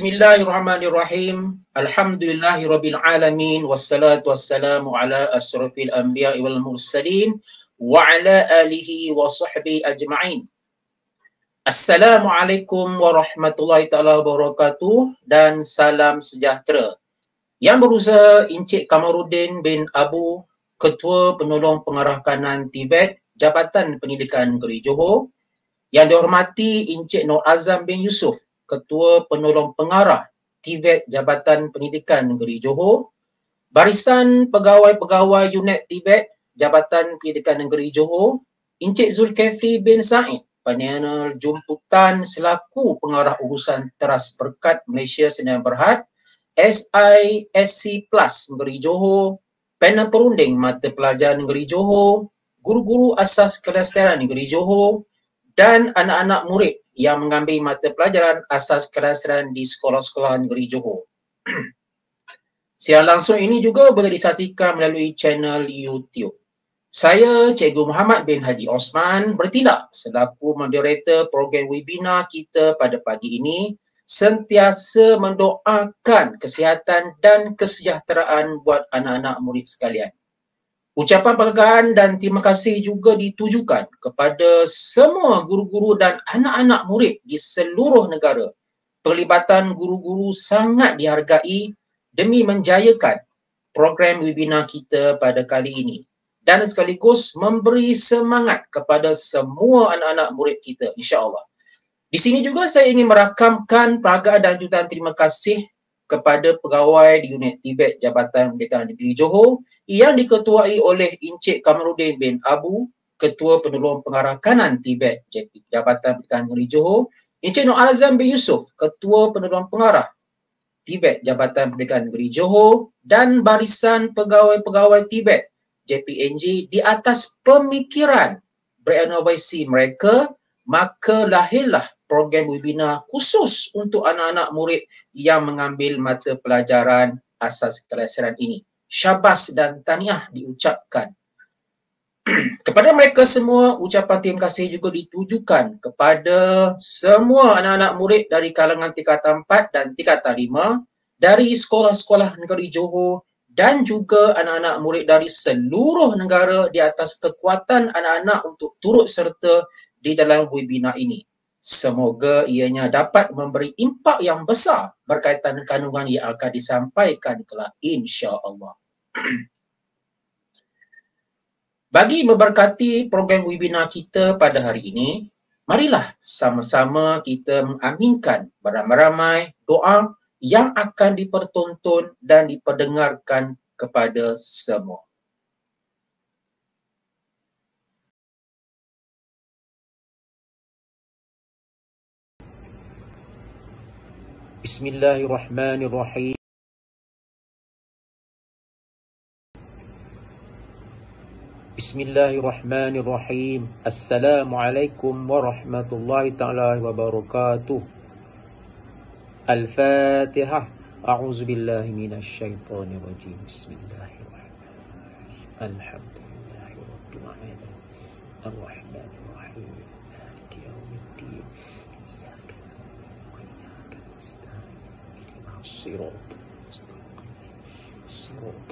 Bismillahirrahmanirrahim. Alhamdulillahirabbil alamin wassalatu wassalamu ala asrafil anbiya'i wal mursalin wa ala alihi wa sahbi ajma'in. Assalamualaikum warahmatullahi taala wabarakatuh dan salam sejahtera. Yang berusaha Encik Kamarudin bin Abu Ketua Penolong Pengarah Kanan Tibet e Jabatan Pendidikan Negeri Johor yang dihormati Encik Nur Azam bin Yusuf Ketua Penolong Pengarah TVET Jabatan Pendidikan Negeri Johor, Barisan Pegawai-Pegawai Unit TVET Jabatan Pendidikan Negeri Johor, Encik Zulkifli bin Said, Panel Jumputan Selaku Pengarah Urusan Teras Berkat Malaysia Sdn Berhad, SISC Plus Negeri Johor, Panel Perunding Mata Pelajaran Negeri Johor, Guru-guru Asas Kelas Negeri Johor dan anak-anak murid yang mengambil mata pelajaran asas kedasaran di sekolah-sekolah negeri Johor. Siaran langsung ini juga boleh disaksikan melalui channel YouTube. Saya, Cikgu Muhammad bin Haji Osman, bertindak selaku moderator program webinar kita pada pagi ini sentiasa mendoakan kesihatan dan kesejahteraan buat anak-anak murid sekalian. Ucapan penghargaan dan terima kasih juga ditujukan kepada semua guru-guru dan anak-anak murid di seluruh negara. Perlibatan guru-guru sangat dihargai demi menjayakan program webinar kita pada kali ini dan sekaligus memberi semangat kepada semua anak-anak murid kita insya-Allah. Di sini juga saya ingin merakamkan penghargaan dan jutaan terima kasih kepada pegawai di unit Tibet Jabatan Pendidikan Negeri Johor yang diketuai oleh Encik Kamarudin bin Abu, Ketua Penolong Pengarah Kanan Tibet, Jabatan Pendidikan Negeri Johor, Encik Nur Azam bin Yusuf, Ketua Penolong Pengarah Tibet, Jabatan Pendidikan Negeri Johor dan Barisan Pegawai-Pegawai Tibet, JPNG di atas pemikiran berinovasi mereka, maka lahirlah program webinar khusus untuk anak-anak murid yang mengambil mata pelajaran asas keterasaran ini syabas dan taniah diucapkan. kepada mereka semua, ucapan terima kasih juga ditujukan kepada semua anak-anak murid dari kalangan tingkatan 4 dan tingkatan 5 dari sekolah-sekolah negeri Johor dan juga anak-anak murid dari seluruh negara di atas kekuatan anak-anak untuk turut serta di dalam webinar ini. Semoga ianya dapat memberi impak yang besar berkaitan kandungan yang akan disampaikan kelak insya Allah. Bagi memberkati program webinar kita pada hari ini, marilah sama-sama kita mengaminkan beramai-ramai doa yang akan dipertonton dan diperdengarkan kepada semua. بسم الله الرحمن الرحيم بسم الله الرحمن الرحيم السلام عليكم ورحمة الله تعالى وبركاته الفاتحة أعوذ بالله من الشيطان الرجيم بسم الله الرحمن الرحيم الحمد لله رب العالمين الرحمن الرحيم الصراط الصراط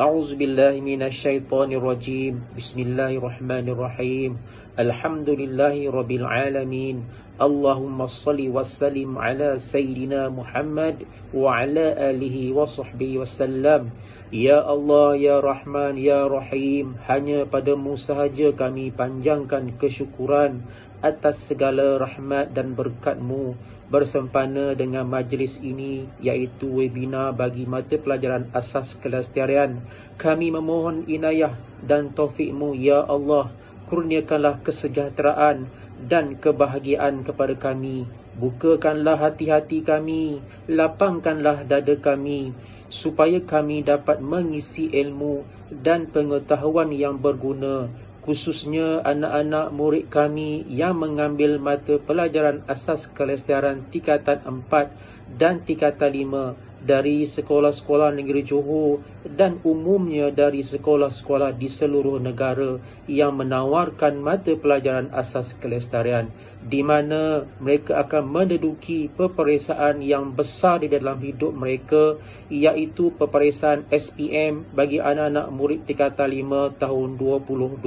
أعوذ بالله من الشيطان الرجيم بسم الله الرحمن الرحيم الحمد لله رب العالمين اللهم صل وسلم على سيدنا محمد وعلى آله وصحبه وسلم Ya Allah, Ya Rahman, Ya Rahim, hanya padamu sahaja kami panjangkan kesyukuran atas segala rahmat dan berkatmu bersempena dengan majlis ini iaitu webinar bagi mata pelajaran asas kelas kelestarian. Kami memohon inayah dan taufikmu, Ya Allah, kurniakanlah kesejahteraan dan kebahagiaan kepada kami. Bukakanlah hati-hati kami, lapangkanlah dada kami, supaya kami dapat mengisi ilmu dan pengetahuan yang berguna khususnya anak-anak murid kami yang mengambil mata pelajaran asas kelestaran tingkatan 4 dan tingkatan 5 dari sekolah-sekolah negeri Johor dan umumnya dari sekolah-sekolah di seluruh negara yang menawarkan mata pelajaran asas kelestarian di mana mereka akan menduduki peperiksaan yang besar di dalam hidup mereka iaitu peperiksaan SPM bagi anak-anak murid tingkatan 5 tahun 2021.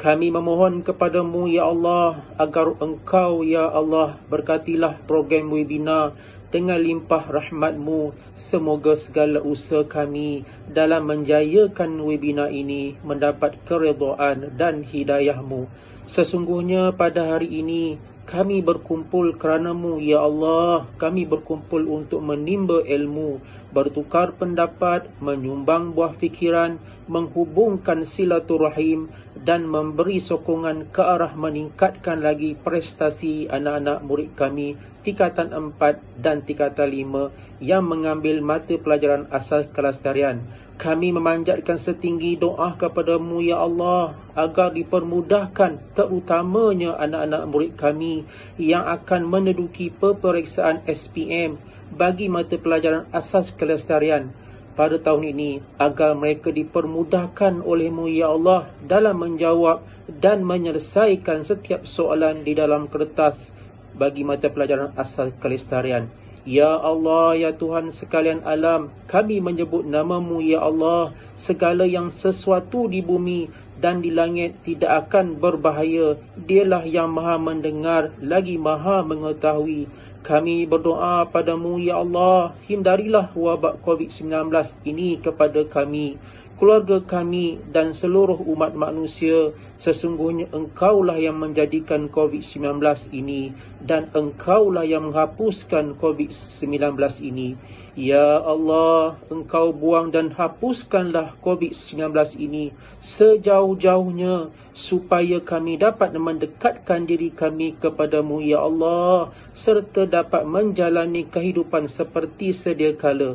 Kami memohon kepadamu ya Allah agar engkau ya Allah berkatilah program webinar dengan limpah rahmatmu semoga segala usaha kami dalam menjayakan webinar ini mendapat keredoan dan hidayahmu. Sesungguhnya pada hari ini kami berkumpul kerana-Mu ya Allah, kami berkumpul untuk menimba ilmu bertukar pendapat, menyumbang buah fikiran, menghubungkan silaturahim dan memberi sokongan ke arah meningkatkan lagi prestasi anak-anak murid kami tingkatan 4 dan tingkatan 5 yang mengambil mata pelajaran asas tarian. Kami memanjatkan setinggi doa kepadamu, Ya Allah, agar dipermudahkan terutamanya anak-anak murid kami yang akan meneduki peperiksaan SPM bagi mata pelajaran asas kelestarian pada tahun ini agar mereka dipermudahkan olehmu ya Allah dalam menjawab dan menyelesaikan setiap soalan di dalam kertas bagi mata pelajaran asal kelestarian. Ya Allah, Ya Tuhan sekalian alam, kami menyebut namamu Ya Allah, segala yang sesuatu di bumi dan di langit tidak akan berbahaya, dialah yang maha mendengar lagi maha mengetahui. Kami berdoa padamu, Ya Allah, hindarilah wabak COVID-19 ini kepada kami keluarga kami dan seluruh umat manusia, sesungguhnya engkaulah yang menjadikan COVID-19 ini dan engkaulah yang menghapuskan COVID-19 ini. Ya Allah, engkau buang dan hapuskanlah COVID-19 ini sejauh-jauhnya supaya kami dapat mendekatkan diri kami kepadamu, Ya Allah, serta dapat menjalani kehidupan seperti sedia kala.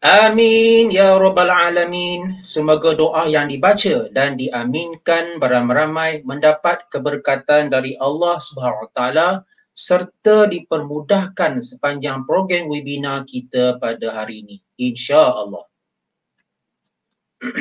Amin ya rabbal alamin. Semoga doa yang dibaca dan diaminkan beramai-ramai mendapat keberkatan dari Allah Subhanahu taala serta dipermudahkan sepanjang program webinar kita pada hari ini. Insya-Allah.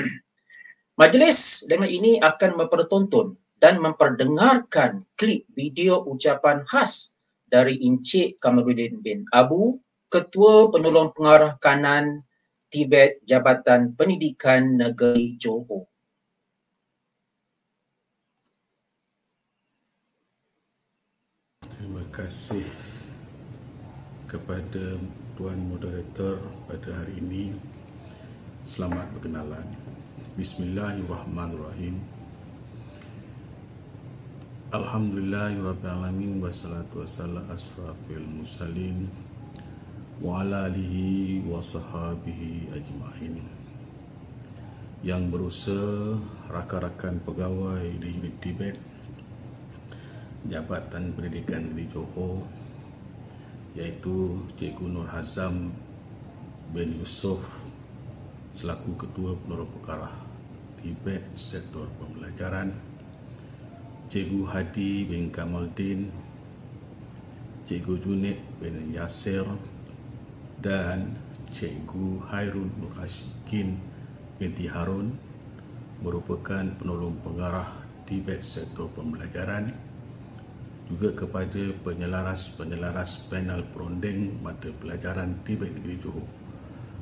Majlis dengan ini akan mempertonton dan memperdengarkan klip video ucapan khas dari Encik Kamaruddin bin Abu Ketua Penolong Pengarah Kanan Tibet Jabatan Pendidikan Negeri Johor. Terima kasih kepada Tuan Moderator pada hari ini. Selamat berkenalan. Bismillahirrahmanirrahim. Alhamdulillahirabbil alamin wassalatu wassalamu wa alihi wa sahabihi ajma'in yang berusaha rakan-rakan pegawai di unit Tibet Jabatan Pendidikan di Johor iaitu Cikgu Nur Hazam bin Yusof selaku Ketua Penerbangan Perkara Tibet Sektor Pembelajaran Cikgu Hadi bin Kamaldin Cikgu Junid bin Yasir Cikgu dan Cikgu Hairun Nur Ashikin binti Harun merupakan penolong pengarah di sektor pembelajaran juga kepada penyelaras-penyelaras panel perunding mata pelajaran Tibet Negeri Johor.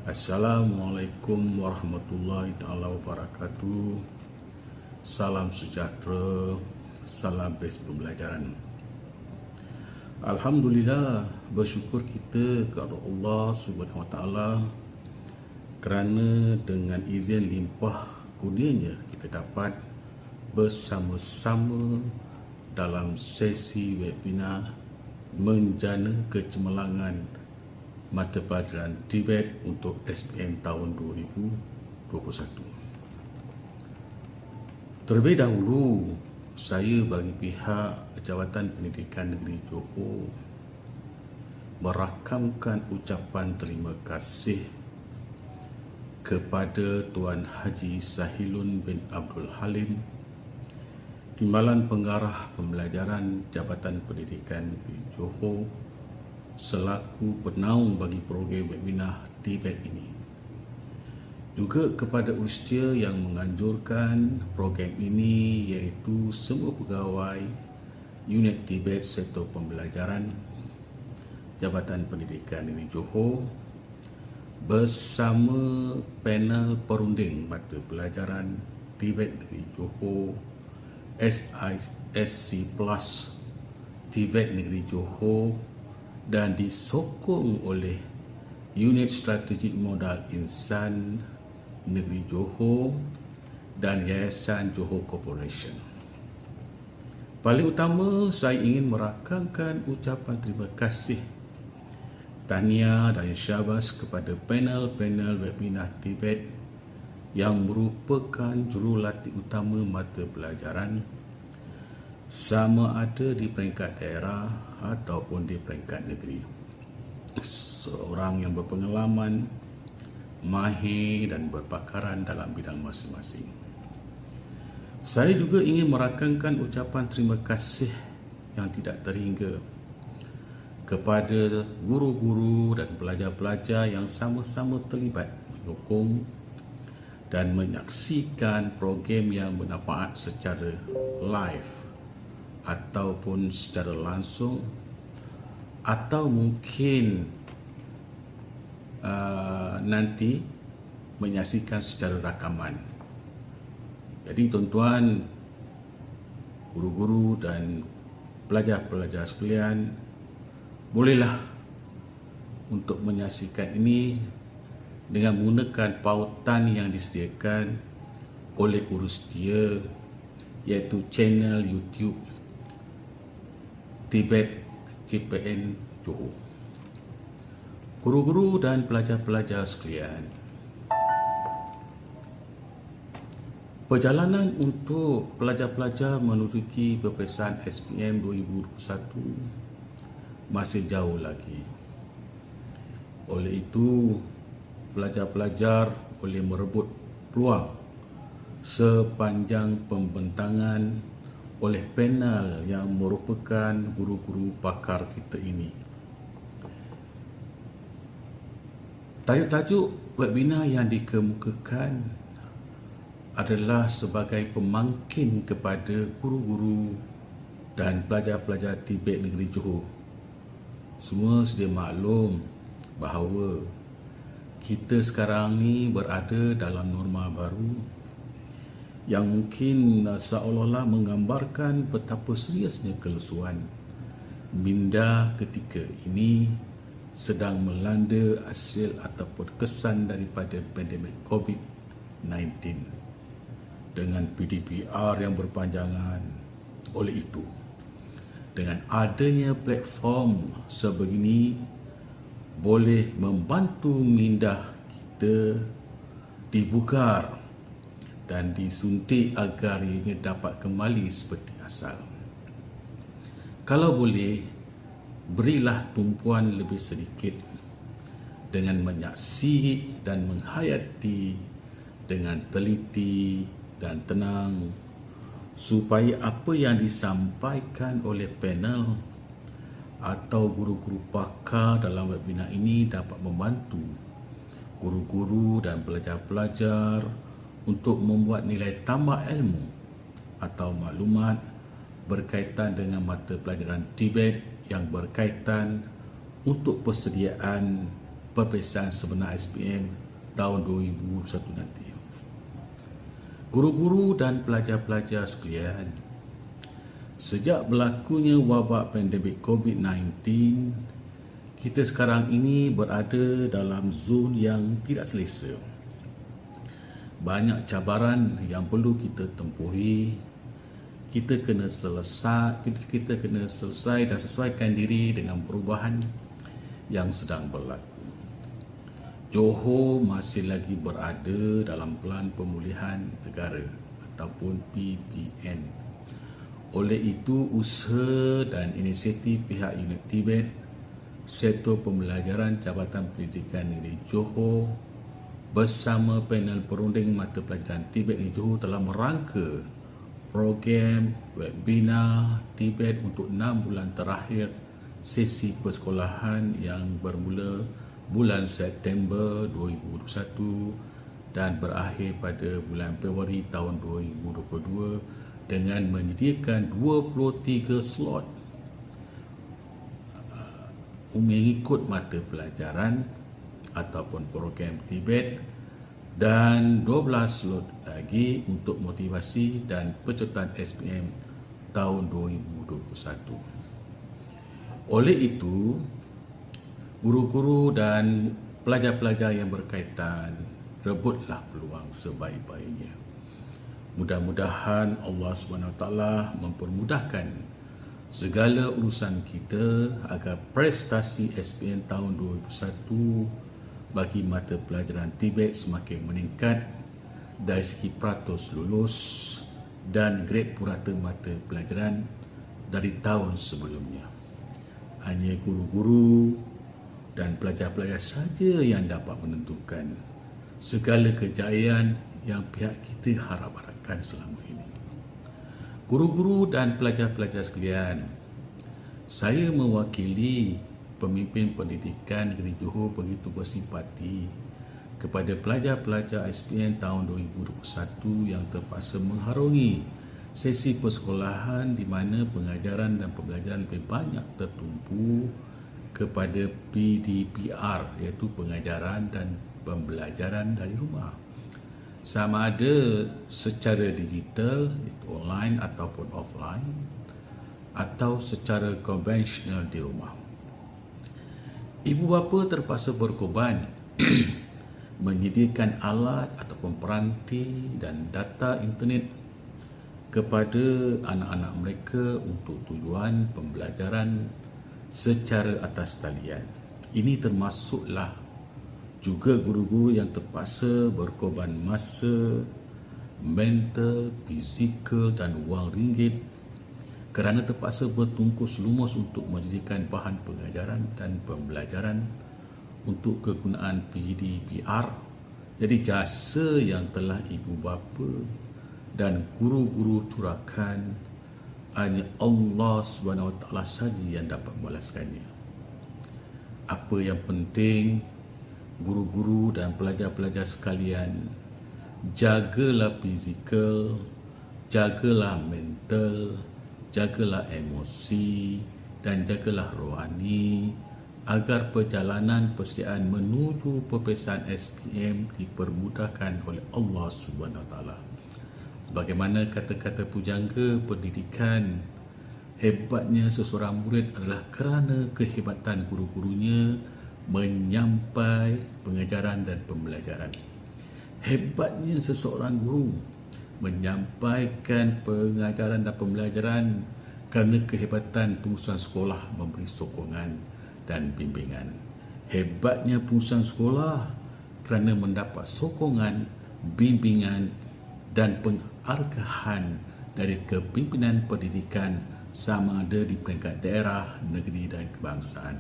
Assalamualaikum warahmatullahi taala wabarakatuh. Salam sejahtera, salam best pembelajaran. Alhamdulillah bersyukur kita kepada Allah Subhanahu Wa Taala kerana dengan izin limpah kurnianya kita dapat bersama-sama dalam sesi webinar menjana kecemerlangan mata pelajaran Tibet untuk SPM tahun 2021. Terlebih dahulu, saya bagi pihak Jabatan Pendidikan Negeri Johor merakamkan ucapan terima kasih kepada Tuan Haji Sahilun bin Abdul Halim Timbalan Pengarah Pembelajaran Jabatan Pendidikan Negeri Johor selaku penaung bagi program webinar TVET ini. Juga kepada usia yang menganjurkan program ini iaitu semua pegawai unit Tibet Setor pembelajaran Jabatan Pendidikan Negeri Johor bersama panel perunding mata pelajaran Tibet Negeri Johor SISC Plus Tibet Negeri Johor dan disokong oleh unit strategik modal insan Negeri Johor dan Yayasan Johor Corporation. Paling utama saya ingin merakamkan ucapan terima kasih tahniah dan syabas kepada panel-panel webinar Tibet yang merupakan jurulatih utama mata pelajaran sama ada di peringkat daerah ataupun di peringkat negeri. Seorang yang berpengalaman, mahir dan berpakaran dalam bidang masing-masing. Saya juga ingin merakamkan ucapan terima kasih yang tidak terhingga kepada guru-guru dan pelajar-pelajar yang sama-sama terlibat menyokong dan menyaksikan program yang bermanfaat secara live ataupun secara langsung atau mungkin uh, nanti menyaksikan secara rakaman. Jadi tuan-tuan, guru-guru dan pelajar-pelajar sekalian Bolehlah untuk menyaksikan ini dengan menggunakan pautan yang disediakan oleh urus dia Iaitu channel YouTube Tibet KPN Johor Guru-guru dan pelajar-pelajar sekalian Perjalanan untuk pelajar-pelajar menuduki peperiksaan SPM 2021 masih jauh lagi. Oleh itu, pelajar-pelajar boleh merebut peluang sepanjang pembentangan oleh panel yang merupakan guru-guru pakar kita ini. Tajuk-tajuk webinar yang dikemukakan adalah sebagai pemangkin kepada guru-guru dan pelajar-pelajar Tibet Negeri Johor. Semua sedia maklum bahawa kita sekarang ni berada dalam norma baru yang mungkin seolah-olah menggambarkan betapa seriusnya kelesuan minda ketika ini sedang melanda hasil ataupun kesan daripada pandemik COVID-19 dengan PDPR yang berpanjangan. Oleh itu, dengan adanya platform sebegini boleh membantu minda kita dibuka dan disuntik agar ia dapat kembali seperti asal. Kalau boleh, berilah tumpuan lebih sedikit dengan menyaksi dan menghayati dengan teliti dan tenang supaya apa yang disampaikan oleh panel atau guru-guru pakar dalam webinar ini dapat membantu guru-guru dan pelajar-pelajar untuk membuat nilai tambah ilmu atau maklumat berkaitan dengan mata pelajaran Tibet yang berkaitan untuk persediaan perpisahan sebenar SPM tahun 2021 nanti guru-guru dan pelajar-pelajar sekalian. Sejak berlakunya wabak pandemik COVID-19, kita sekarang ini berada dalam zon yang tidak selesa. Banyak cabaran yang perlu kita tempuhi. Kita kena selesai, kita kena selesai dan sesuaikan diri dengan perubahan yang sedang berlaku. Johor masih lagi berada dalam Pelan Pemulihan Negara ataupun PPN. Oleh itu, usaha dan inisiatif pihak Unit Tibet setor Pembelajaran Jabatan Pendidikan Negeri Johor bersama panel perunding mata pelajaran Tibet di Johor telah merangka program webinar Tibet untuk 6 bulan terakhir sesi persekolahan yang bermula bulan September 2021 dan berakhir pada bulan Februari tahun 2022 dengan menyediakan 23 slot uh, mengikut mata pelajaran ataupun program Tibet dan 12 slot lagi untuk motivasi dan pecutan SPM tahun 2021. Oleh itu, guru-guru dan pelajar-pelajar yang berkaitan rebutlah peluang sebaik-baiknya. Mudah-mudahan Allah SWT mempermudahkan segala urusan kita agar prestasi SPM tahun 2001 bagi mata pelajaran Tibet semakin meningkat dari segi peratus lulus dan grade purata mata pelajaran dari tahun sebelumnya. Hanya guru-guru, dan pelajar-pelajar saja yang dapat menentukan segala kejayaan yang pihak kita harap-harapkan selama ini. Guru-guru dan pelajar-pelajar sekalian, saya mewakili pemimpin pendidikan negeri Johor begitu bersimpati kepada pelajar-pelajar SPN tahun 2021 yang terpaksa mengharungi sesi persekolahan di mana pengajaran dan pembelajaran lebih banyak tertumpu kepada PDPR iaitu pengajaran dan pembelajaran dari rumah sama ada secara digital online ataupun offline atau secara konvensional di rumah ibu bapa terpaksa berkorban menyediakan alat ataupun peranti dan data internet kepada anak-anak mereka untuk tujuan pembelajaran secara atas talian. Ini termasuklah juga guru-guru yang terpaksa berkorban masa, mental, fizikal dan wang ringgit kerana terpaksa bertungkus lumus untuk menjadikan bahan pengajaran dan pembelajaran untuk kegunaan PDPR. Jadi jasa yang telah ibu bapa dan guru-guru curahkan -guru hanya Allah SWT saja yang dapat membalaskannya. Apa yang penting, guru-guru dan pelajar-pelajar sekalian, jagalah fizikal, jagalah mental, jagalah emosi dan jagalah rohani agar perjalanan persediaan menuju peperiksaan SPM dipermudahkan oleh Allah Subhanahu SWT bagaimana kata-kata pujangga pendidikan hebatnya seseorang murid adalah kerana kehebatan guru-gurunya menyampai pengajaran dan pembelajaran. Hebatnya seseorang guru menyampaikan pengajaran dan pembelajaran kerana kehebatan pengurusan sekolah memberi sokongan dan bimbingan. Hebatnya pengurusan sekolah kerana mendapat sokongan, bimbingan dan pengajaran arkahan dari kepimpinan pendidikan sama ada di peringkat daerah, negeri dan kebangsaan.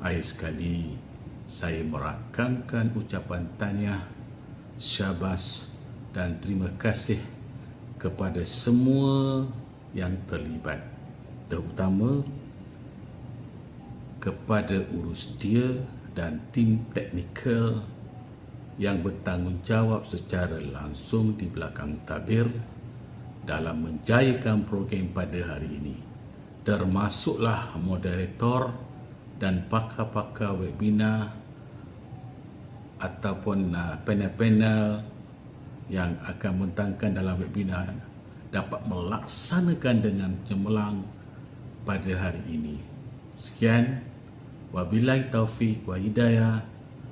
Akhir sekali, saya merakamkan ucapan tanya, syabas dan terima kasih kepada semua yang terlibat. Terutama kepada urus dia dan tim teknikal yang bertanggungjawab secara langsung di belakang tabir dalam menjayakan program pada hari ini. Termasuklah moderator dan pakar-pakar webinar ataupun uh, panel-panel yang akan mentangkan dalam webinar dapat melaksanakan dengan cemerlang pada hari ini. Sekian. Wabillahi taufik wa hidayah.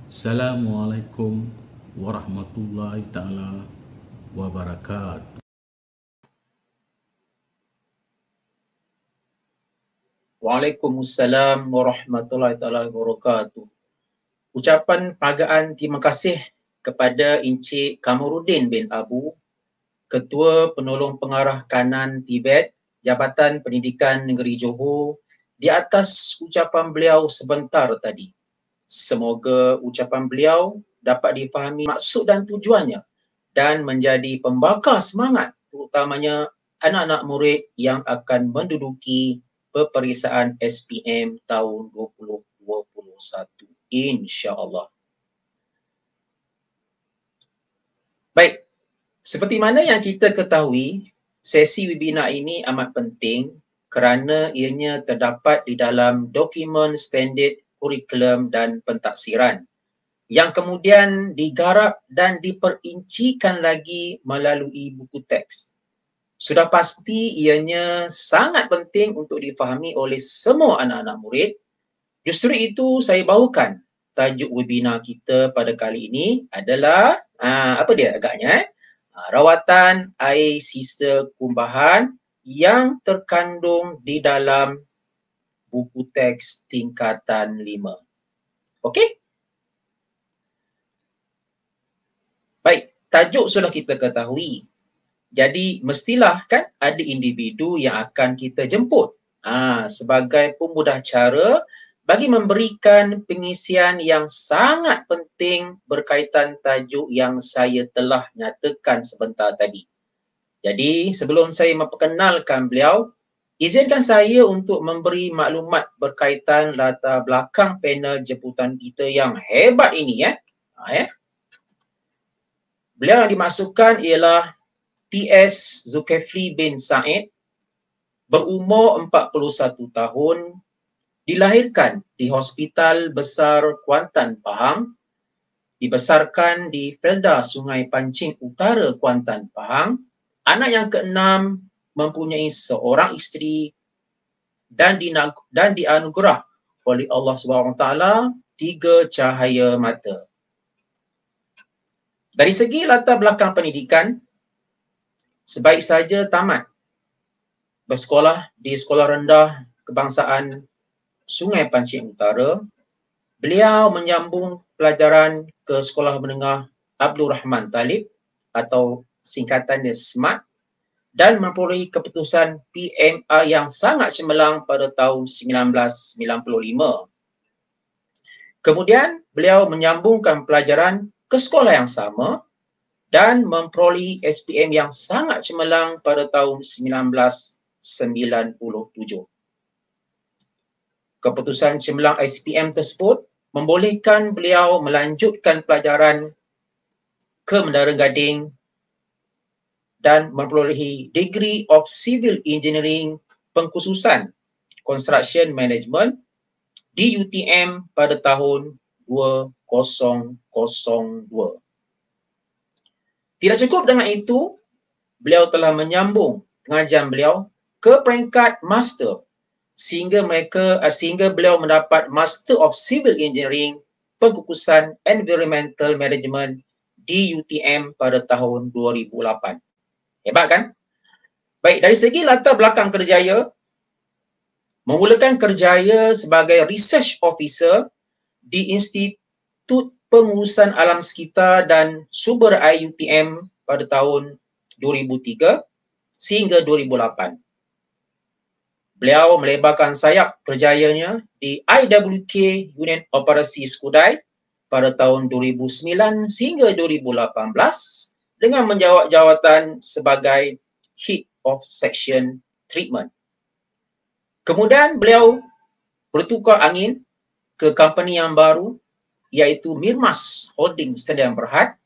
Assalamualaikum warahmatullahi taala wabarakatuh. Waalaikumsalam warahmatullahi taala wabarakatuh. Ucapan pagaan terima kasih kepada Encik Kamarudin bin Abu, Ketua Penolong Pengarah Kanan Tibet, Jabatan Pendidikan Negeri Johor, di atas ucapan beliau sebentar tadi. Semoga ucapan beliau dapat difahami maksud dan tujuannya dan menjadi pembakar semangat terutamanya anak-anak murid yang akan menduduki peperiksaan SPM tahun 2021 insya-Allah. Baik. Seperti mana yang kita ketahui, sesi webinar ini amat penting kerana ianya terdapat di dalam dokumen standard kurikulum dan pentaksiran yang kemudian digarap dan diperincikan lagi melalui buku teks. Sudah pasti ianya sangat penting untuk difahami oleh semua anak-anak murid. Justru itu saya bawakan tajuk webinar kita pada kali ini adalah aa, ha, apa dia agaknya eh? Ha, rawatan air sisa kumbahan yang terkandung di dalam buku teks tingkatan lima, Okey? Baik, tajuk sudah kita ketahui. Jadi mestilah kan ada individu yang akan kita jemput ha, sebagai pemudah cara bagi memberikan pengisian yang sangat penting berkaitan tajuk yang saya telah nyatakan sebentar tadi. Jadi sebelum saya memperkenalkan beliau, Izinkan saya untuk memberi maklumat berkaitan latar belakang panel jemputan kita yang hebat ini ya. Ha, ya. Beliau yang dimasukkan ialah TS Zulkifli bin Said berumur 41 tahun dilahirkan di Hospital Besar Kuantan Pahang dibesarkan di Felda Sungai Pancing Utara Kuantan Pahang anak yang keenam mempunyai seorang isteri dan di dan dianugerah oleh Allah Subhanahu taala tiga cahaya mata. Dari segi latar belakang pendidikan, sebaik saja tamat bersekolah di sekolah rendah kebangsaan Sungai Pancing Utara, beliau menyambung pelajaran ke Sekolah Menengah Abdul Rahman Talib atau singkatannya SMART dan memperoleh keputusan PMA yang sangat cemerlang pada tahun 1995. Kemudian beliau menyambungkan pelajaran ke sekolah yang sama dan memperoleh SPM yang sangat cemerlang pada tahun 1997. Keputusan cemerlang SPM tersebut membolehkan beliau melanjutkan pelajaran ke Menara Gading dan memperolehi degree of civil engineering pengkhususan construction management di UTM pada tahun 2002. Tidak cukup dengan itu, beliau telah menyambung pengajian beliau ke peringkat master sehingga mereka eh, sehingga beliau mendapat Master of Civil Engineering pengkhususan Environmental Management di UTM pada tahun Hebat kan? Baik, dari segi latar belakang kerjaya, memulakan kerjaya sebagai research officer di Institut Pengurusan Alam Sekitar dan Sumber Air UPM pada tahun 2003 sehingga 2008. Beliau melebarkan sayap kerjayanya di IWK Union Operasi Skudai pada tahun 2009 sehingga dengan menjawab jawatan sebagai head of section treatment. Kemudian beliau bertukar angin ke company yang baru iaitu Mirmas Holding Stadium Berhad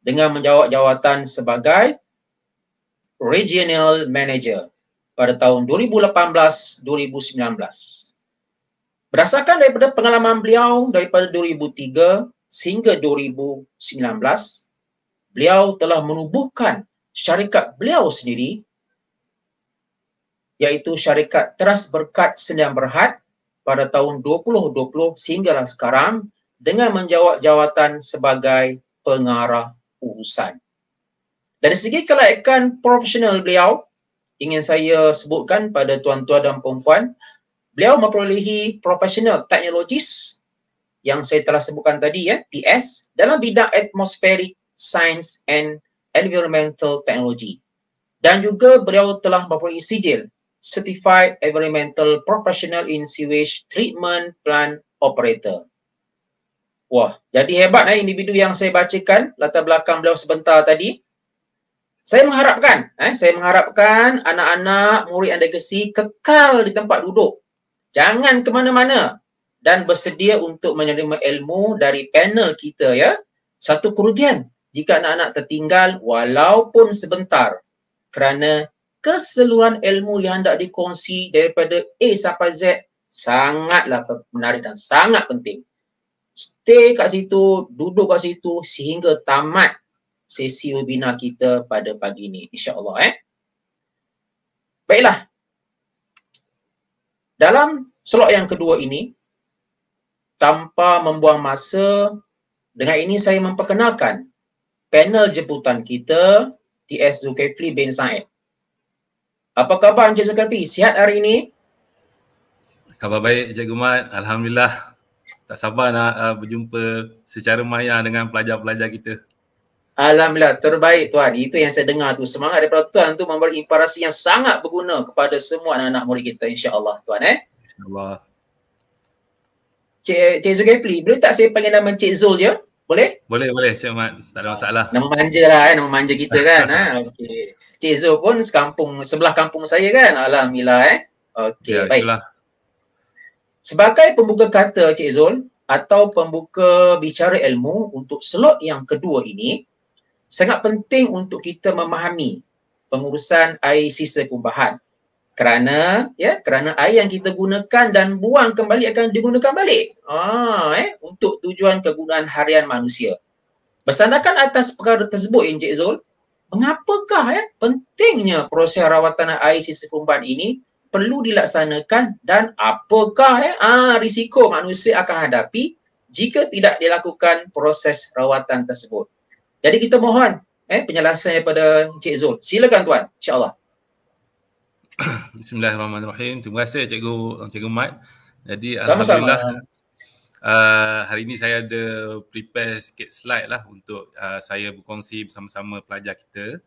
dengan menjawab jawatan sebagai Regional Manager pada tahun 2018-2019. Berdasarkan daripada pengalaman beliau daripada 2003 sehingga beliau telah menubuhkan syarikat beliau sendiri iaitu syarikat Teras Berkat Sendian Berhad pada tahun 2020 sehinggalah sekarang dengan menjawab jawatan sebagai pengarah urusan. Dari segi kelayakan profesional beliau, ingin saya sebutkan pada tuan-tuan dan perempuan, beliau memperolehi profesional teknologis yang saya telah sebutkan tadi, ya, TS, dalam bidang atmospheric Science and Environmental Technology. Dan juga beliau telah mempunyai sijil Certified Environmental Professional in Sewage Treatment Plant Operator. Wah, jadi hebat eh, individu yang saya bacakan latar belakang beliau sebentar tadi. Saya mengharapkan, eh, saya mengharapkan anak-anak murid anda kesi kekal di tempat duduk. Jangan ke mana-mana dan bersedia untuk menerima ilmu dari panel kita ya. Satu kerugian jika anak-anak tertinggal walaupun sebentar kerana keseluruhan ilmu yang hendak dikongsi daripada A sampai Z sangatlah menarik dan sangat penting. Stay kat situ, duduk kat situ sehingga tamat sesi webinar kita pada pagi ini. InsyaAllah eh. Baiklah. Dalam slot yang kedua ini, tanpa membuang masa, dengan ini saya memperkenalkan panel jemputan kita, TS Zulkifli bin Said. Apa khabar Encik Zulkifli? Sihat hari ini? Khabar baik Encik Gumat. Alhamdulillah. Tak sabar nak uh, berjumpa secara maya dengan pelajar-pelajar kita. Alhamdulillah. Terbaik Tuan. Itu yang saya dengar tu. Semangat daripada Tuan tu memberi imparasi yang sangat berguna kepada semua anak-anak murid kita. InsyaAllah Tuan eh. InsyaAllah. Encik Zulkifli, boleh tak saya panggil nama Encik Zul je? Ya? Boleh? Boleh, boleh. Cik Ahmad. Tak ada masalah. Nama manja lah eh. Nama manja kita kan. ha? Okay. Cik Zul pun sekampung, sebelah kampung saya kan. Alhamdulillah eh. Okay, ya, baik. Itulah. Sebagai pembuka kata Cik Zul atau pembuka bicara ilmu untuk slot yang kedua ini, sangat penting untuk kita memahami pengurusan air sisa kumbahan kerana ya kerana air yang kita gunakan dan buang kembali akan digunakan balik ah eh untuk tujuan kegunaan harian manusia bersandarkan atas perkara tersebut Encik Zul mengapakah ya pentingnya proses rawatan air sisa kumban ini perlu dilaksanakan dan apakah ya ah risiko manusia akan hadapi jika tidak dilakukan proses rawatan tersebut jadi kita mohon eh penjelasan daripada Encik Zul silakan tuan insyaallah Bismillahirrahmanirrahim. Terima kasih Cikgu Cikgu Mat. Jadi Sama-sama. alhamdulillah uh, hari ini saya ada prepare sikit slide lah untuk uh, saya berkongsi bersama-sama pelajar kita.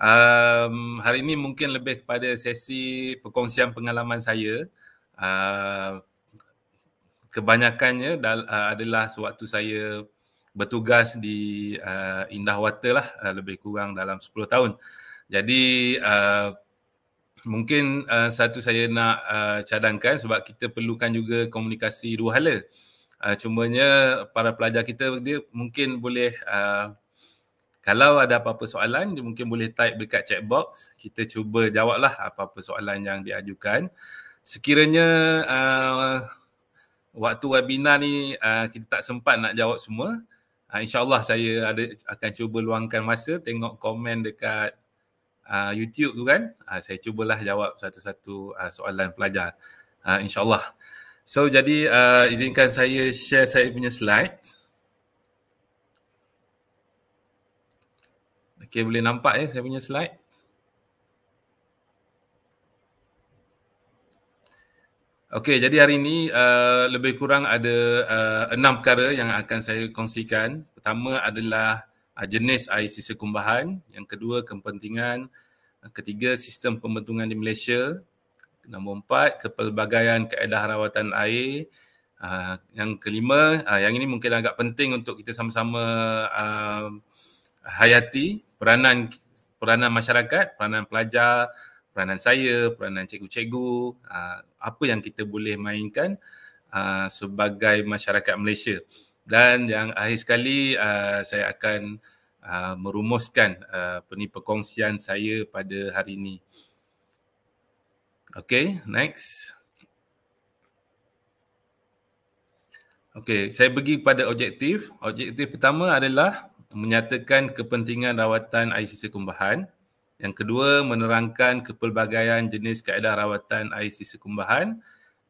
Um, hari ini mungkin lebih kepada sesi perkongsian pengalaman saya. Uh, kebanyakannya uh, adalah sewaktu saya bertugas di uh, Indah Water lah uh, lebih kurang dalam 10 tahun. Jadi uh, mungkin uh, satu saya nak uh, cadangkan sebab kita perlukan juga komunikasi dua hala. Uh, cumanya para pelajar kita dia mungkin boleh uh, kalau ada apa-apa soalan dia mungkin boleh type dekat chat box kita cuba jawablah apa-apa soalan yang diajukan. Sekiranya uh, waktu webinar ni uh, kita tak sempat nak jawab semua, uh, insyaallah saya ada akan cuba luangkan masa tengok komen dekat uh, YouTube tu kan uh, saya cubalah jawab satu-satu uh, soalan pelajar uh, insyaallah so jadi uh, izinkan saya share saya punya slide Okay, boleh nampak ya eh, saya punya slide Okey, jadi hari ini uh, lebih kurang ada uh, enam perkara yang akan saya kongsikan. Pertama adalah uh, jenis air sisa kumbahan, yang kedua kepentingan, ketiga sistem pembentungan di Malaysia, nombor empat kepelbagaian kaedah rawatan air, uh, yang kelima uh, yang ini mungkin agak penting untuk kita sama-sama uh, hayati peranan peranan masyarakat, peranan pelajar, peranan saya, peranan cikgu-cikgu, apa yang kita boleh mainkan sebagai masyarakat Malaysia dan yang akhir sekali uh, saya akan uh, merumuskan uh, apa perkongsian saya pada hari ini. Okay, next. Okay, saya pergi pada objektif. Objektif pertama adalah menyatakan kepentingan rawatan air sisa kumbahan. Yang kedua, menerangkan kepelbagaian jenis kaedah rawatan air sisa kumbahan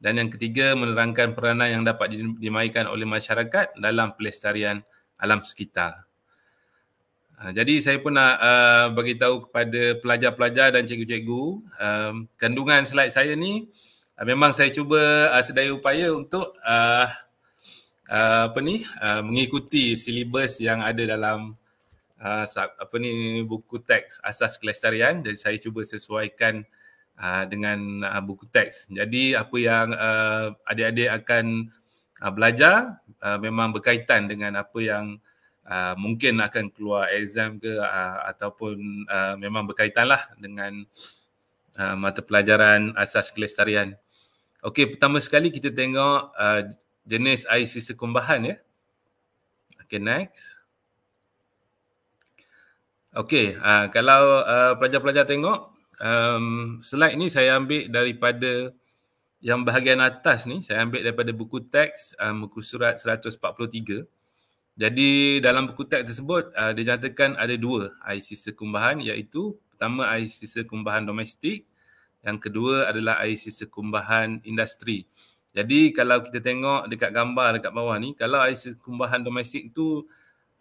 dan yang ketiga menerangkan peranan yang dapat dimainkan oleh masyarakat dalam pelestarian alam sekitar. Ha, jadi saya pun nak uh, bagi tahu kepada pelajar-pelajar dan cikgu-cikgu uh, kandungan slide saya ni uh, memang saya cuba uh, sedaya upaya untuk uh, uh, apa ni uh, mengikuti silibus yang ada dalam uh, apa ni buku teks asas kelestarian. Jadi saya cuba sesuaikan uh, dengan uh, buku teks. Jadi apa yang uh, adik-adik akan uh, belajar uh, memang berkaitan dengan apa yang uh, mungkin akan keluar exam ke uh, ataupun uh, memang berkaitanlah dengan uh, mata pelajaran asas kelestarian. Okey, pertama sekali kita tengok uh, jenis air sisa kumbahan ya. Okey, next. Okey, uh, kalau uh, pelajar-pelajar tengok um, slide ni saya ambil daripada yang bahagian atas ni saya ambil daripada buku teks uh, muka surat 143. Jadi dalam buku teks tersebut uh, dinyatakan ada dua air sisa kumbahan iaitu pertama air sisa kumbahan domestik yang kedua adalah air sisa kumbahan industri. Jadi kalau kita tengok dekat gambar dekat bawah ni kalau air sisa kumbahan domestik tu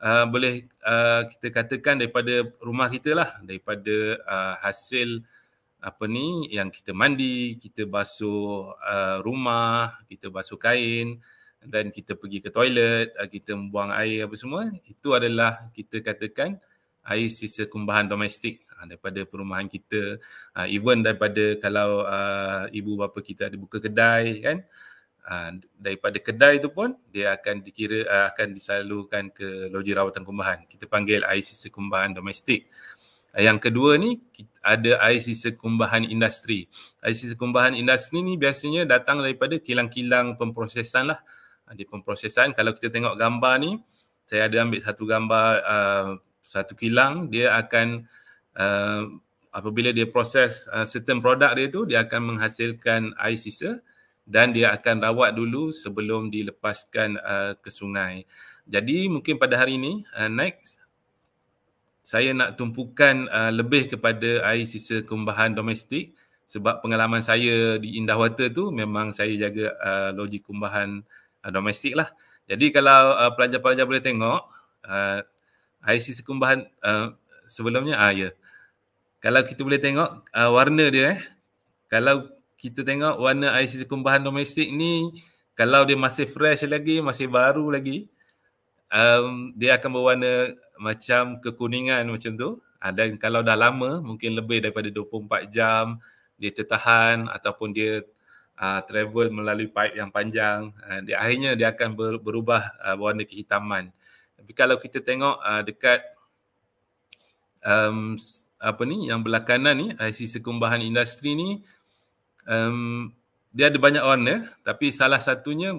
uh, boleh uh, kita katakan daripada rumah kita lah daripada uh, hasil apa ni yang kita mandi kita basuh uh, rumah kita basuh kain dan kita pergi ke toilet uh, kita buang air apa semua itu adalah kita katakan air sisa kumbahan domestik uh, daripada perumahan kita uh, even daripada kalau uh, ibu bapa kita ada buka kedai kan Ha, daripada kedai tu pun dia akan dikira uh, akan disalurkan ke loji rawatan kumbahan. Kita panggil air sisa kumbahan domestik. Ah, yang kedua ni ada air sisa kumbahan industri. Air sisa kumbahan industri ni biasanya datang daripada kilang-kilang pemprosesan lah. di pemprosesan kalau kita tengok gambar ni saya ada ambil satu gambar uh, satu kilang dia akan uh, apabila dia proses uh, certain produk dia tu dia akan menghasilkan air sisa dan dia akan rawat dulu sebelum dilepaskan uh, ke sungai. Jadi mungkin pada hari ini uh, next saya nak tumpukan uh, lebih kepada air sisa kumbahan domestik sebab pengalaman saya di Indah Water tu memang saya jaga uh, loji kumbahan uh, domestik lah. Jadi kalau uh, pelajar-pelajar boleh tengok uh, air sisa kumbahan uh, sebelumnya uh, ah yeah. Kalau kita boleh tengok uh, warna dia eh kalau kita tengok warna IC sekumbahan domestik ni kalau dia masih fresh lagi, masih baru lagi, um, dia akan berwarna macam kekuningan macam tu. Ha, dan kalau dah lama, mungkin lebih daripada 24 jam, dia tertahan ataupun dia uh, travel melalui pipe yang panjang, uh, dia akhirnya dia akan ber, berubah uh, berwarna kehitaman. Tapi kalau kita tengok uh, dekat um, apa ni yang belakangan ni IC sekumbahan industri ni um, dia ada banyak warna tapi salah satunya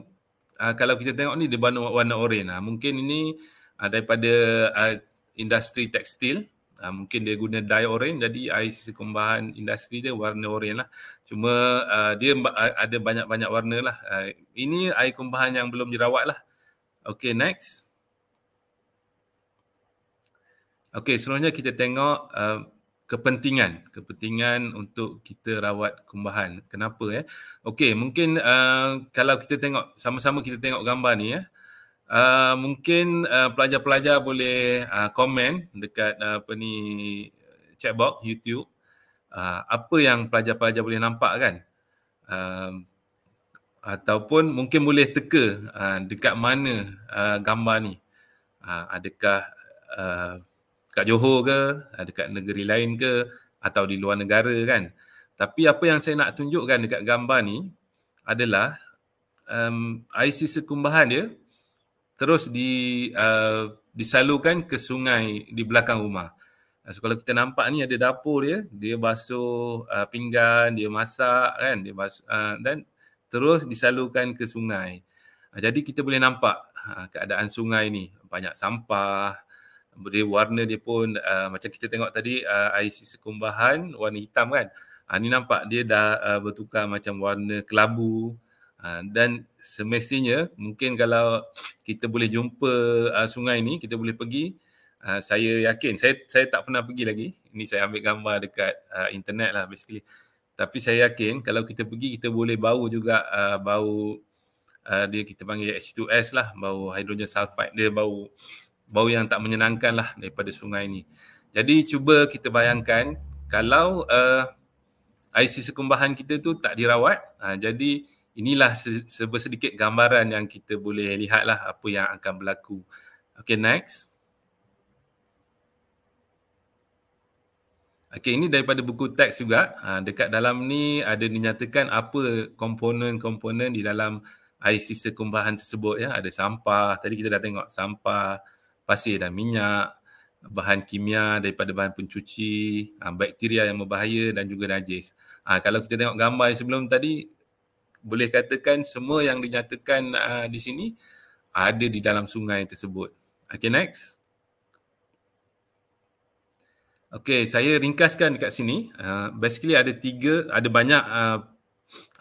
uh, kalau kita tengok ni dia warna warna oranye uh, mungkin ini uh, daripada uh, industri tekstil uh, mungkin dia guna dye oranye jadi air sisa kumbahan industri dia warna oranye lah cuma uh, dia mba, ada banyak-banyak warna lah uh, ini air kumbahan yang belum dirawat lah Okay next Okay selanjutnya kita tengok uh, kepentingan kepentingan untuk kita rawat kumbahan kenapa ya eh? okey mungkin uh, kalau kita tengok sama-sama kita tengok gambar ni ya eh? Uh, mungkin uh, pelajar-pelajar boleh uh, komen dekat uh, apa ni chatbox YouTube uh, apa yang pelajar-pelajar boleh nampak kan uh, ataupun mungkin boleh teka uh, dekat mana uh, gambar ni uh, adakah uh, dekat Johor ke, eh, dekat negeri lain ke atau di luar negara kan. Tapi apa yang saya nak tunjukkan dekat gambar ni adalah um, air sisa kumbahan dia terus di uh, disalurkan ke sungai di belakang rumah. Eh, so, kalau kita nampak ni ada dapur dia, dia basuh uh, pinggan, dia masak kan, dia basuh dan terus disalurkan ke sungai. Uh, jadi kita boleh nampak uh, keadaan sungai ni banyak sampah, dia warna dia pun uh, macam kita tengok tadi uh, air sisa kumbahan warna hitam kan uh, ni nampak dia dah uh, bertukar macam warna kelabu uh, dan semestinya mungkin kalau kita boleh jumpa uh, sungai ni kita boleh pergi uh, saya yakin saya saya tak pernah pergi lagi ni saya ambil gambar dekat uh, internet lah basically tapi saya yakin kalau kita pergi kita boleh bau juga uh, bau uh, dia kita panggil H2S lah bau hidrogen sulfide dia bau bau yang tak menyenangkan lah daripada sungai ni. Jadi cuba kita bayangkan kalau uh, eh, IC sekumbahan kita tu tak dirawat, uh, jadi inilah sedikit gambaran yang kita boleh lihat lah apa yang akan berlaku. Okay next. Okay, ini daripada buku teks juga. Ha, dekat dalam ni ada dinyatakan apa komponen-komponen di dalam IC sisa tersebut. Ya. Ada sampah, tadi kita dah tengok sampah, pasir dan minyak, bahan kimia daripada bahan pencuci, ah, bakteria yang berbahaya dan juga najis. Ah, kalau kita tengok gambar yang sebelum tadi, boleh katakan semua yang dinyatakan ah, di sini ada di dalam sungai tersebut. Okay, next. Okay, saya ringkaskan dekat sini. Basically ada tiga, ada banyak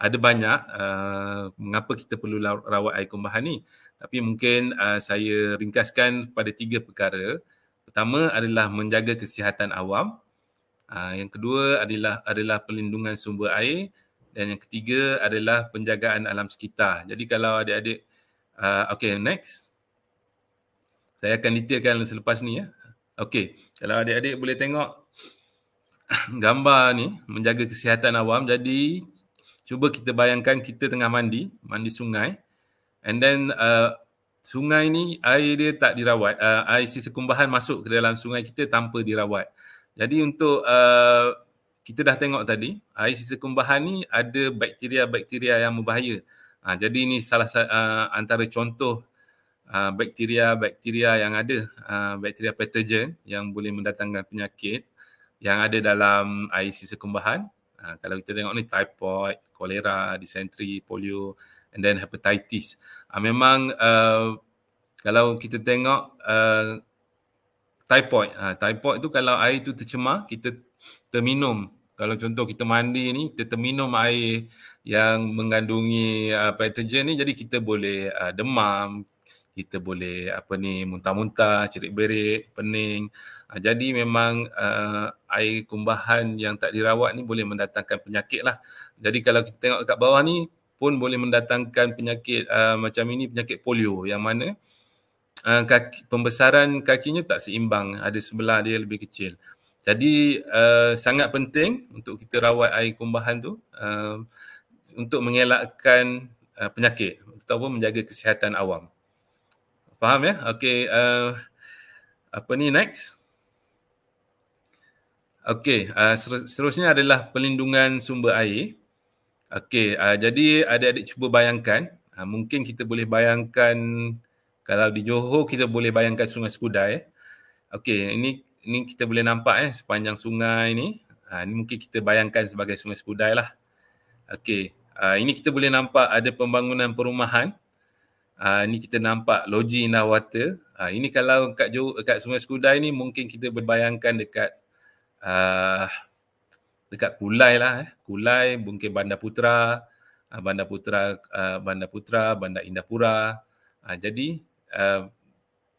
ada banyak uh, mengapa kita perlu rawat air kumbahan ni tapi mungkin uh, saya ringkaskan pada tiga perkara. Pertama adalah menjaga kesihatan awam. Uh, yang kedua adalah adalah perlindungan sumber air dan yang ketiga adalah penjagaan alam sekitar. Jadi kalau adik-adik uh, okey next. Saya akan detailkan selepas ni ya. Okay, kalau adik-adik boleh tengok gambar ni menjaga kesihatan awam. Jadi cuba kita bayangkan kita tengah mandi, mandi sungai. And then uh, sungai ni air dia tak dirawat. Uh, air sisa kumbahan masuk ke dalam sungai kita tanpa dirawat. Jadi untuk uh, kita dah tengok tadi, air sisa kumbahan ni ada bakteria-bakteria yang berbahaya. Uh, jadi ini salah uh, antara contoh uh, bakteria-bakteria yang ada, uh, bakteria pathogen yang boleh mendatangkan penyakit yang ada dalam air sisa kumbahan. Uh, ah, kalau kita tengok ni typhoid, kolera, disentri, polio and then hepatitis. Uh, memang uh, kalau kita tengok uh, typhoid, uh, typhoid tu kalau air tu tercemar, kita terminum. Kalau contoh kita mandi ni, kita terminum air yang mengandungi uh, pathogen ni, jadi kita boleh uh, demam, kita boleh apa ni muntah-muntah, cerit berik, pening. Uh, jadi memang uh, air kumbahan yang tak dirawat ni boleh mendatangkan penyakit lah. Jadi kalau kita tengok dekat bawah ni, pun boleh mendatangkan penyakit uh, macam ini penyakit polio yang mana uh, kaki, pembesaran kakinya tak seimbang ada sebelah dia lebih kecil jadi uh, sangat penting untuk kita rawat air kumbahan tu uh, untuk mengelakkan uh, penyakit ataupun menjaga kesihatan awam faham ya okey uh, apa ni next okey uh, seterusnya adalah pelindungan sumber air Okey, uh, ah, jadi adik-adik cuba bayangkan, uh, mungkin kita boleh bayangkan kalau di Johor kita boleh bayangkan Sungai Sekudai. Okey, ini ini kita boleh nampak eh sepanjang sungai ini. Ha, ah, ini mungkin kita bayangkan sebagai Sungai Sekudai lah. Okey, uh, ini kita boleh nampak ada pembangunan perumahan. Uh, ini kita nampak loji Indah Water. Uh, ini kalau kat, Johor, kat Sungai Sekudai ni mungkin kita berbayangkan dekat uh, dekat Kulai lah eh. Kulai, Bungkir Bandar Putra, uh, Bandar Putra, uh, Bandar Putra, Bandar Indapura. Uh, ah, jadi uh,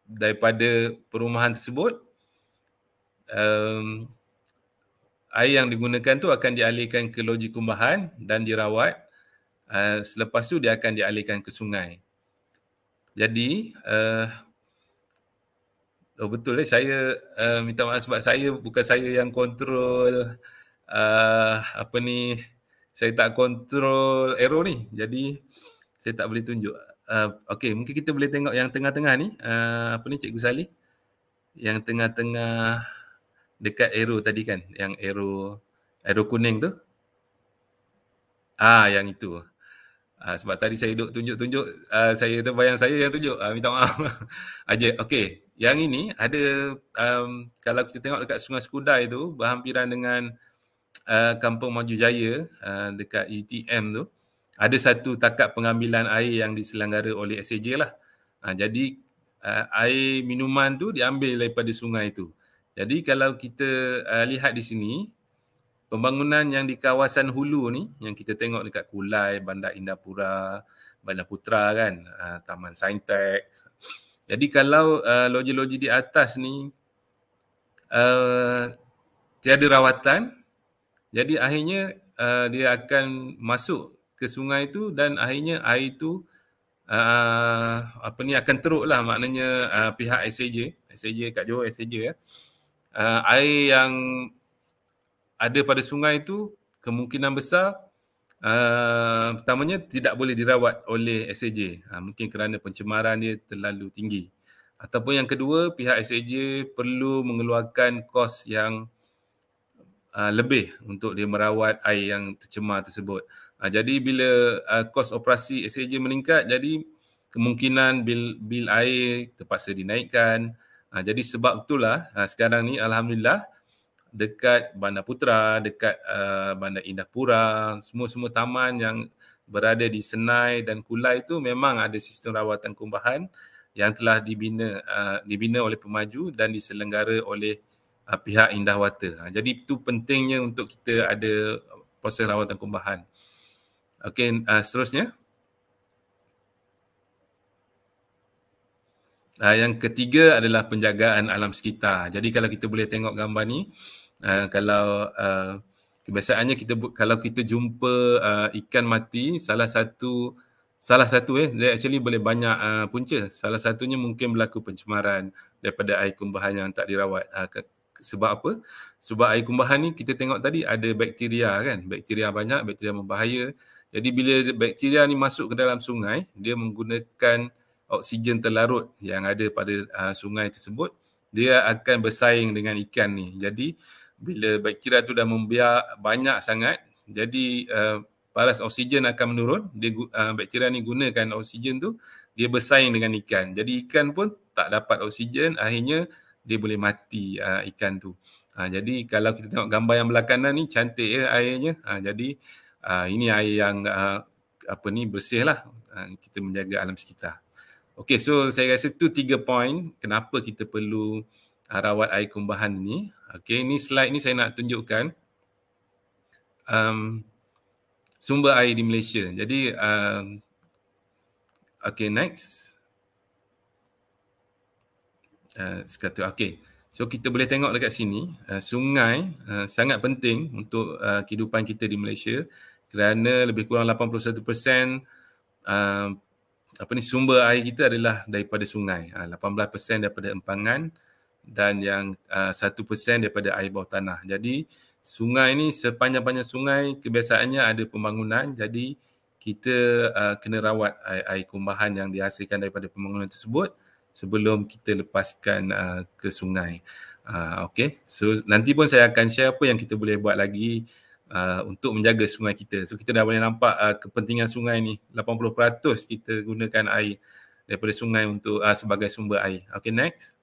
daripada perumahan tersebut um, air yang digunakan tu akan dialihkan ke loji kumbahan dan dirawat. Uh, selepas tu dia akan dialihkan ke sungai. Jadi uh, Oh betul eh saya uh, minta maaf sebab saya bukan saya yang kontrol uh, apa ni saya tak kontrol arrow ni jadi saya tak boleh tunjuk uh, eh, okey mungkin kita boleh tengok yang tengah-tengah ni uh, apa ni cikgu Salih yang tengah-tengah dekat arrow tadi kan yang arrow arrow kuning tu ah yang itu Uh, sebab tadi saya duk tunjuk-tunjuk uh, saya bayang saya yang tunjuk uh, minta maaf aje okey yang ini ada um, kalau kita tengok dekat Sungai Sekudai tu berhampiran dengan Eh, Kampung Maju Jaya uh, dekat UTM e tu ada satu takat pengambilan air yang diselenggara oleh SAJ lah. Uh, jadi uh, air minuman tu diambil daripada sungai itu. Jadi kalau kita uh, lihat di sini pembangunan yang di kawasan hulu ni yang kita tengok dekat Kulai, Bandar Indapura, Bandar Putra kan, uh, Taman Saintex. Jadi kalau uh, loji-loji di atas ni uh, tiada rawatan jadi akhirnya uh, dia akan masuk ke sungai itu dan akhirnya air itu uh, apa ni akan teruk lah maknanya uh, pihak SAJ, SAJ kat Johor SAJ ya. Uh, air yang ada pada sungai itu kemungkinan besar Uh, pertamanya tidak boleh dirawat oleh SAJ uh, mungkin kerana pencemaran dia terlalu tinggi ataupun yang kedua pihak SAJ perlu mengeluarkan kos yang Uh, lebih untuk dia merawat air yang tercemar tersebut. Uh, jadi bila uh, kos operasi SAJ meningkat, jadi kemungkinan bil bil air terpaksa dinaikkan. Uh, jadi sebab itulah uh, sekarang ni alhamdulillah dekat Bandar Putra, dekat uh, Bandar Indah Pura, semua-semua taman yang berada di Senai dan Kulai itu memang ada sistem rawatan kumbahan yang telah dibina uh, dibina oleh pemaju dan diselenggara oleh uh, pihak Indah Wata. Uh, jadi itu pentingnya untuk kita ada proses rawatan kumbahan. Okey, uh, seterusnya. Uh, yang ketiga adalah penjagaan alam sekitar. Jadi kalau kita boleh tengok gambar ni, uh, kalau uh, kebiasaannya kita kalau kita jumpa uh, ikan mati, salah satu salah satu eh dia actually boleh banyak uh, punca. Salah satunya mungkin berlaku pencemaran daripada air kumbahan yang tak dirawat. Uh, sebab apa? Sebab air kumbahan ni kita tengok tadi ada bakteria kan. Bakteria banyak, bakteria membahaya. Jadi bila bakteria ni masuk ke dalam sungai, dia menggunakan oksigen terlarut yang ada pada uh, sungai tersebut, dia akan bersaing dengan ikan ni. Jadi bila bakteria tu dah membiak banyak sangat, jadi uh, paras oksigen akan menurun, dia uh, bakteria ni gunakan oksigen tu, dia bersaing dengan ikan. Jadi ikan pun tak dapat oksigen, akhirnya dia boleh mati uh, ikan tu. Uh, jadi kalau kita tengok gambar yang belakang ni cantik ya airnya. Uh, jadi uh, ini air yang uh, apa ni bersih lah uh, kita menjaga alam sekitar. Okay so saya rasa tu tiga point kenapa kita perlu uh, rawat air kumbahan ni. Okay ni slide ni saya nak tunjukkan um, sumber air di Malaysia. Jadi um, okay next. Eh, Sekatu. okey so kita boleh tengok dekat sini uh, sungai uh, sangat penting untuk uh, kehidupan kita di Malaysia kerana lebih kurang 81% uh, apa ni sumber air kita adalah daripada sungai uh, ah, 18% daripada empangan dan yang uh, 1% daripada air bawah tanah jadi sungai ni sepanjang-panjang sungai kebiasaannya ada pembangunan jadi kita uh, kena rawat air, air kumbahan yang dihasilkan daripada pembangunan tersebut sebelum kita lepaskan uh, ke sungai. Uh, okay, so nanti pun saya akan share apa yang kita boleh buat lagi uh, untuk menjaga sungai kita. So kita dah boleh nampak uh, kepentingan sungai ni 80% kita gunakan air daripada sungai untuk uh, sebagai sumber air. Okay, next.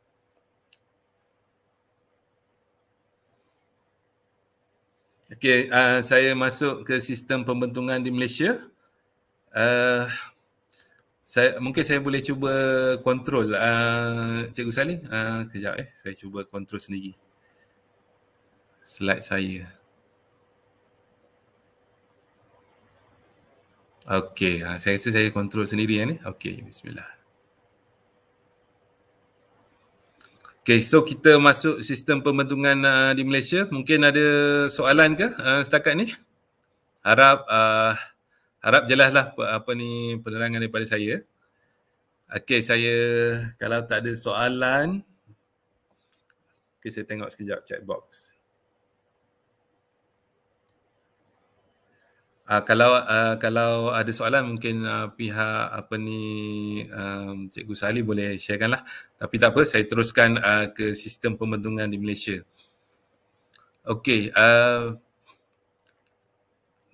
Okay, uh, saya masuk ke sistem pembentungan di Malaysia. Uh, saya mungkin saya boleh cuba kontrol a uh, cikgu Salih ah, uh, kejap eh saya cuba kontrol sendiri slide saya okey uh, saya rasa saya kontrol sendiri ya ni okey bismillah Okay, so kita masuk sistem pembentungan uh, di Malaysia. Mungkin ada soalan ke uh, setakat ni? Harap uh, harap jelaslah lah apa ni penerangan daripada saya. Okey, saya kalau tak ada soalan okay, saya tengok sekejap chat box. Uh, kalau uh, kalau ada soalan mungkin uh, pihak apa ni um, Cikgu Salih boleh lah. Tapi tak apa, saya teruskan uh, ke sistem pembentungan di Malaysia. Okey, uh,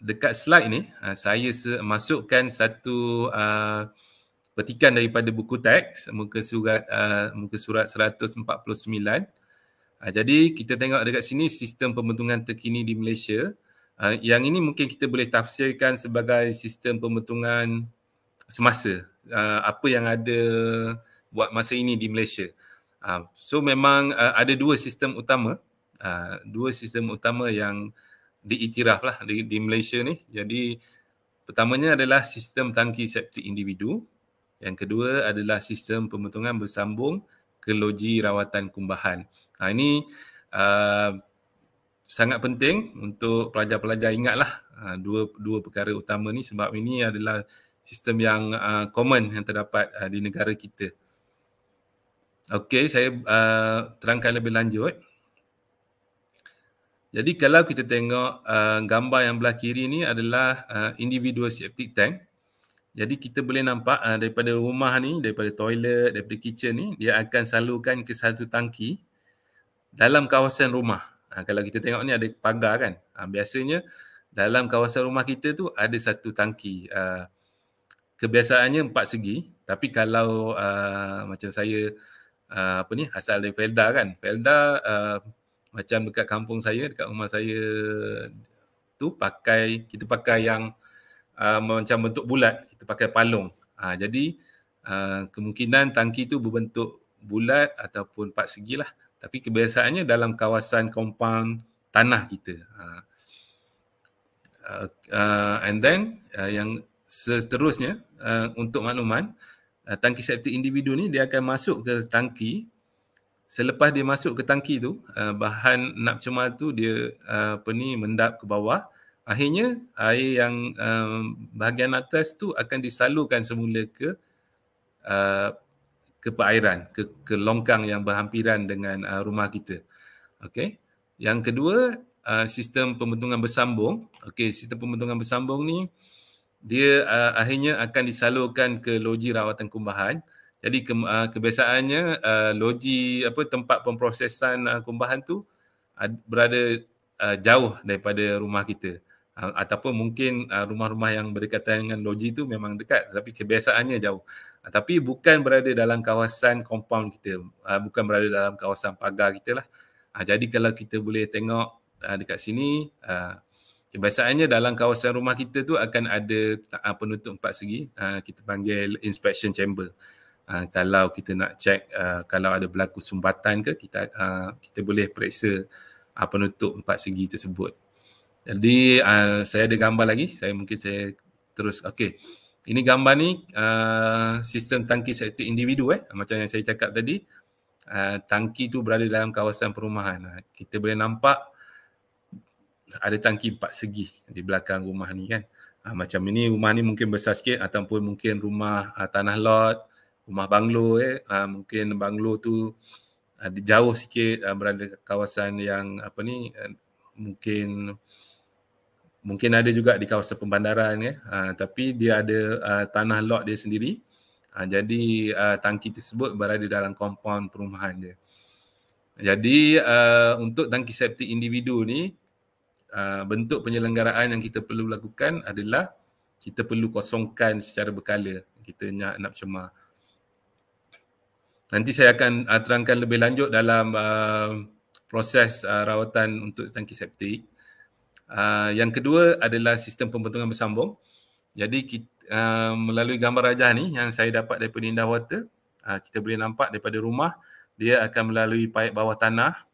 dekat slide ni ah, saya masukkan satu ah, petikan daripada buku teks muka surat ah, muka surat 149 jadi kita tengok dekat sini sistem pembentungan terkini di Malaysia yang ini mungkin kita boleh tafsirkan sebagai sistem pembentungan semasa apa yang ada buat masa ini di Malaysia so memang ada dua sistem utama dua sistem utama yang diiktiraf lah di, di Malaysia ni. Jadi pertamanya adalah sistem tangki septic individu. Yang kedua adalah sistem pemotongan bersambung ke loji rawatan kumbahan. Ha, ini uh, sangat penting untuk pelajar-pelajar ingatlah ha, dua dua perkara utama ni sebab ini adalah sistem yang uh, common yang terdapat uh, di negara kita. Okey, saya uh, terangkan lebih lanjut. Jadi kalau kita tengok uh, gambar yang belah kiri ni adalah uh, individual septic tank. Jadi kita boleh nampak uh, daripada rumah ni, daripada toilet, daripada kitchen ni, dia akan salurkan ke satu tangki dalam kawasan rumah. Ha, kalau kita tengok ni ada pagar kan. Ha, biasanya dalam kawasan rumah kita tu ada satu tangki. Uh, kebiasaannya empat segi. Tapi kalau uh, macam saya, uh, apa ni, asal dari Felda kan. Felda uh, macam dekat kampung saya dekat rumah saya tu pakai kita pakai yang uh, macam bentuk bulat kita pakai palung ha, jadi uh, kemungkinan tangki tu berbentuk bulat ataupun empat segi lah. tapi kebiasaannya dalam kawasan kompaun tanah kita uh, uh, and then uh, yang seterusnya uh, untuk makluman uh, tangki septic individu ni dia akan masuk ke tangki selepas dia masuk ke tangki tu uh, bahan nap cemar tu dia uh, apa ni mendap ke bawah akhirnya air yang um, bahagian atas tu akan disalurkan semula ke uh, ke perairan ke, ke longkang yang berhampiran dengan rumah kita okey yang kedua sistem pembentungan bersambung okey sistem pembentungan bersambung ni dia akhirnya akan disalurkan ke loji rawatan kumbahan jadi ke, uh, kebiasaannya uh, loji apa tempat pemprosesan uh, kumbahan tu uh, berada uh, jauh daripada rumah kita. Uh, ataupun mungkin rumah-rumah yang berdekatan dengan loji tu memang dekat tapi kebiasaannya jauh. Uh, tapi bukan berada dalam kawasan compound kita, uh, bukan berada dalam kawasan pagar kita lah. Uh, jadi kalau kita boleh tengok uh, dekat sini uh, Kebiasaannya dalam kawasan rumah kita tu akan ada penutup empat segi. Kita panggil inspection chamber uh, kalau kita nak cek uh, ah, kalau ada berlaku sumbatan ke kita uh, kita boleh periksa uh, penutup empat segi tersebut jadi uh, saya ada gambar lagi saya mungkin saya terus okey ini gambar ni uh, sistem tangki septic individu eh macam yang saya cakap tadi uh, tangki tu berada dalam kawasan perumahan uh, kita boleh nampak ada tangki empat segi di belakang rumah ni kan uh, macam ini rumah ni mungkin besar sikit ataupun mungkin rumah uh, tanah lot rumah banglo eh uh, mungkin banglo tu ada uh, jauh sikit uh, berada kawasan yang apa ni uh, mungkin mungkin ada juga di kawasan pembandaran eh uh, tapi dia ada uh, tanah lot dia sendiri uh, jadi uh, tangki tersebut berada dalam compound perumahan dia jadi uh, untuk tangki septik individu ni uh, bentuk penyelenggaraan yang kita perlu lakukan adalah kita perlu kosongkan secara berkala kita nak nak cemar Nanti saya akan uh, terangkan lebih lanjut dalam uh, proses uh, rawatan untuk tangki septik. Uh, yang kedua adalah sistem pembentukan bersambung. Jadi kita, uh, melalui gambar rajah ni yang saya dapat daripada Indah Water, uh, kita boleh nampak daripada rumah dia akan melalui paip bawah tanah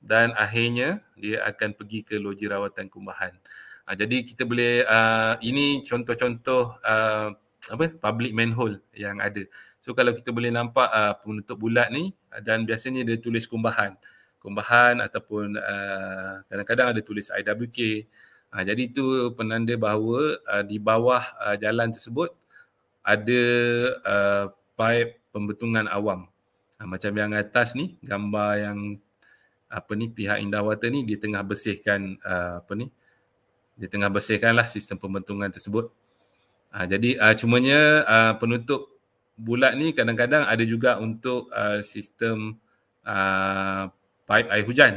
dan akhirnya dia akan pergi ke loji rawatan kumbahan. Uh, jadi kita boleh uh, ini contoh-contoh uh, apa public manhole yang ada. So kalau kita boleh nampak uh, penutup bulat ni ah, dan biasanya dia tulis kumbahan. Kumbahan ataupun uh, kadang-kadang ada tulis IWK. Uh, jadi itu penanda bahawa uh, di bawah uh, jalan tersebut ada uh, pipe pembetungan awam. Uh, macam yang atas ni gambar yang apa ni pihak Indah Water ni dia tengah bersihkan uh, apa ni dia tengah bersihkan lah sistem pembentungan tersebut. Uh, jadi uh, cumanya uh, penutup bulat ni kadang-kadang ada juga untuk uh, sistem uh, pipe air hujan.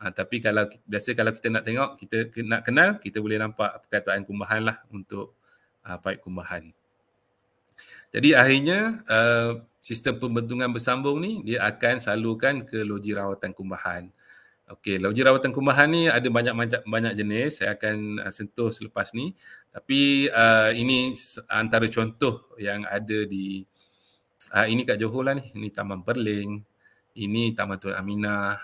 Uh, tapi kalau biasa kalau kita nak tengok, kita nak kenal, kita boleh nampak perkataan kumbahan lah untuk uh, pipe kumbahan. Jadi akhirnya uh, sistem pembentungan bersambung ni dia akan salurkan ke loji rawatan kumbahan. Okey, loji rawatan kumbahan ni ada banyak banyak jenis. Saya akan uh, sentuh selepas ni. Tapi uh, ini antara contoh yang ada di Uh, ini kat Johor lah ni. Ini Taman Berling. Ini Taman Tuan Aminah.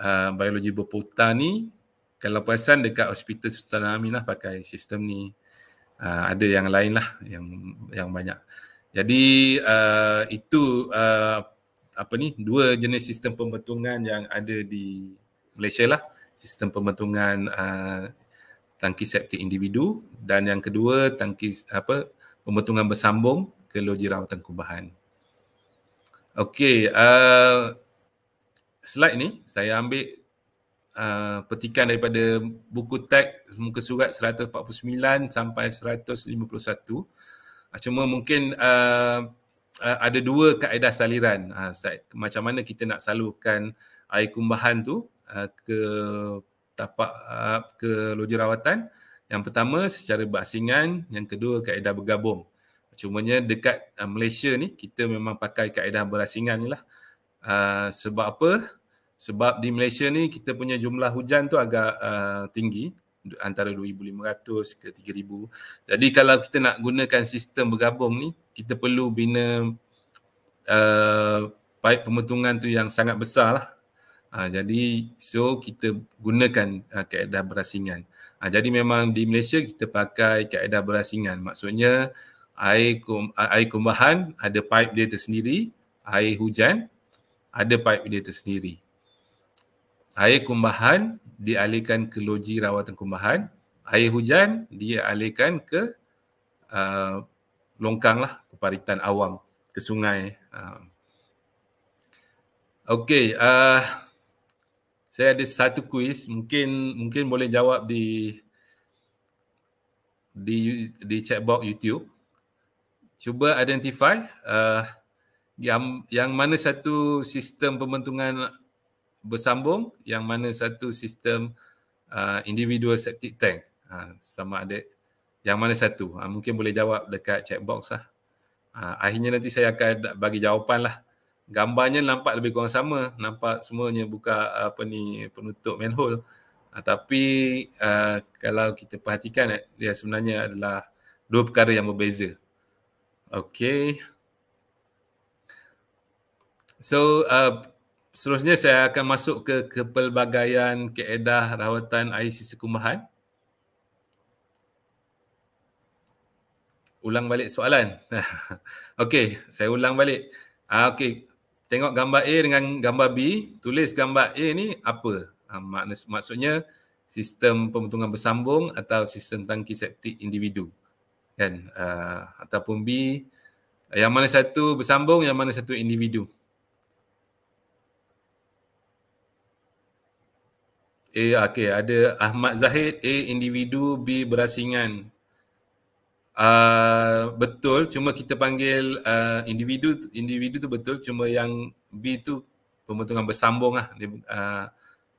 Uh, biologi berputar ni. Kalau perasan dekat Hospital Sultan Aminah pakai sistem ni. Uh, ada yang lain lah yang, yang banyak. Jadi uh, itu uh, apa ni dua jenis sistem pembentungan yang ada di Malaysia lah. Sistem pembentungan uh, tangki septik individu dan yang kedua tangki apa pembentungan bersambung keluh jerawatan kubahan. Okey, uh, slide ni saya ambil uh, petikan daripada buku teks muka surat 149 sampai 151. Ah, cuma mungkin uh, uh, ada dua kaedah saliran. Uh, macam mana kita nak salurkan air kumbahan tu uh, ke tapak uh, ke loji Yang pertama secara basingan, yang kedua kaedah bergabung. Cumanya dekat uh, Malaysia ni kita memang pakai kaedah berasingan ni lah. Uh, sebab apa? Sebab di Malaysia ni kita punya jumlah hujan tu agak uh, tinggi antara 2,500 ke 3,000. Jadi kalau kita nak gunakan sistem bergabung ni, kita perlu bina uh, paip pemetungan tu yang sangat besar lah. Uh, jadi so kita gunakan uh, kaedah berasingan. Uh, jadi memang di Malaysia kita pakai kaedah berasingan. Maksudnya air kum, air kumbahan ada pipe dia tersendiri, air hujan ada pipe dia tersendiri. Air kumbahan dialihkan ke loji rawatan kumbahan, air hujan dia dialihkan ke uh, longkang lah ke paritan awam ke sungai. Uh. Okey, uh, saya ada satu kuis mungkin mungkin boleh jawab di di di chat box YouTube cuba identify uh, yang yang mana satu sistem pembentukan bersambung yang mana satu sistem uh, individual septic tank uh, sama ada yang mana satu uh, mungkin boleh jawab dekat checkbox lah uh, akhirnya nanti saya akan bagi jawapan lah gambarnya nampak lebih kurang sama nampak semuanya buka apa ni penutup manhole uh, tapi uh, kalau kita perhatikan eh, dia sebenarnya adalah dua perkara yang berbeza Okay. So uh, seterusnya saya akan masuk ke kepelbagaian keedah rawatan air sisa kumbahan. Ulang balik soalan. Okey, saya ulang balik. Uh, ah, Okey, tengok gambar A dengan gambar B. Tulis gambar A ni apa? Uh, ah, maksud, maksudnya sistem pembentukan bersambung atau sistem tangki septik individu kan uh, ataupun B yang mana satu bersambung yang mana satu individu A okey ada Ahmad Zahid A individu B berasingan uh, betul cuma kita panggil uh, individu individu tu betul cuma yang B tu pembentukan bersambung lah uh,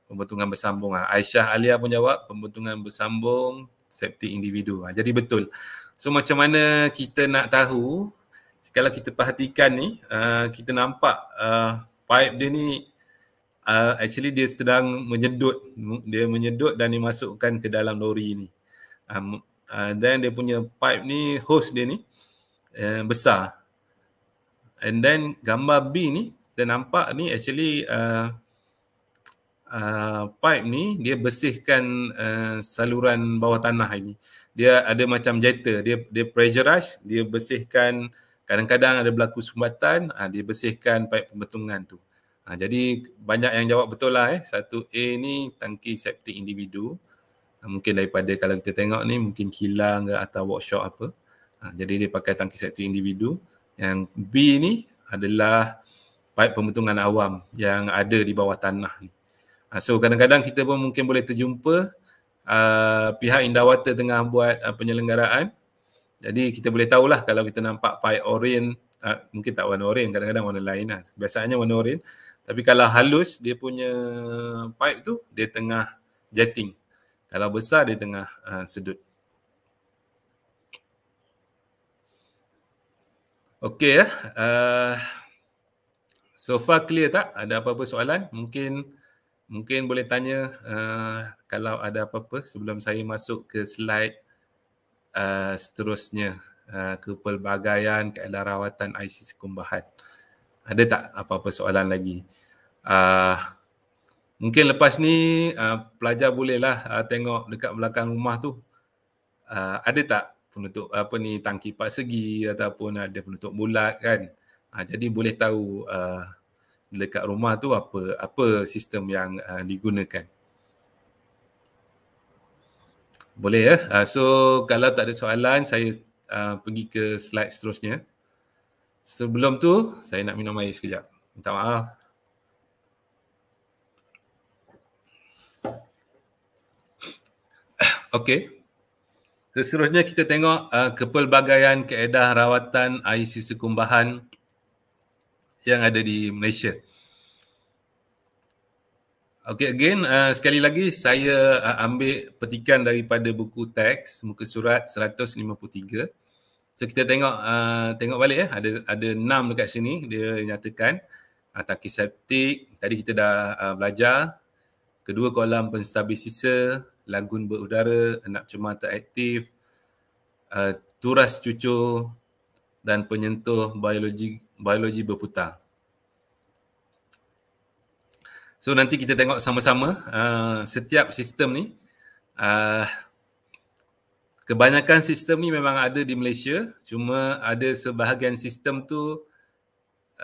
pembentukan bersambung lah. Aisyah Alia pun jawab pembentukan bersambung septic individu. Jadi betul. So macam mana kita nak tahu kalau kita perhatikan ni uh, kita nampak uh, pipe dia ni uh, actually dia sedang menyedut dia menyedut dan dimasukkan ke dalam lori ni. Um, uh, then dia punya pipe ni hose dia ni uh, besar. And then gambar B ni kita nampak ni actually uh, uh, pipe ni dia bersihkan uh, saluran bawah tanah ini dia ada macam jeter dia dia pressure rush dia bersihkan kadang-kadang ada berlaku sumbatan ha, dia bersihkan paip pembetungan tu ha, jadi banyak yang jawab betul lah eh satu A ni tangki septic individu ha, mungkin daripada kalau kita tengok ni mungkin kilang ke atau workshop apa ha, jadi dia pakai tangki septic individu yang B ni adalah paip pembetungan awam yang ada di bawah tanah ni ha, so kadang-kadang kita pun mungkin boleh terjumpa Uh, pihak Indawater tengah buat uh, penyelenggaraan. Jadi kita boleh tahulah kalau kita nampak pie orin, uh, mungkin tak warna orin. kadang-kadang warna lain lah. Biasanya warna orin. Tapi kalau halus, dia punya pipe tu, dia tengah jetting. Kalau besar, dia tengah uh, sedut. Okay ya. Uh, so far clear tak? Ada apa-apa soalan? Mungkin mungkin boleh tanya uh, kalau ada apa-apa sebelum saya masuk ke slide uh, seterusnya uh, ke pelbagaian keadaan rawatan IC sekumbahan. Ada tak apa-apa soalan lagi? Uh, mungkin lepas ni uh, pelajar bolehlah uh, tengok dekat belakang rumah tu uh, ada tak penutup apa ni tangki pak segi ataupun ada penutup bulat kan. Uh, jadi boleh tahu uh, dekat rumah tu apa apa sistem yang uh, digunakan. Boleh ya. Uh, so kalau tak ada soalan, saya uh, pergi ke slide seterusnya. Sebelum tu, saya nak minum air sekejap. Minta maaf. Okey. Seterusnya kita tengok uh, kepelbagaian keedah rawatan air sisa kumbahan yang ada di Malaysia. Okay, again, uh, sekali lagi saya uh, ambil petikan daripada buku teks muka surat 153. So kita tengok uh, tengok balik eh ada ada enam dekat sini dia nyatakan uh, tangki septik. Tadi kita dah uh, belajar kedua kolam penstabil sisa, lagun berudara, enap cemar tak aktif, uh, turas cucu dan penyentuh biologi biologi berputar. So nanti kita tengok sama-sama uh, setiap sistem ni uh, kebanyakan sistem ni memang ada di Malaysia cuma ada sebahagian sistem tu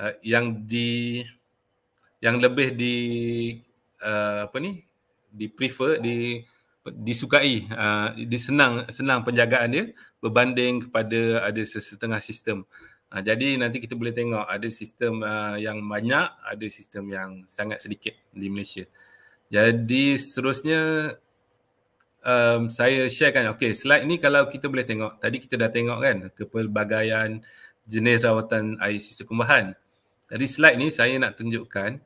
uh, yang di yang lebih di uh, apa ni di prefer di disukai uh, di senang senang penjagaan dia berbanding kepada ada sesetengah sistem. Ha, jadi nanti kita boleh tengok ada sistem uh, yang banyak, ada sistem yang sangat sedikit di Malaysia. Jadi seterusnya um, saya sharekan. Okey, slide ni kalau kita boleh tengok, tadi kita dah tengok kan kepelbagaian jenis rawatan air sisa kumbahan. Jadi slide ni saya nak tunjukkan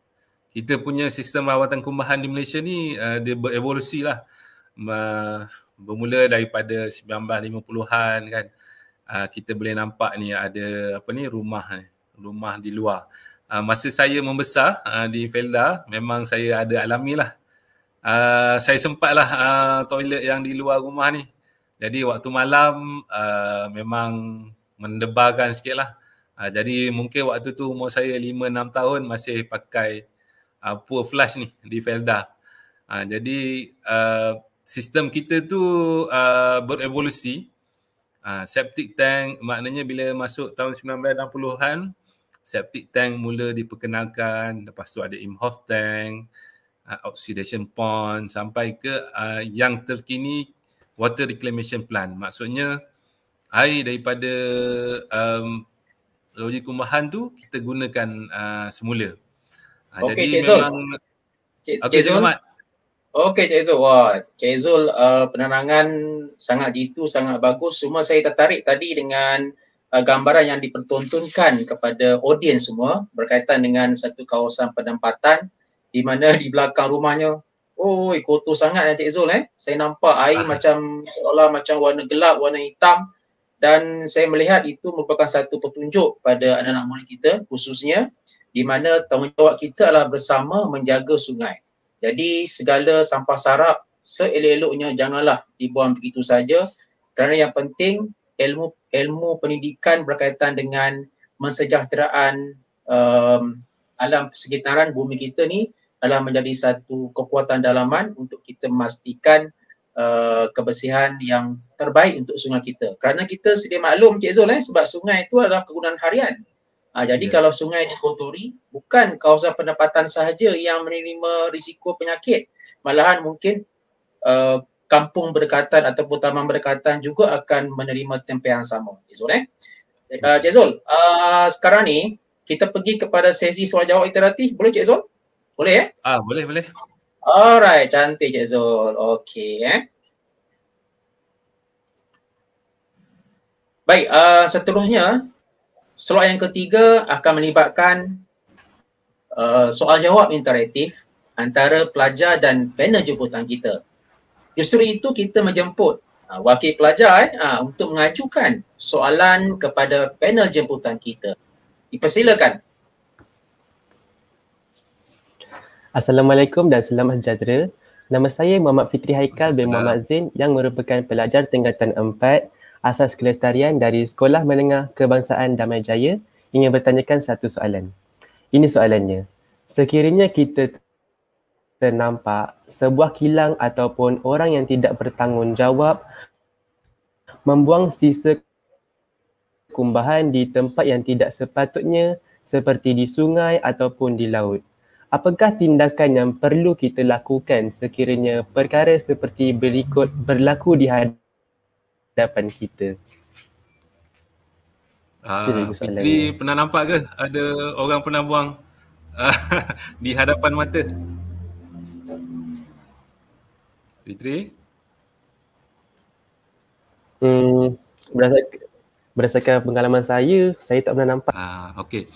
kita punya sistem rawatan kumbahan di Malaysia ni uh, dia berevolusi lah. Uh, bermula daripada 1950-an kan. Ah, kita boleh nampak ni ada apa ni rumah eh, rumah di luar. Uh, masa saya membesar uh, di Felda memang saya ada alami lah. Uh, saya sempatlah uh, toilet yang di luar rumah ni. Jadi waktu malam uh, memang mendebarkan sikit lah. Uh, jadi mungkin waktu tu umur saya 5-6 tahun masih pakai uh, poor flush ni di Felda. Uh, jadi uh, sistem kita tu uh, berevolusi uh, septic tank maknanya bila masuk tahun 1960-an septic tank mula diperkenalkan lepas tu ada Imhoff tank uh, oxidation pond sampai ke uh, yang terkini water reclamation plant maksudnya air daripada um, loji kumbahan tu kita gunakan uh, semula uh, okay, jadi Cik memang Cik, okay, Cik Zul. Selamat. Okey, Cik Zul. Wah, Cik Zul, uh, penerangan sangat jitu, sangat bagus. Semua saya tertarik tadi dengan uh, gambaran yang dipertuntunkan kepada audiens semua berkaitan dengan satu kawasan penempatan di mana di belakang rumahnya. Oh, kotor sangat ya Cik Zul eh. Saya nampak air ah. macam seolah macam warna gelap, warna hitam dan saya melihat itu merupakan satu petunjuk pada anak-anak murid kita khususnya di mana tanggungjawab kita adalah bersama menjaga sungai. Jadi segala sampah sarap seelok-eloknya janganlah dibuang begitu saja kerana yang penting ilmu ilmu pendidikan berkaitan dengan mensejahteraan um, alam sekitaran bumi kita ni adalah menjadi satu kekuatan dalaman untuk kita memastikan uh, kebersihan yang terbaik untuk sungai kita. Kerana kita sedia maklum Cik Zul eh, sebab sungai itu adalah kegunaan harian. Ha, jadi yeah. kalau sungai dikotori, bukan kawasan pendapatan sahaja yang menerima risiko penyakit. Malahan mungkin uh, kampung berdekatan ataupun taman berdekatan juga akan menerima tempe yang sama. Jezol eh? Uh, Jezol, uh, sekarang ni kita pergi kepada sesi soal jawab iteratif. Boleh Cik Zul? Boleh eh? Ah, boleh, boleh. Alright, cantik Cik Zul. Okay eh. Baik, uh, seterusnya Slot yang ketiga akan melibatkan uh, soal jawab interaktif antara pelajar dan panel jemputan kita. Justru itu kita menjemput uh, wakil pelajar eh, uh, untuk mengajukan soalan kepada panel jemputan kita. Dipersilakan. Assalamualaikum dan selamat sejahtera. Nama saya Muhammad Fitri Haikal bin Muhammad Zain yang merupakan pelajar tingkatan 4 asas kelestarian dari Sekolah Menengah Kebangsaan Damai Jaya ingin bertanyakan satu soalan. Ini soalannya. Sekiranya kita ternampak sebuah kilang ataupun orang yang tidak bertanggungjawab membuang sisa kumbahan di tempat yang tidak sepatutnya seperti di sungai ataupun di laut. Apakah tindakan yang perlu kita lakukan sekiranya perkara seperti berikut berlaku di hadapan hadapan kita. Ah, Fitri ya. pernah nampak ke ada orang pernah buang ah, di hadapan mata? Fitri? Hmm, berdasarkan, berdasarkan pengalaman saya, saya tak pernah nampak. Ah, okey.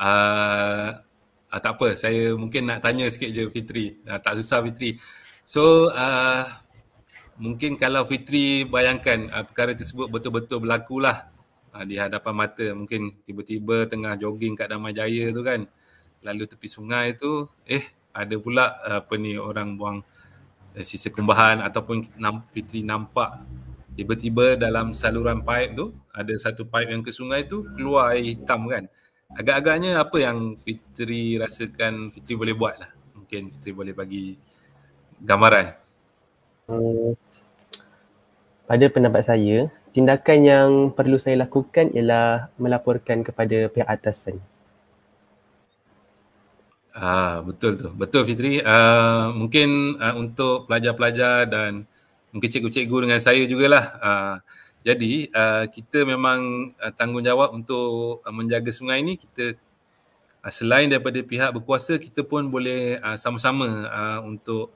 Ah, uh, tak apa, saya mungkin nak tanya sikit je Fitri. Uh, tak susah Fitri. So, ah, mungkin kalau Fitri bayangkan uh, perkara tersebut betul-betul berlaku lah uh, ah, di hadapan mata mungkin tiba-tiba tengah jogging kat Damai Jaya tu kan lalu tepi sungai tu eh ada pula ah, apa ni orang buang eh, sisa kumbahan ataupun Fitri nampak tiba-tiba dalam saluran paip tu ada satu paip yang ke sungai tu keluar air hitam kan agak-agaknya apa yang Fitri rasakan Fitri boleh buat lah mungkin Fitri boleh bagi gambaran Hmm. pada pendapat saya, tindakan yang perlu saya lakukan ialah melaporkan kepada pihak atasan. Ah betul tu. Betul Fitri. Uh, mungkin uh, untuk pelajar-pelajar dan mungkin cikgu-cikgu dengan saya jugalah. Uh, jadi uh, kita memang uh, tanggungjawab untuk uh, menjaga sungai ini kita uh, selain daripada pihak berkuasa kita pun boleh uh, sama-sama uh, untuk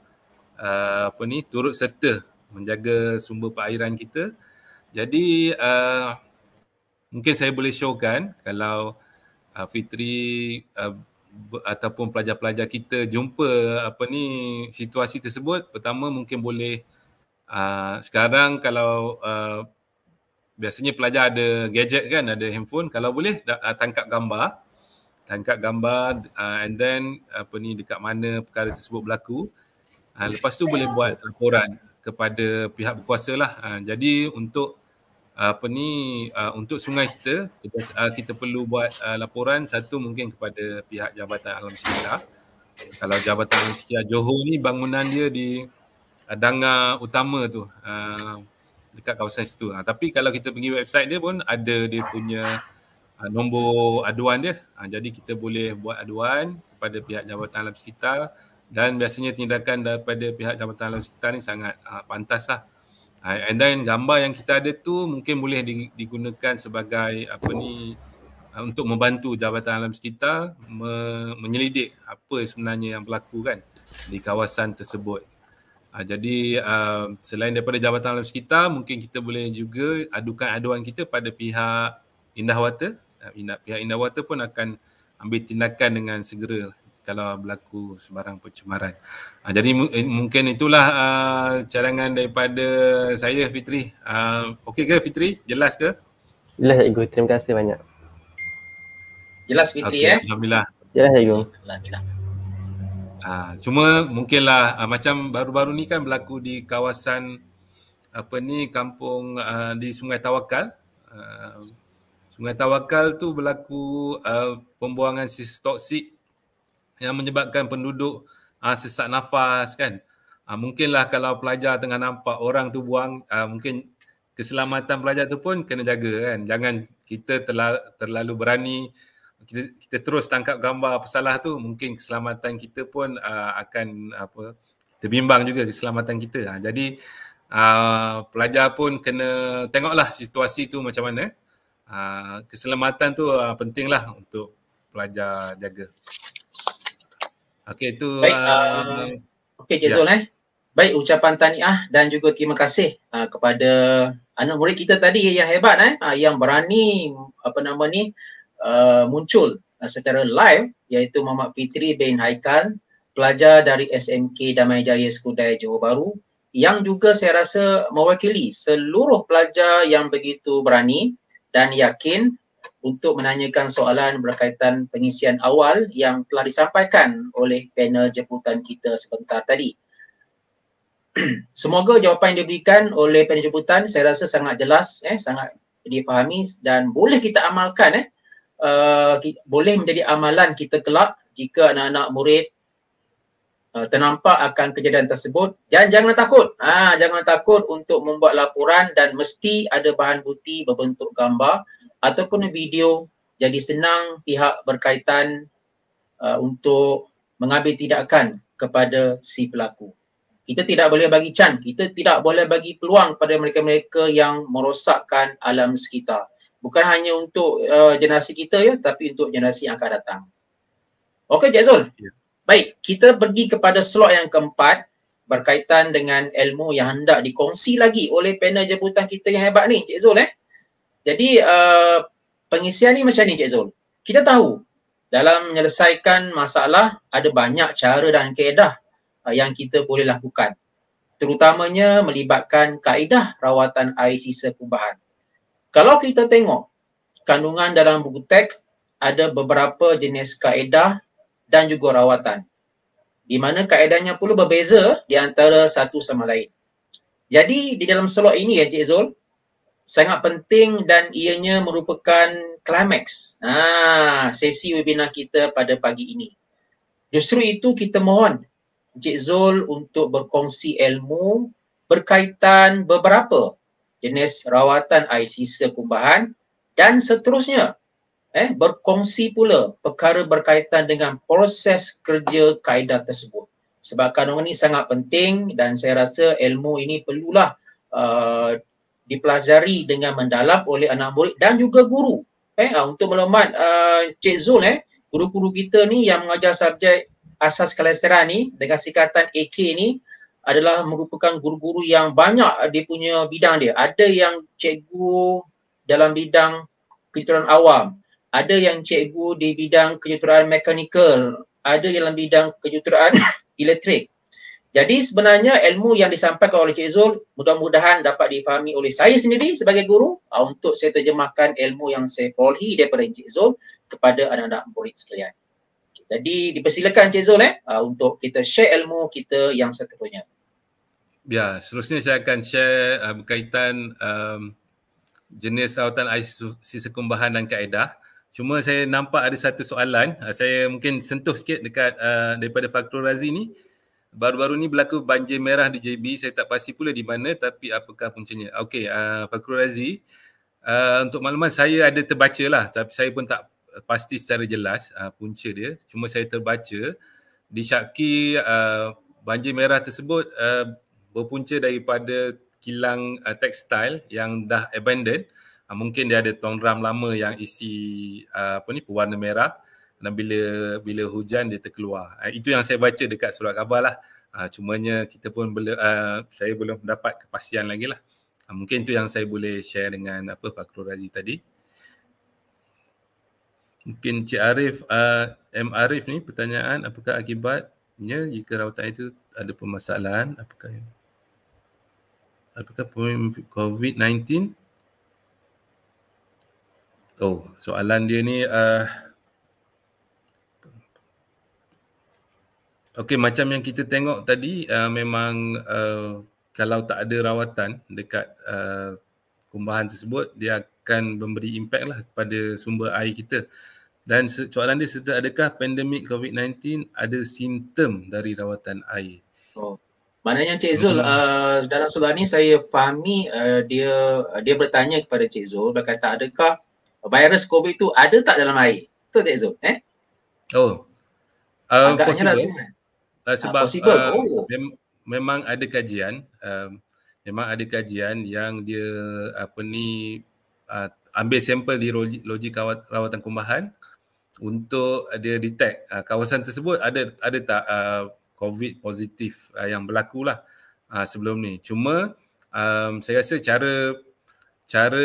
Uh, apa ni turut serta menjaga sumber perairan kita. Jadi uh, mungkin saya boleh showkan kalau uh, Fitri uh, ataupun pelajar-pelajar kita jumpa apa ni situasi tersebut pertama mungkin boleh uh, sekarang kalau uh, biasanya pelajar ada gadget kan ada handphone kalau boleh uh, tangkap gambar tangkap gambar uh, and then apa ni dekat mana perkara tersebut berlaku Ha, lepas tu boleh buat laporan kepada pihak berkuasa lah. Ha, jadi untuk apa ni uh, untuk sungai kita kita, uh, kita perlu buat uh, laporan satu mungkin kepada pihak Jabatan Alam Sekitar. Kalau Jabatan Alam Sekitar Johor ni bangunan dia di uh, Danga Utama tu uh, dekat kawasan situ. Uh, tapi kalau kita pergi website dia pun ada dia punya uh, nombor aduan dia. Uh, jadi kita boleh buat aduan kepada pihak Jabatan Alam Sekitar dan biasanya tindakan daripada pihak jabatan alam sekitar ni sangat uh, pantas lah. Uh, and then gambar yang kita ada tu mungkin boleh digunakan sebagai apa ni uh, untuk membantu jabatan alam sekitar me- menyelidik apa sebenarnya yang berlaku kan di kawasan tersebut. Uh, jadi uh, selain daripada jabatan alam sekitar mungkin kita boleh juga adukan aduan kita pada pihak Indah Water. Uh, pihak Indah Water pun akan ambil tindakan dengan segera lah kalau berlaku sebarang pencemaran. Uh, jadi eh, mungkin itulah uh, cadangan daripada saya Fitri. Uh, Okey ke Fitri? Jelas ke? Jelas Cikgu. Terima kasih banyak. Jelas Fitri okay. eh. Ya? Alhamdulillah. Jelas Cikgu. Alhamdulillah. Uh, cuma mungkinlah uh, macam baru-baru ni kan berlaku di kawasan apa ni kampung uh, di Sungai Tawakal. Uh, Sungai Tawakal tu berlaku uh, pembuangan sis toksik yang menyebabkan penduduk uh, sesak nafas kan uh, mungkinlah kalau pelajar tengah nampak orang tu buang uh, mungkin keselamatan pelajar tu pun kena jaga kan jangan kita terlalu, terlalu berani kita, kita terus tangkap gambar pesalah tu mungkin keselamatan kita pun uh, akan apa terbimbang juga keselamatan kita uh, jadi uh, pelajar pun kena tengoklah situasi tu macam mana uh, keselamatan tu uh, pentinglah untuk pelajar jaga Okey tu Baik, uh, uh, okey Jazul ya. eh. Baik ucapan tahniah dan juga terima kasih uh, kepada anak murid kita tadi yang hebat eh uh, yang berani apa nama ni uh, muncul uh, secara live iaitu Muhammad Fitri bin Haikal pelajar dari SMK Damai Jaya Sekudai Johor Bahru yang juga saya rasa mewakili seluruh pelajar yang begitu berani dan yakin untuk menanyakan soalan berkaitan pengisian awal yang telah disampaikan oleh panel jemputan kita sebentar tadi. Semoga jawapan yang diberikan oleh panel jemputan saya rasa sangat jelas, eh, sangat dipahami dan boleh kita amalkan. Eh. Uh, ki- boleh menjadi amalan kita kelak jika anak-anak murid uh, ternampak akan kejadian tersebut dan jangan takut ah jangan takut untuk membuat laporan dan mesti ada bahan bukti berbentuk gambar ataupun video jadi senang pihak berkaitan uh, untuk mengambil tindakan kepada si pelaku. Kita tidak boleh bagi can, kita tidak boleh bagi peluang kepada mereka-mereka yang merosakkan alam sekitar. Bukan hanya untuk uh, generasi kita ya, tapi untuk generasi yang akan datang. Okey, Cik Zul. Ya. Baik, kita pergi kepada slot yang keempat berkaitan dengan ilmu yang hendak dikongsi lagi oleh panel jemputan kita yang hebat ni, Cik Zul eh. Jadi uh, pengisian ni macam ni Cik Zul. Kita tahu dalam menyelesaikan masalah ada banyak cara dan kaedah uh, yang kita boleh lakukan. Terutamanya melibatkan kaedah rawatan air sisa perubahan. Kalau kita tengok kandungan dalam buku teks ada beberapa jenis kaedah dan juga rawatan. Di mana kaedahnya pula berbeza di antara satu sama lain. Jadi di dalam slot ini ya Cik Zul, sangat penting dan ianya merupakan climax. ah, sesi webinar kita pada pagi ini. Justru itu kita mohon Encik Zul untuk berkongsi ilmu berkaitan beberapa jenis rawatan air sisa kumbahan dan seterusnya eh, berkongsi pula perkara berkaitan dengan proses kerja kaedah tersebut. Sebab kandungan ini sangat penting dan saya rasa ilmu ini perlulah uh, dipelajari dengan mendalam oleh anak murid dan juga guru. Eh, ah, untuk melamat uh, ah, Cik Zul, eh, guru-guru kita ni yang mengajar subjek asas kolesterol ni dengan sikatan AK ni adalah merupakan guru-guru yang banyak dia punya bidang dia. Ada yang cikgu dalam bidang kejuruteraan awam, ada yang cikgu di bidang kejuruteraan mekanikal, ada dalam bidang kejuruteraan elektrik. Jadi sebenarnya ilmu yang disampaikan oleh Cik Zul mudah-mudahan dapat dipahami oleh saya sendiri sebagai guru ah, untuk saya terjemahkan ilmu yang saya perolehi daripada Cik Zul kepada anak-anak murid sekalian. Jadi dipersilakan Cik Zul eh, ah, untuk kita share ilmu kita yang seterusnya. Ya, seterusnya saya akan share uh, berkaitan um, jenis rawatan air sisa kumbahan dan kaedah. Cuma saya nampak ada satu soalan, uh, saya mungkin sentuh sikit dekat uh, daripada Faktor Razi ni. Baru-baru ni berlaku banjir merah di JB, saya tak pasti pula di mana tapi apakah puncanya. Okey, uh, ah, Fakru Razi, uh, untuk maklumat saya ada terbaca lah tapi saya pun tak pasti secara jelas uh, punca dia. Cuma saya terbaca, disyaki uh, banjir merah tersebut uh, berpunca daripada kilang uh, tekstil yang dah abandoned. Uh, mungkin dia ada tong ram lama yang isi uh, apa ni, pewarna merah dan bila bila hujan dia terkeluar. Uh, itu yang saya baca dekat surat khabar lah. Uh, cumanya kita pun bela, uh, saya belum dapat kepastian lagi lah. Uh, mungkin itu yang saya boleh share dengan apa Pak Kurazi tadi. Mungkin Cik Arif, uh, M. Arif ni pertanyaan apakah akibatnya jika rawatan itu ada permasalahan apakah apakah COVID-19 Oh, soalan dia ni uh, Okey macam yang kita tengok tadi uh, memang uh, kalau tak ada rawatan dekat uh, kumbahan tersebut dia akan memberi impact lah kepada sumber air kita. Dan soalan dia serta adakah pandemik COVID-19 ada simptom dari rawatan air? Oh. Maknanya Cik Zul hmm. uh, dalam soalan ni saya fahami uh, dia uh, dia bertanya kepada Cik Zul berkata adakah virus COVID tu ada tak dalam air? Betul Cik Zul eh? Oh. Uh, Agaknya lah Zul. Uh, sebab uh, oh. mem- memang ada kajian uh, memang ada kajian yang dia apa ni uh, ambil sampel di logi kawat, rawatan kumbahan untuk dia detect uh, kawasan tersebut ada ada tak uh, covid positif uh, yang berlaku lah uh, sebelum ni cuma um, saya rasa cara cara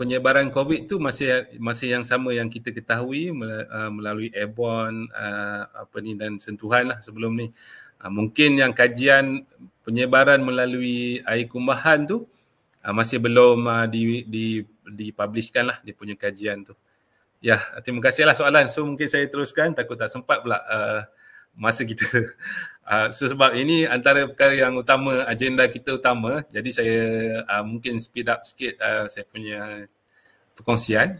penyebaran COVID tu masih masih yang sama yang kita ketahui ah, melalui airborne ah, apa ni dan sentuhan lah sebelum ni. Ah, mungkin yang kajian penyebaran melalui air kumbahan tu masih belum di di di publishkan lah dia punya kajian tu. Ya, terima kasihlah soalan. So mungkin saya teruskan takut tak sempat pula masa kita. uh, ah, sebab ini antara perkara yang utama agenda kita utama jadi saya uh, mungkin speed up sikit uh, saya punya perkongsian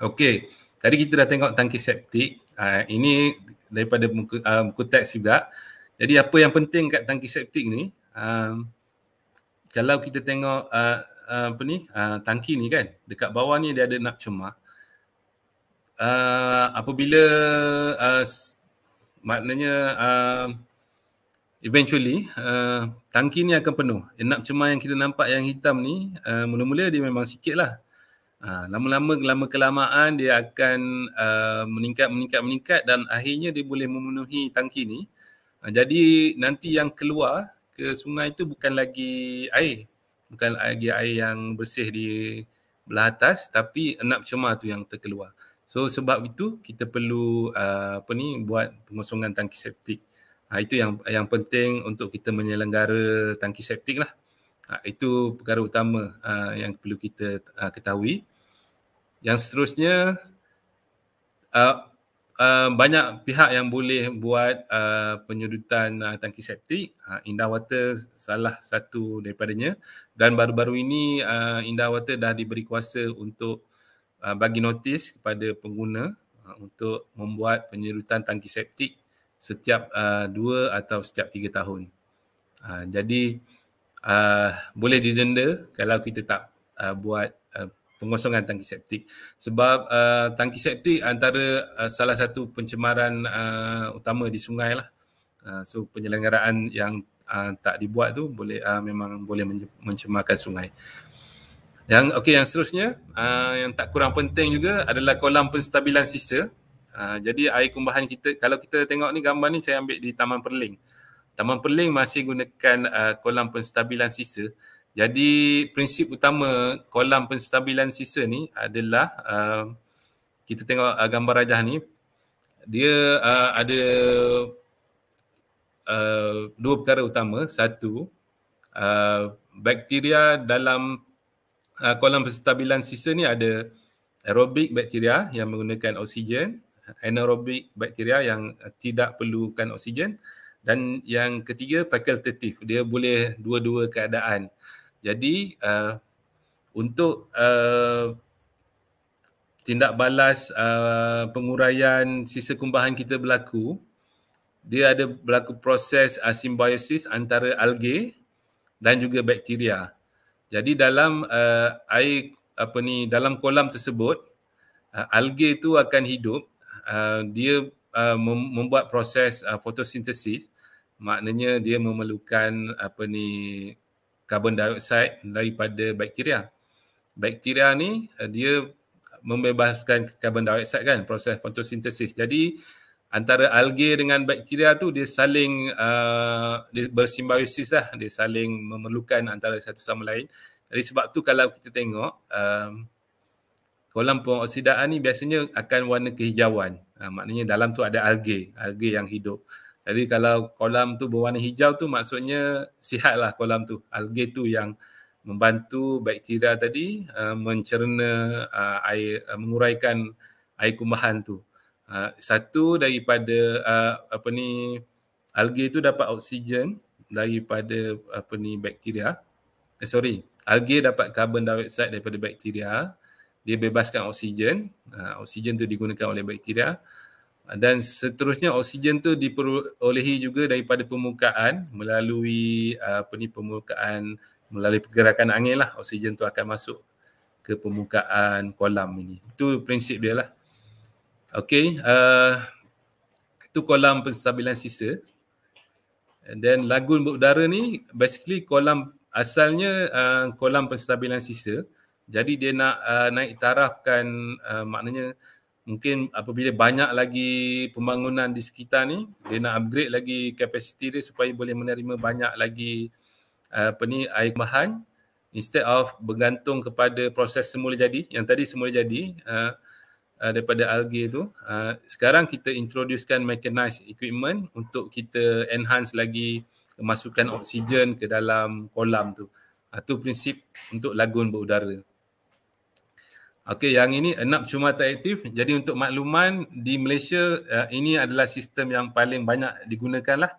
okey tadi kita dah tengok tangki septik uh, ini daripada buku, uh, buku teks juga jadi apa yang penting kat tangki septik ni um, kalau kita tengok uh, Uh, apa ni uh, tangki ni kan dekat bawah ni dia ada nak cemak uh, apabila uh, maknanya uh, eventually uh, tangki ni akan penuh. Enak cemar yang kita nampak yang hitam ni uh, mula-mula dia memang sikit lah. Uh, lama-lama lama kelamaan dia akan uh, meningkat meningkat meningkat dan akhirnya dia boleh memenuhi tangki ni. Uh, jadi nanti yang keluar ke sungai itu bukan lagi air. Bukan lagi air yang bersih di belah atas tapi enak cemar tu yang terkeluar. So sebab itu kita perlu uh, apa ni buat pengosongan tangki septik. Ha, itu yang yang penting untuk kita menyelenggara tangki septik lah. Ha, itu perkara utama ha, yang perlu kita ha, ketahui. Yang seterusnya, ha, ha, banyak pihak yang boleh buat ha, penyudutan ha, tangki septik. Ha, Indah Water salah satu daripadanya. Dan baru-baru ini ha, Indah Water dah diberi kuasa untuk ha, bagi notis kepada pengguna ha, untuk membuat penyudutan tangki septik setiap uh, dua atau setiap tiga tahun. Uh, jadi uh, boleh didenda kalau kita tak uh, buat uh, pengosongan tangki septik sebab uh, tangki septik antara uh, salah satu pencemaran uh, utama di sungai lah. Uh, so penyelenggaraan yang uh, tak dibuat tu boleh uh, memang boleh mencemarkan sungai. Yang okey yang seterusnya uh, yang tak kurang penting juga adalah kolam penstabilan sisa. Ha, jadi air kumbahan kita kalau kita tengok ni gambar ni saya ambil di Taman Perling. Taman Perling masih gunakan uh, kolam penstabilan sisa. Jadi prinsip utama kolam penstabilan sisa ni adalah uh, kita tengok uh, gambar rajah ni dia uh, ada uh, dua perkara utama. Satu uh, bakteria dalam uh, kolam penstabilan sisa ni ada aerobik bakteria yang menggunakan oksigen anaerobic bakteria yang tidak perlukan oksigen dan yang ketiga fakultatif dia boleh dua-dua keadaan jadi uh, untuk uh, tindak balas uh, penguraian sisa kumbahan kita berlaku dia ada berlaku proses uh, simbiosis antara algae dan juga bakteria jadi dalam uh, air apa ni dalam kolam tersebut uh, algae itu akan hidup Uh, dia uh, membuat proses uh, fotosintesis maknanya dia memerlukan apa ni karbon dioksida daripada bakteria bakteria ni uh, dia membebaskan karbon dioksida kan proses fotosintesis jadi antara algae dengan bakteria tu dia saling uh, dia bersimbiosis lah dia saling memerlukan antara satu sama lain jadi sebab tu kalau kita tengok uh, kolam pengoksidaan ni biasanya akan warna kehijauan. Ha, maknanya dalam tu ada algae, algae yang hidup. Jadi kalau kolam tu berwarna hijau tu maksudnya sihatlah kolam tu. Algae tu yang membantu bakteria tadi uh, mencerna uh, air uh, menguraikan air kumbahan tu. Uh, satu daripada uh, apa ni algae tu dapat oksigen daripada apa ni bakteria. Eh, sorry, algae dapat karbon dioksida daripada bakteria dia bebaskan oksigen uh, oksigen tu digunakan oleh bakteria uh, dan seterusnya oksigen tu diperolehi juga daripada permukaan melalui uh, apa ni permukaan melalui pergerakan angin lah oksigen tu akan masuk ke permukaan kolam ini itu prinsip dia lah okay uh, itu kolam pensabilan sisa dan lagun berudara ni basically kolam asalnya uh, kolam pensabilan sisa uh, jadi dia nak uh, naik tarafkan uh, maknanya mungkin apabila banyak lagi pembangunan di sekitar ni dia nak upgrade lagi kapasiti dia supaya boleh menerima banyak lagi uh, apa ni air kemahan instead of bergantung kepada proses semula jadi yang tadi semula jadi uh, uh, daripada algae tu uh, sekarang kita introducekan mechanized equipment untuk kita enhance lagi masukkan oksigen ke dalam kolam tu. Itu uh, prinsip untuk lagun berudara. Okey, yang ini enak cuma tak aktif. Jadi untuk makluman di Malaysia uh, ini adalah sistem yang paling banyak digunakan lah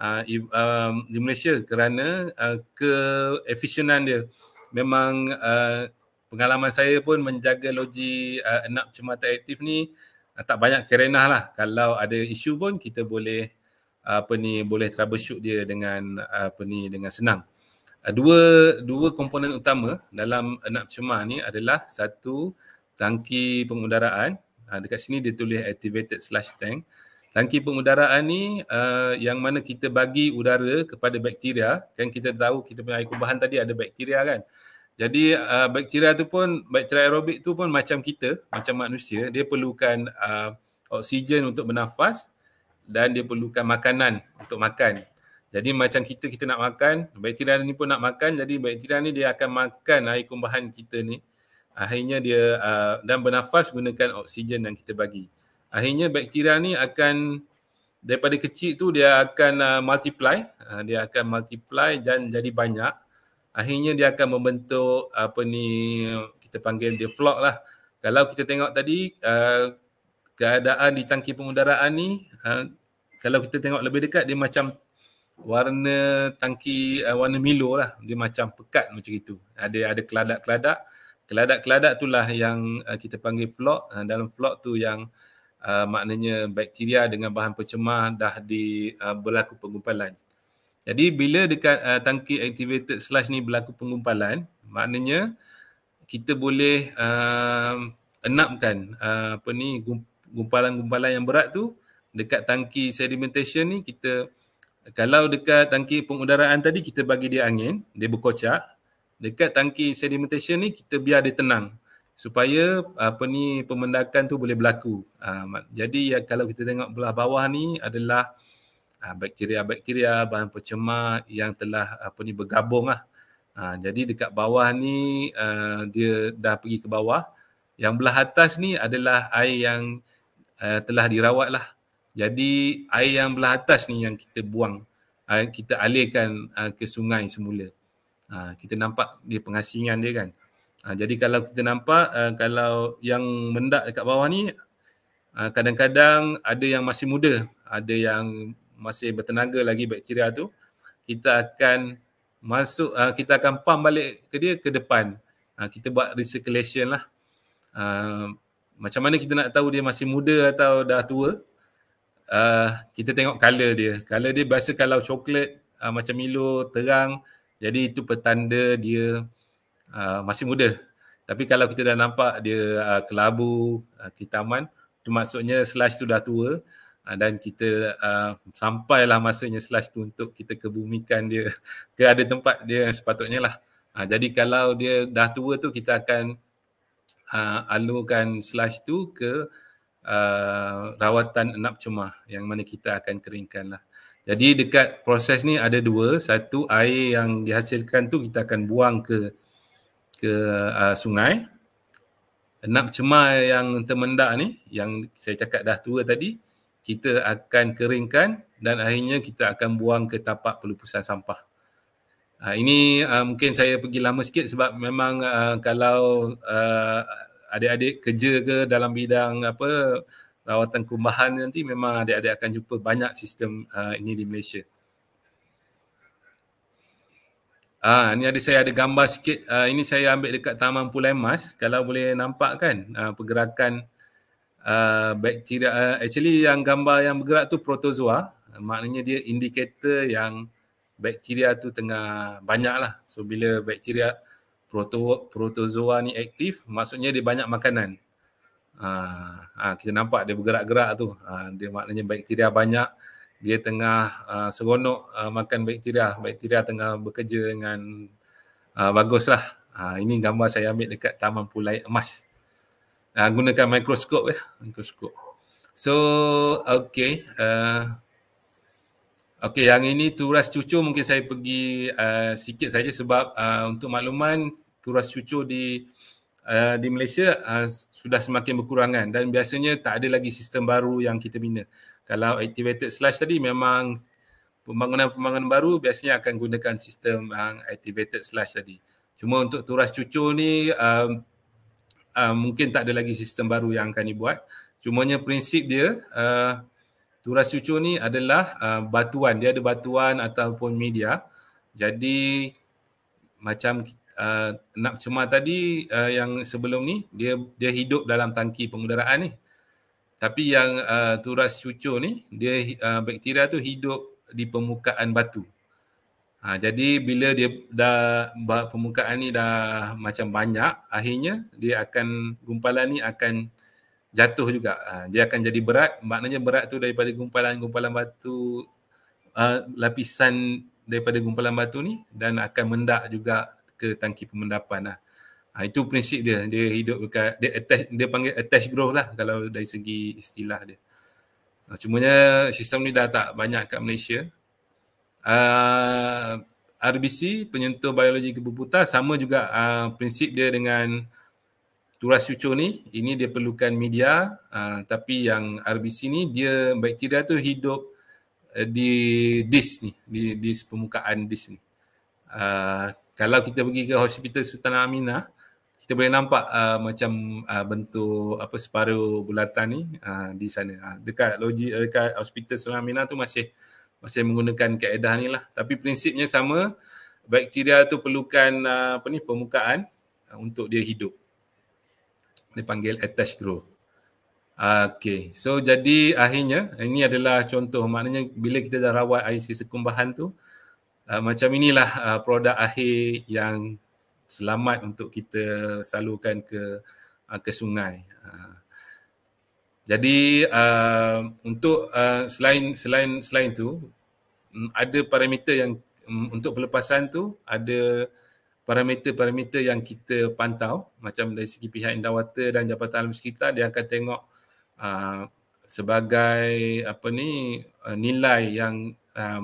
uh, um, di Malaysia kerana uh, keefisienan dia. Memang uh, pengalaman saya pun menjaga logi uh, enap cuma tak aktif ni uh, tak banyak kerenah lah. Kalau ada isu pun kita boleh apa ni boleh troubleshoot dia dengan uh, apa ni dengan senang. Ah, dua dua komponen utama dalam anak cemar ni adalah satu tangki pengudaraan uh, dekat sini dia tulis activated slash tank tangki pengudaraan ni uh, yang mana kita bagi udara kepada bakteria kan kita tahu kita punya air kubahan tadi ada bakteria kan jadi uh, bakteria tu pun bakteria aerobik tu pun macam kita macam manusia dia perlukan uh, oksigen untuk bernafas dan dia perlukan makanan untuk makan jadi macam kita kita nak makan, bakteria ni pun nak makan. Jadi bakteria ni dia akan makan air kumbahan kita ni. Akhirnya dia uh, dan bernafas gunakan oksigen yang kita bagi. Akhirnya bakteria ni akan daripada kecil tu dia akan uh, multiply, uh, dia akan multiply dan jadi banyak. Akhirnya dia akan membentuk apa ni kita panggil dia flock lah. Kalau kita tengok tadi uh, keadaan di tangki pengudaraan ni uh, kalau kita tengok lebih dekat dia macam warna tangki uh, warna milo lah dia macam pekat macam itu ada ada keladak keladak keladak keladak itulah yang uh, kita panggil flok uh, eh, dalam flok tu yang uh, maknanya bakteria dengan bahan pencemar dah di uh, berlaku pengumpalan jadi bila dekat uh, tangki activated sludge ni berlaku pengumpalan maknanya kita boleh uh, enapkan uh, apa ni gumpalan-gumpalan yang berat tu dekat tangki sedimentation ni kita kalau dekat tangki pengudaraan tadi kita bagi dia angin, dia berkocak. Dekat tangki sedimentation ni kita biar dia tenang supaya apa ni pemendakan tu boleh berlaku. Uh, jadi ya, kalau kita tengok belah bawah ni adalah uh, ah, bakteria-bakteria bahan pencemar yang telah apa ni bergabung lah. Uh, jadi dekat bawah ni uh, dia dah pergi ke bawah. Yang belah atas ni adalah air yang uh, telah dirawat lah. Jadi air yang belah atas ni yang kita buang uh, kita alihkan uh, ah, ke sungai semula. Uh, kita nampak dia pengasingan dia kan. Uh, jadi kalau kita nampak uh, kalau yang mendak dekat bawah ni uh, kadang-kadang ada yang masih muda, ada yang masih bertenaga lagi bakteria tu, kita akan masuk uh, kita akan pam balik ke dia ke depan. Uh, kita buat recirculation lah. Uh, macam mana kita nak tahu dia masih muda atau dah tua? uh, kita tengok color dia. Color dia biasa kalau coklat uh, macam Milo terang jadi itu petanda dia uh, masih muda. Tapi kalau kita dah nampak dia uh, kelabu, uh, kitaman, itu maksudnya slash tu dah tua uh, dan kita uh, sampailah masanya slash tu untuk kita kebumikan dia ke ada tempat dia yang sepatutnya lah. Uh, jadi kalau dia dah tua tu kita akan uh, alurkan slash tu ke Uh, rawatan enam cemah yang mana kita akan keringkan lah. Jadi dekat proses ni ada dua, satu air yang dihasilkan tu kita akan buang ke ke uh, sungai. Enam cemah yang termendak ni yang saya cakap dah tua tadi kita akan keringkan dan akhirnya kita akan buang ke tapak pelupusan sampah. Uh, ini uh, mungkin saya pergi lama sikit sebab memang uh, kalau uh, adik-adik kerja ke dalam bidang apa rawatan kumbahan nanti memang adik-adik akan jumpa banyak sistem uh, ini di Malaysia. Ah uh, ini ada saya ada gambar sikit uh, ini saya ambil dekat Taman Pulai Mas kalau boleh nampak kan uh, pergerakan uh, bakteria uh, actually yang gambar yang bergerak tu protozoa uh, maknanya dia indikator yang bakteria tu tengah banyak lah. So bila bakteria proto, protozoa ni aktif maksudnya dia banyak makanan. Ha, ha, kita nampak dia bergerak-gerak tu. Ha, dia maknanya bakteria banyak dia tengah uh, seronok uh, makan bakteria. Bakteria tengah bekerja dengan uh, baguslah. Ha, ini gambar saya ambil dekat Taman Pulai Emas. Uh, gunakan mikroskop ya, mikroskop. So, okay. Uh, Okey, yang ini turas cucu mungkin saya pergi uh, sikit saja sebab uh, untuk makluman turas cucu di uh, di Malaysia uh, sudah semakin berkurangan dan biasanya tak ada lagi sistem baru yang kita bina. Kalau activated slash tadi memang pembangunan-pembangunan baru biasanya akan gunakan sistem yang activated slash tadi. Cuma untuk turas cucu ni uh, uh, mungkin tak ada lagi sistem baru yang akan dibuat. Cumanya prinsip dia uh, Turas cucur ni adalah uh, batuan. Dia ada batuan ataupun media. Jadi macam uh, nak cuma tadi uh, yang sebelum ni dia dia hidup dalam tangki pengudaraan ni. Tapi yang uh, turas cucur ni dia uh, bakteria tu hidup di permukaan batu. Ha, jadi bila dia dah permukaan ni dah macam banyak akhirnya dia akan gumpalan ni akan jatuh juga ha, dia akan jadi berat maknanya berat tu daripada gumpalan-gumpalan batu uh, lapisan daripada gumpalan batu ni dan akan mendak juga ke tangki pemendapan lah. ha, itu prinsip dia dia hidup dekat dia attach dia panggil attach growth lah kalau dari segi istilah dia ha, cumanya sistem ni dah tak banyak kat Malaysia uh, ha, RBC penyentuh biologi kebuputa sama juga uh, prinsip dia dengan Turas cucur ni, ini dia perlukan media uh, tapi yang RBC ni dia bakteria tu hidup uh, di dis ni, di, dis permukaan dis ni. Uh, kalau kita pergi ke Hospital Sultan Aminah, kita boleh nampak uh, macam uh, bentuk apa separuh bulatan ni uh, di sana. Uh, dekat loji dekat Hospital Sultan Aminah tu masih masih menggunakan kaedah ni lah. Tapi prinsipnya sama, bakteria tu perlukan uh, apa ni permukaan uh, untuk dia hidup panggil attached growth. Okay, so jadi akhirnya ini adalah contoh maknanya bila kita dah rawat IC sekumbahan tu uh, macam inilah uh, produk akhir yang selamat untuk kita salurkan ke uh, ke sungai. Uh, jadi uh, untuk uh, selain selain selain tu mm, ada parameter yang um, untuk pelepasan tu ada parameter-parameter yang kita pantau macam dari segi pihak Indawata dan Jabatan Alam Sekitar dia akan tengok uh, sebagai apa ni uh, nilai yang um,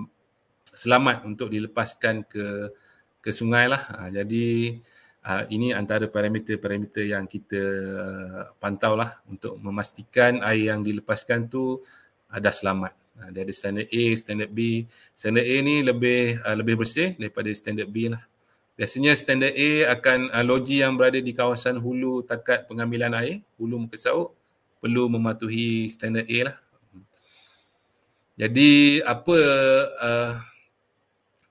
selamat untuk dilepaskan ke ke sungai lah. Uh, jadi uh, ini antara parameter-parameter yang kita uh, pantau lah untuk memastikan air yang dilepaskan tu ada uh, selamat. Uh, dia ada standard A, standard B. Standard A ni lebih uh, lebih bersih daripada standard B lah. Biasanya standard A akan uh, loji yang berada di kawasan hulu takat pengambilan air, hulu muka sauk, perlu mematuhi standard A lah. Jadi apa uh,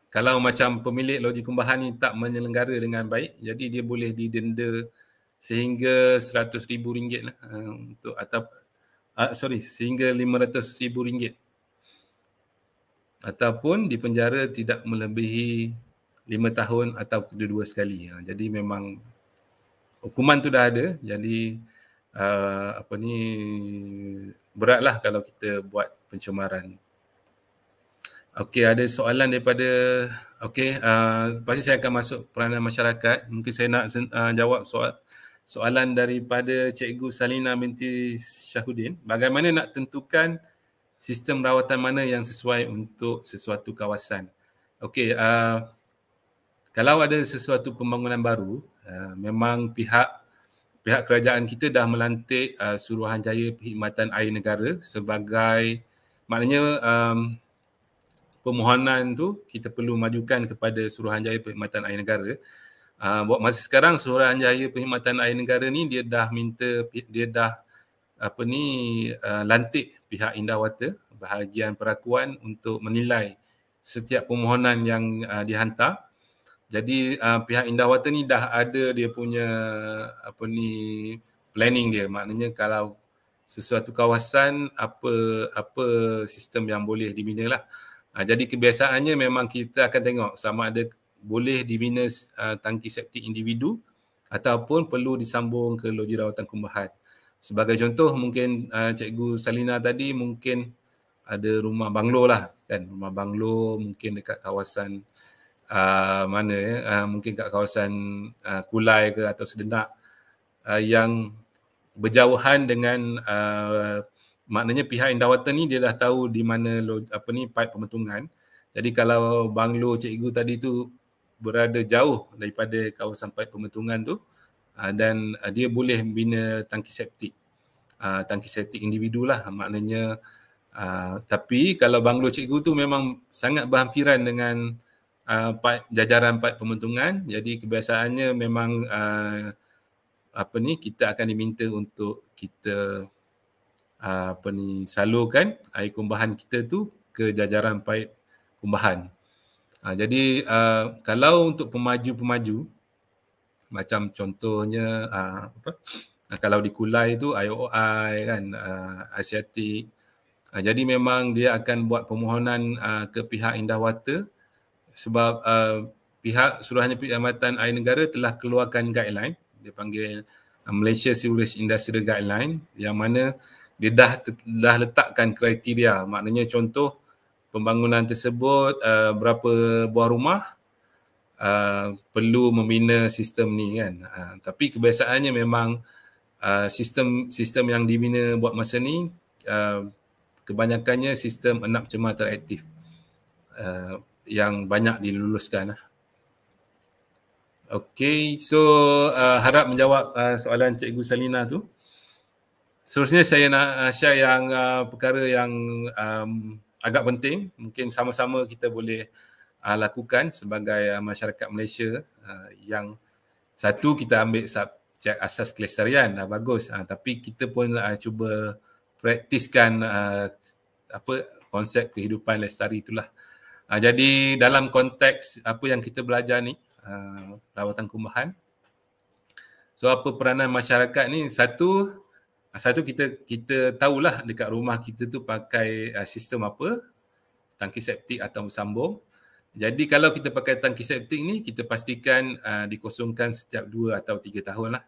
kalau macam pemilik loji kumbahan ni tak menyelenggara dengan baik, jadi dia boleh didenda sehingga rm ringgit lah uh, untuk atau uh, sorry sehingga RM500,000 ataupun dipenjara tidak melebihi lima tahun atau kedua-dua sekali. Ha, jadi memang hukuman tu dah ada. Jadi uh, apa ni beratlah kalau kita buat pencemaran. Okey, ada soalan daripada okey, uh, pasti saya akan masuk peranan masyarakat. Mungkin saya nak uh, jawab soal soalan daripada Cikgu Salina binti Syahudin. Bagaimana nak tentukan sistem rawatan mana yang sesuai untuk sesuatu kawasan? Okey, uh, kalau ada sesuatu pembangunan baru uh, memang pihak pihak kerajaan kita dah melantik uh, eh, Suruhanjaya Perkhidmatan Air Negara sebagai maknanya um, permohonan tu kita perlu majukan kepada Suruhanjaya Perkhidmatan Air Negara. Uh, buat masa sekarang Suruhanjaya Perkhidmatan Air Negara ni dia dah minta dia dah apa ni uh, lantik pihak Indah bahagian perakuan untuk menilai setiap permohonan yang uh, dihantar jadi uh, pihak Indah Wata ni dah ada dia punya apa ni planning dia. Maknanya kalau sesuatu kawasan apa apa sistem yang boleh dibina lah. Uh, jadi kebiasaannya memang kita akan tengok sama ada boleh dibina uh, tangki septik individu ataupun perlu disambung ke loji rawatan kumbahan. Sebagai contoh mungkin uh, Cikgu Salina tadi mungkin ada rumah banglo lah kan. Rumah banglo mungkin dekat kawasan uh, mana ya uh, mungkin kat kawasan uh, Kulai ke atau Sedenak uh, yang berjauhan dengan uh, maknanya pihak Indawater ni dia dah tahu di mana lo, apa ni pipe pemetungan. Jadi kalau banglo cikgu tadi tu berada jauh daripada kawasan pipe pemetungan tu uh, dan uh, dia boleh bina tangki septik. Uh, tangki septik individu lah maknanya uh, tapi kalau banglo cikgu tu memang sangat berhampiran dengan Ah, empat uh, jajaran empat pementungan jadi kebiasaannya memang uh, apa ni kita akan diminta untuk kita uh, apa ni salurkan air kumbahan kita tu ke jajaran empat kumbahan uh, jadi uh, kalau untuk pemaju-pemaju macam contohnya uh, apa kalau di Kulai tu IOI kan uh, Asiatic uh, jadi memang dia akan buat permohonan uh, ke pihak Indah Water sebab uh, pihak Suruhanjaya Perkhidmatan Air Negara telah keluarkan guideline dia panggil uh, Malaysia Sewerage Industry Guideline yang mana dia dah, dah letakkan kriteria maknanya contoh pembangunan tersebut uh, berapa buah rumah uh, perlu membina sistem ni kan uh, tapi kebiasaannya memang uh, sistem sistem yang dibina buat masa ni uh, kebanyakannya sistem enam cemas teraktif uh, yang banyak diluluskan. Ah. Okay, so uh, harap menjawab uh, soalan Cikgu Salina tu. Seterusnya saya nak uh, share yang uh, perkara yang um, agak penting. Mungkin sama-sama kita boleh uh, lakukan sebagai uh, masyarakat Malaysia uh, yang satu kita ambil subjek asas kelestarian dah bagus. Uh, tapi kita pun uh, cuba praktiskan uh, apa konsep kehidupan lestari itulah. Uh, jadi dalam konteks apa yang kita belajar ni, uh, ah, rawatan kumbahan. So apa peranan masyarakat ni? Satu ah, satu kita kita tahulah dekat rumah kita tu pakai uh, sistem apa? Tangki septik atau bersambung. Jadi kalau kita pakai tangki septik ni, kita pastikan uh, dikosongkan setiap dua atau tiga tahun lah.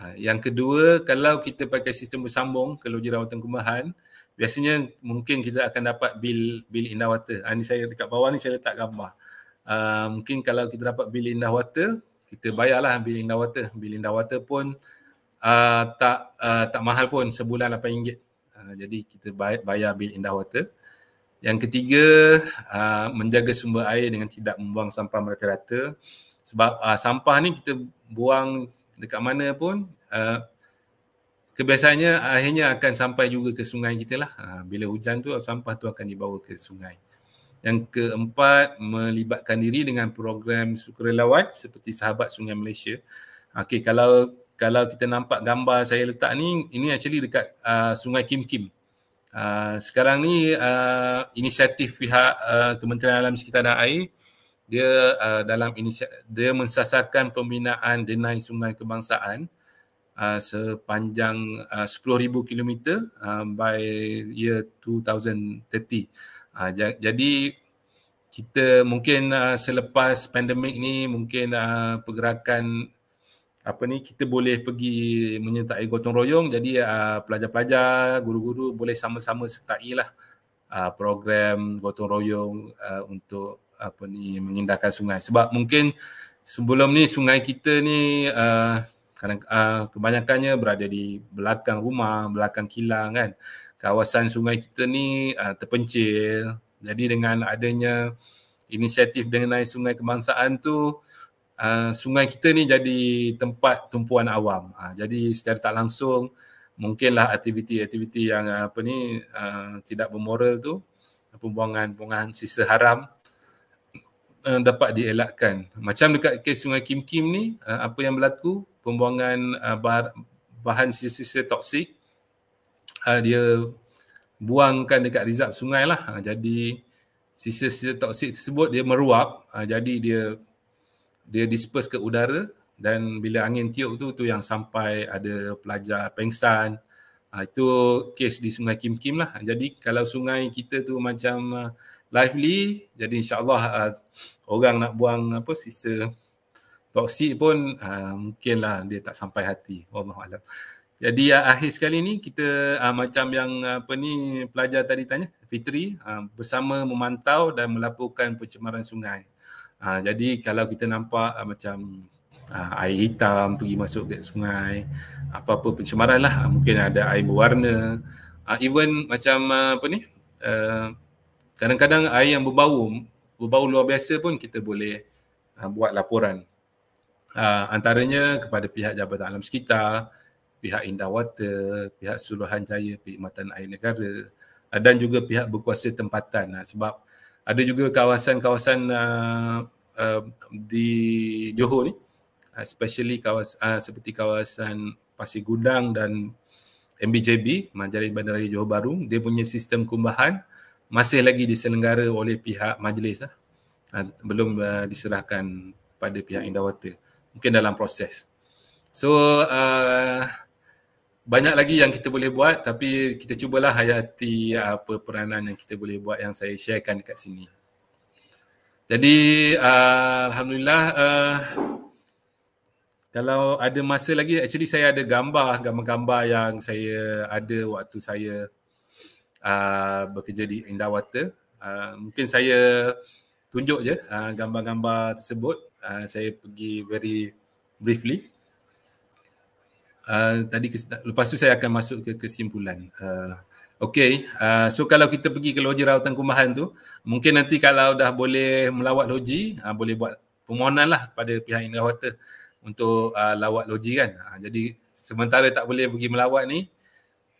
Uh, yang kedua, kalau kita pakai sistem bersambung, kalau jerawatan kumbahan, biasanya mungkin kita akan dapat bil bil indah water. Ha, ah, ini saya dekat bawah ni saya letak gambar. Uh, mungkin kalau kita dapat bil indah water, kita bayarlah bil indah water. Bil indah water pun uh, tak uh, tak mahal pun sebulan RM8. Uh, jadi kita bayar, bayar bil indah water. Yang ketiga, uh, menjaga sumber air dengan tidak membuang sampah merata-rata. Sebab uh, sampah ni kita buang dekat mana pun uh, kebiasaannya akhirnya akan sampai juga ke sungai kita lah. Ha, bila hujan tu, sampah tu akan dibawa ke sungai. Yang keempat, melibatkan diri dengan program sukarelawan seperti Sahabat Sungai Malaysia. Ha, okey, kalau kalau kita nampak gambar saya letak ni, ini actually dekat uh, Sungai Kim Kim. Uh, sekarang ni uh, inisiatif pihak uh, Kementerian Alam Sekitar dan Air dia uh, dalam inisiatif, dia mensasarkan pembinaan denai sungai kebangsaan Uh, sepanjang uh, 10,000 km uh, by year 2030. Uh, jadi kita mungkin uh, selepas pandemik ni mungkin uh, pergerakan apa ni kita boleh pergi menyertai gotong royong jadi uh, pelajar-pelajar guru-guru boleh sama-sama sertailah uh, program gotong royong uh, untuk apa ni mengindahkan sungai sebab mungkin sebelum ni sungai kita ni uh, kadang uh, kebanyakannya berada di belakang rumah, belakang kilang kan. Kawasan sungai kita ni uh, terpencil. Jadi dengan adanya inisiatif mengenai sungai kebangsaan tu uh, sungai kita ni jadi tempat tumpuan awam. Uh, jadi secara tak langsung mungkinlah aktiviti-aktiviti yang uh, apa ni uh, tidak bermoral tu pembuangan-pembuangan sisa haram uh, dapat dielakkan. Macam dekat kes sungai Kim Kim ni uh, apa yang berlaku pembuangan uh, bahan, bahan sisa-sisa toksik uh, dia buangkan dekat rizab sungai lah uh, jadi sisa-sisa toksik tersebut dia meruap uh, jadi dia dia disperse ke udara dan bila angin tiup tu tu yang sampai ada pelajar pengsan uh, itu kes di sungai Kim Kim lah jadi kalau sungai kita tu macam uh, lively jadi insyaAllah uh, orang nak buang apa sisa toksi pun uh, mungkinlah dia tak sampai hati Allah alam. Jadi uh, akhir sekali ni kita uh, macam yang uh, apa ni pelajar tadi tanya Fitri uh, bersama memantau dan melaporkan pencemaran sungai. Uh, jadi kalau kita nampak uh, macam uh, air hitam pergi masuk ke sungai, apa-apa pencemaran lah uh, mungkin ada air berwarna, uh, even macam uh, apa ni uh, kadang-kadang air yang berbau berbau luar biasa pun kita boleh uh, buat laporan uh, antaranya kepada pihak Jabatan Alam Sekitar, pihak Indah Water, pihak Suruhanjaya, Perkhidmatan Air Negara uh, dan juga pihak berkuasa tempatan uh, sebab ada juga kawasan-kawasan uh, uh, di Johor ni especially kawasan uh, seperti kawasan Pasir Gudang dan MBJB Majlis Bandaraya Johor Bahru dia punya sistem kumbahan masih lagi diselenggara oleh pihak majlis lah. belum diserahkan pada pihak Indawater. Uh, mungkin dalam proses. So uh, banyak lagi yang kita boleh buat tapi kita cubalah hayati apa peranan yang kita boleh buat yang saya sharekan dekat sini. Jadi uh, alhamdulillah uh, kalau ada masa lagi actually saya ada gambar gambar-gambar yang saya ada waktu saya uh, bekerja di Indawater. Uh, mungkin saya tunjuk je uh, gambar-gambar tersebut. Ah, saya pergi very briefly. Uh, tadi lepas tu saya akan masuk ke kesimpulan. Uh, okay, uh, so kalau kita pergi ke loji rawatan kumahan tu, mungkin nanti kalau dah boleh melawat loji, uh, boleh buat permohonan lah kepada pihak Indah Water untuk uh, lawat loji kan. Uh, jadi sementara tak boleh pergi melawat ni,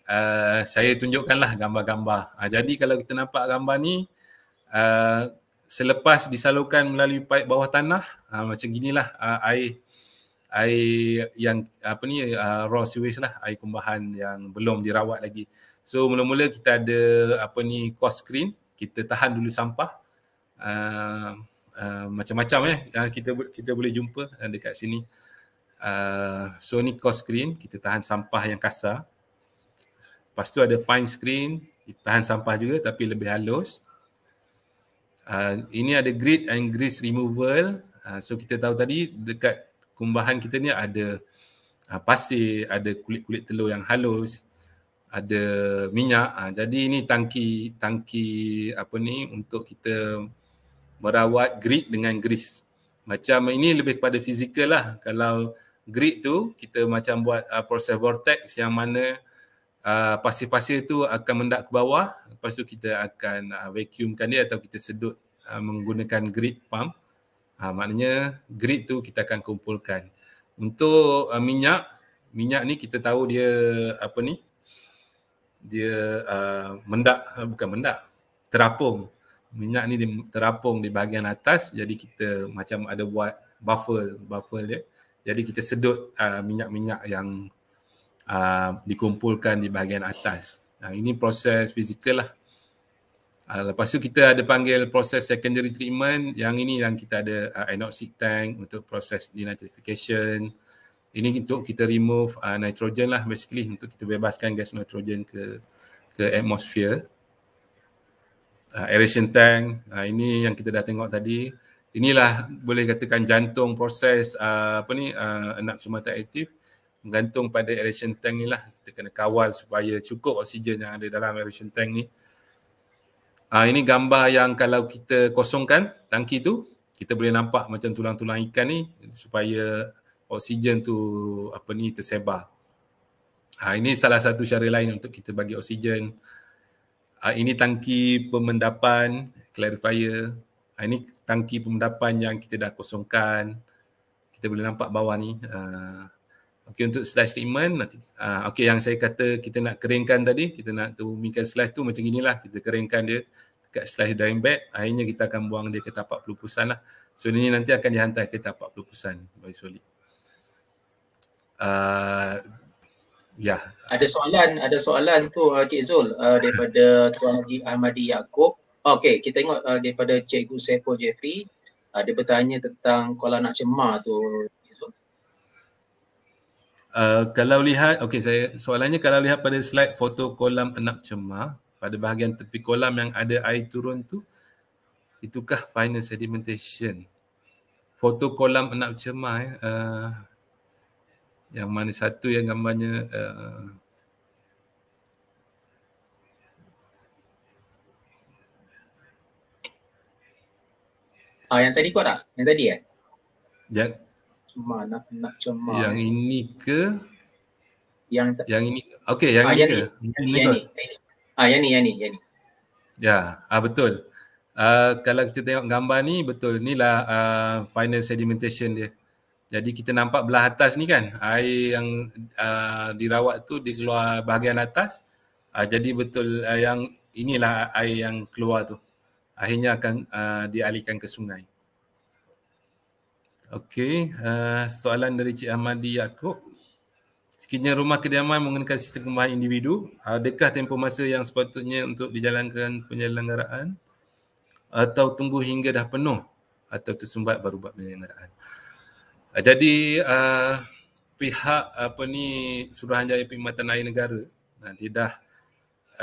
uh, saya tunjukkanlah gambar-gambar. Uh, jadi kalau kita nampak gambar ni, uh, selepas disalurkan melalui paip bawah tanah uh, macam ginilah uh, air air yang apa ni uh, raw sewage lah air kumbahan yang belum dirawat lagi so mula-mula kita ada apa ni cost screen kita tahan dulu sampah uh, uh, macam-macam eh uh, kita kita boleh jumpa uh, dekat sini uh, so ni cost screen kita tahan sampah yang kasar Pastu ada fine screen tahan sampah juga tapi lebih halus Ah, ini ada grit and grease removal. Uh, so kita tahu tadi dekat kumbahan kita ni ada uh, pasir, ada kulit-kulit telur yang halus, ada minyak. Uh, jadi ini tangki tangki apa ni untuk kita merawat grit dengan grease. Macam ini lebih kepada fizikal lah. Kalau grit tu kita macam buat uh, proses vortex yang mana Ah, pasir-pasir tu akan mendak ke bawah lepas tu kita akan uh, vacuumkan dia atau kita sedut uh, menggunakan grid pump uh, maknanya grid tu kita akan kumpulkan untuk uh, minyak minyak ni kita tahu dia apa ni dia uh, mendak uh, bukan mendak terapung minyak ni terapung di bahagian atas jadi kita macam ada buat buffer buffer dia jadi kita sedut uh, minyak-minyak yang uh, dikumpulkan di bahagian atas. Uh, ini proses fizikal lah. Uh, lepas tu kita ada panggil proses secondary treatment. Yang ini yang kita ada uh, anoxic tank untuk proses denitrification. Ini untuk kita remove uh, nitrogen lah basically untuk kita bebaskan gas nitrogen ke ke atmosphere. Uh, aeration tank, uh, ini yang kita dah tengok tadi. Inilah boleh katakan jantung proses uh, apa ni uh, enak semata aktif menggantung pada aeration tank ni lah kita kena kawal supaya cukup oksigen yang ada dalam aeration tank ni uh, ini gambar yang kalau kita kosongkan tangki tu kita boleh nampak macam tulang-tulang ikan ni supaya oksigen tu apa ni tersebar uh, ini salah satu cara lain untuk kita bagi oksigen uh, ini tangki pemendapan clarifier uh, ini tangki pemendapan yang kita dah kosongkan kita boleh nampak bawah ni uh, Okey untuk slash treatment nanti uh, okey yang saya kata kita nak keringkan tadi kita nak kebumikan slash tu macam inilah kita keringkan dia dekat slash drying bag akhirnya kita akan buang dia ke tapak pelupusan lah. So ini nanti akan dihantar ke tapak pelupusan by solid. Uh, Ya. Ada soalan, ada soalan tu Cik ah, Zul uh, daripada Tuan Haji Ahmadi Yaakob. Okey, kita tengok uh, daripada Cikgu Sepo Jeffrey. Uh, dia bertanya tentang kalau nak cemar tu Uh, kalau lihat, okey saya soalannya kalau lihat pada slide foto kolam enak cemah pada bahagian tepi kolam yang ada air turun tu, itukah final sedimentation? Foto kolam enak cemah eh, uh, yang mana satu yang gambarnya uh, Ah, yang tadi kuat tak? Yang tadi eh? cemar nak nak cemar yang eh. ini ke yang yang ini okey yang, ah, yang, yang ini ke yang ini ah yang ni yang ni yang ni ya ah betul Uh, kalau kita tengok gambar ni betul inilah uh, final sedimentation dia. Jadi kita nampak belah atas ni kan air yang uh, dirawat tu di keluar bahagian atas. Uh, jadi betul uh, yang inilah air yang keluar tu. Akhirnya akan uh, dialihkan ke sungai. Okey, uh, soalan dari Cik Ahmadi Yaakob. Sekiranya rumah kediaman menggunakan sistem kemahiran individu, adakah tempoh masa yang sepatutnya untuk dijalankan penyelenggaraan atau tunggu hingga dah penuh atau tersumbat baru buat penyelenggaraan? Uh, jadi uh, pihak apa ni Suruhanjaya Perkhidmatan Air Negara, uh, dia dah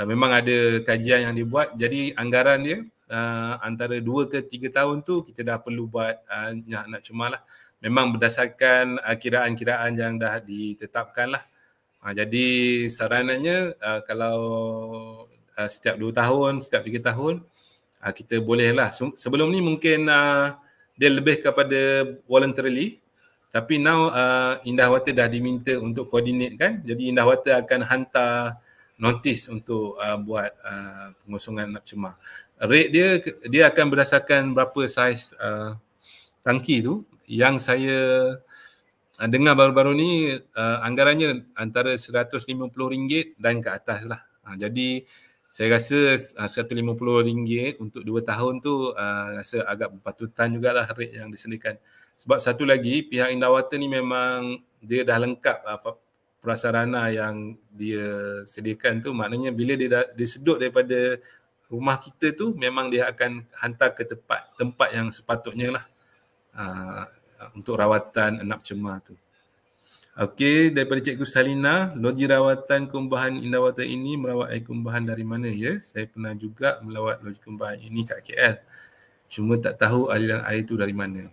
uh, memang ada kajian yang dibuat. Jadi anggaran dia uh, antara dua ke tiga tahun tu kita dah perlu buat uh, nak, nak cuma lah memang berdasarkan uh, kiraan-kiraan yang dah ditetapkan lah uh, jadi saranannya uh, kalau uh, setiap dua tahun setiap tiga tahun uh, kita boleh lah sebelum ni mungkin uh, dia lebih kepada voluntarily tapi now uh, Indah Water dah diminta untuk coordinate kan jadi Indah Water akan hantar notice untuk uh, buat uh, pengosongan nak cemar rate dia dia akan berdasarkan berapa saiz uh, tangki tu yang saya uh, dengar baru-baru ni uh, anggarannya antara RM150 dan ke atas lah uh, jadi saya rasa RM150 uh, untuk dua tahun tu uh, rasa agak berpatutan jugalah rate yang disediakan sebab satu lagi pihak Indawater ni memang dia dah lengkap uh, prasarana yang dia sediakan tu maknanya bila dia dah disedut daripada rumah kita tu memang dia akan hantar ke tempat tempat yang sepatutnya lah uh, untuk rawatan anak cemar tu. Okey, daripada Cikgu Salina, logi rawatan kumbahan indawata ini merawat air kumbahan dari mana ya? Saya pernah juga melawat logi kumbahan ini kat KL. Cuma tak tahu aliran air itu dari mana.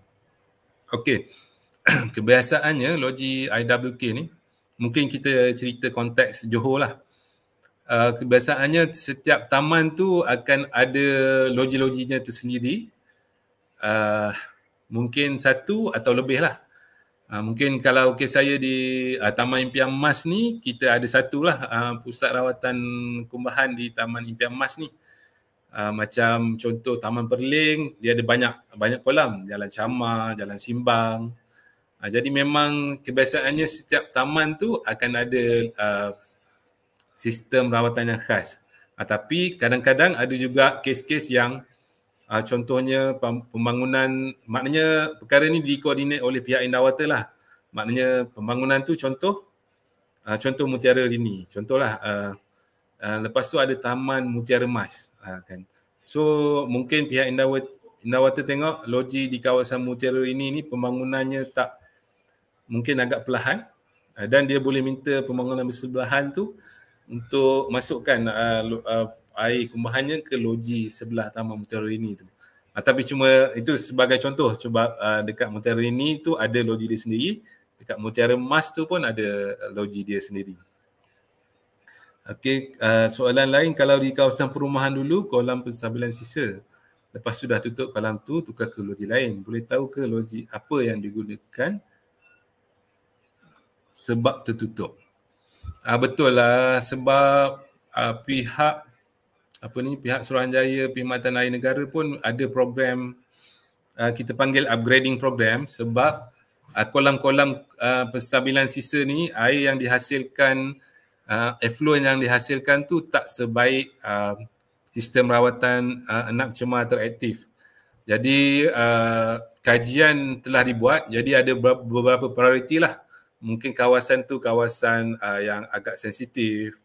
Okey, kebiasaannya logi IWK ni, mungkin kita cerita konteks Johor lah. Eh, kebiasaannya setiap taman tu akan ada loji-lojinya tersendiri uh, mungkin satu atau lebih lah uh, mungkin kalau kes saya di uh, Taman Impian Mas ni kita ada satu lah uh, pusat rawatan kumbahan di Taman Impian Mas ni Uh, macam contoh Taman Perling dia ada banyak banyak kolam jalan Cama jalan Simbang uh, jadi memang kebiasaannya setiap taman tu akan ada uh, sistem rawatan yang khas. Uh, tapi kadang-kadang ada juga kes-kes yang uh, contohnya pembangunan maknanya perkara ini dikoordinat oleh pihak Indawater lah. Maknanya pembangunan tu contoh uh, contoh Mutiara ini Contohlah uh, uh, lepas tu ada Taman Mutiara Emas uh, kan. So mungkin pihak Indawater Indawater tengok loji di kawasan Mutiara ini ni pembangunannya tak mungkin agak perlahan dan dia boleh minta pembangunan bersebelahan tu untuk masukkan uh, uh, air kumbahannya ke loji sebelah Taman Mutiara ini tu. Uh, tapi cuma itu sebagai contoh sebab uh, dekat Mutiara ini tu ada loji dia sendiri, dekat Mutiara Mas tu pun ada loji dia sendiri. Okey, uh, soalan lain kalau di kawasan perumahan dulu kolam pensabilan sisa lepas sudah tutup kolam tu tukar ke loji lain. Boleh tahu ke loji apa yang digunakan sebab tertutup? Ah betul lah sebab uh, pihak apa ni pihak Suruhanjaya Perkhidmatan Air Negara pun ada program uh, kita panggil upgrading program sebab uh, kolam-kolam uh, penstabilan sisa ni air yang dihasilkan uh, effluent yang dihasilkan tu tak sebaik uh, sistem rawatan uh, anak cemar teraktif. Jadi uh, kajian telah dibuat jadi ada beberapa prioriti lah mungkin kawasan tu kawasan uh, yang agak sensitif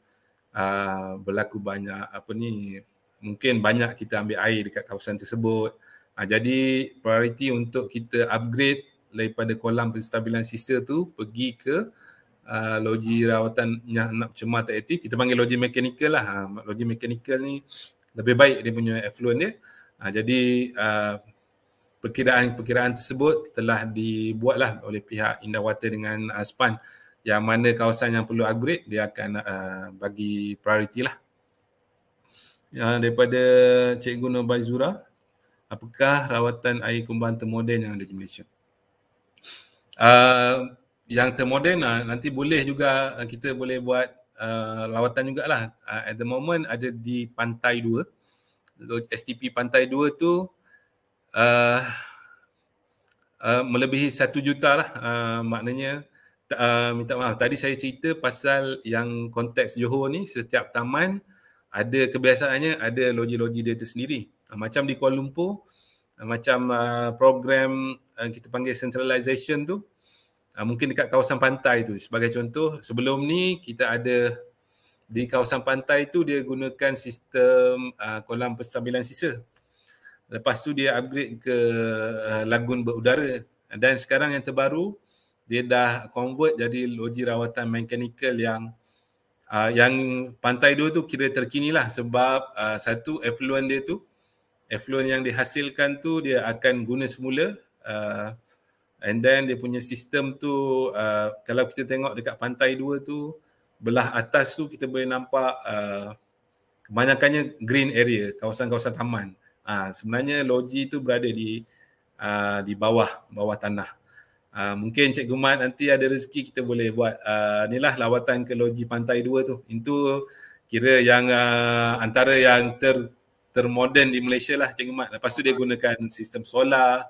uh, berlaku banyak apa ni mungkin banyak kita ambil air dekat kawasan tersebut uh, jadi prioriti untuk kita upgrade daripada kolam penstabilan sisa tu pergi ke uh, loji rawatan yang nak cemar tak aktif kita panggil loji mekanikal lah uh, loji mekanikal ni lebih baik dia punya effluent dia uh, jadi uh, perkiraan-perkiraan tersebut telah dibuatlah oleh pihak Indawater dengan uh, SPAN yang mana kawasan yang perlu upgrade dia akan uh, bagi prioriti lah. Uh, daripada Cikgu Nur Baizura, apakah rawatan air kumbahan termoden yang ada di Malaysia? Uh, yang termoden uh, nanti boleh juga uh, kita boleh buat uh, juga lah. Uh, at the moment ada di Pantai 2. STP Pantai 2 tu uh, uh, melebihi satu juta lah uh, maknanya uh, minta maaf tadi saya cerita pasal yang konteks Johor ni setiap taman ada kebiasaannya ada logi-logi dia tersendiri uh, macam di Kuala Lumpur macam uh, program uh, kita panggil centralization tu uh, mungkin dekat kawasan pantai tu sebagai contoh sebelum ni kita ada di kawasan pantai tu dia gunakan sistem uh, kolam pestabilan sisa lepas tu dia upgrade ke uh, lagun berudara dan sekarang yang terbaru dia dah convert jadi loji rawatan mekanikal yang uh, yang pantai dua tu kira terkini lah sebab uh, satu effluent dia tu effluent yang dihasilkan tu dia akan guna semula uh, and then dia punya sistem tu uh, kalau kita tengok dekat pantai dua tu belah atas tu kita boleh nampak uh, kebanyakannya green area kawasan-kawasan taman Ha, sebenarnya loji tu berada di uh, di bawah bawah tanah. Uh, mungkin cik Mat nanti ada rezeki kita boleh buat uh, lah lawatan ke loji Pantai dua tu. Itu kira yang uh, antara yang ter termoden di Malaysia lah cik Mat. Lepas tu dia gunakan sistem solar.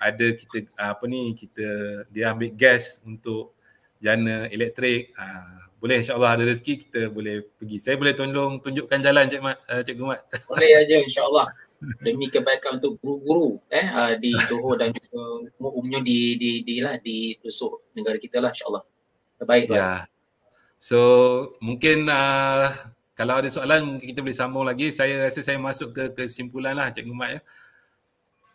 Ada kita uh, apa ni kita dia ambil gas untuk jana elektrik. Uh, boleh insyaAllah ada rezeki kita boleh pergi. Saya boleh tolong tunjukkan jalan Cik Mat, uh, Cikgu Mat. Boleh aja insyaAllah demi kebaikan untuk guru-guru eh uh, di Johor dan juga umumnya di di di lah di dusuk negara kita lah insyaallah. Baik. Ya. Yeah. So mungkin uh, kalau ada soalan kita boleh sambung lagi. Saya rasa saya masuk ke kesimpulan lah cik Mat ya.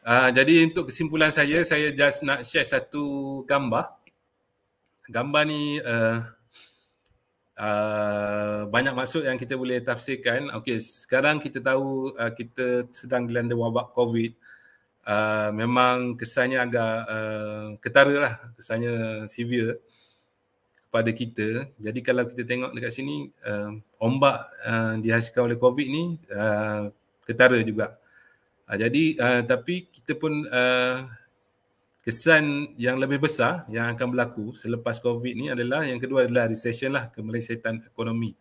Uh, jadi untuk kesimpulan saya, saya just nak share satu gambar. Gambar ni uh, Uh, banyak maksud yang kita boleh tafsirkan. Okey, sekarang kita tahu uh, kita sedang dilanda wabak COVID. Uh, memang kesannya agak uh, ketara lah, kesannya severe kepada kita. Jadi kalau kita tengok dekat sini, uh, ombak uh, dihasilkan oleh COVID ni uh, ketara juga. Uh, jadi, uh, tapi kita pun uh, kesan yang lebih besar yang akan berlaku selepas COVID ni adalah yang kedua adalah recession lah kemelesetan ekonomi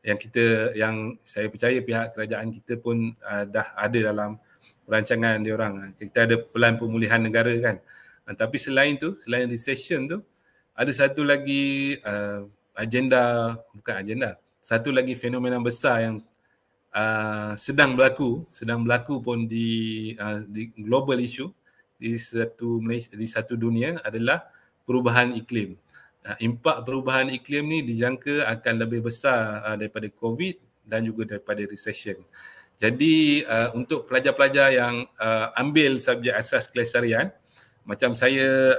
yang kita yang saya percaya pihak kerajaan kita pun uh, dah ada dalam perancangan dia orang kita ada pelan pemulihan negara kan uh, tapi selain tu selain recession tu ada satu lagi uh, agenda bukan agenda satu lagi fenomena besar yang uh, sedang berlaku sedang berlaku pun di, uh, di global issue di satu Malaysia, di satu dunia adalah perubahan iklim. Ha, impak perubahan iklim ni dijangka akan lebih besar ha, daripada COVID dan juga daripada recession. Jadi ha, untuk pelajar-pelajar yang ambil subjek asas kelestarian macam saya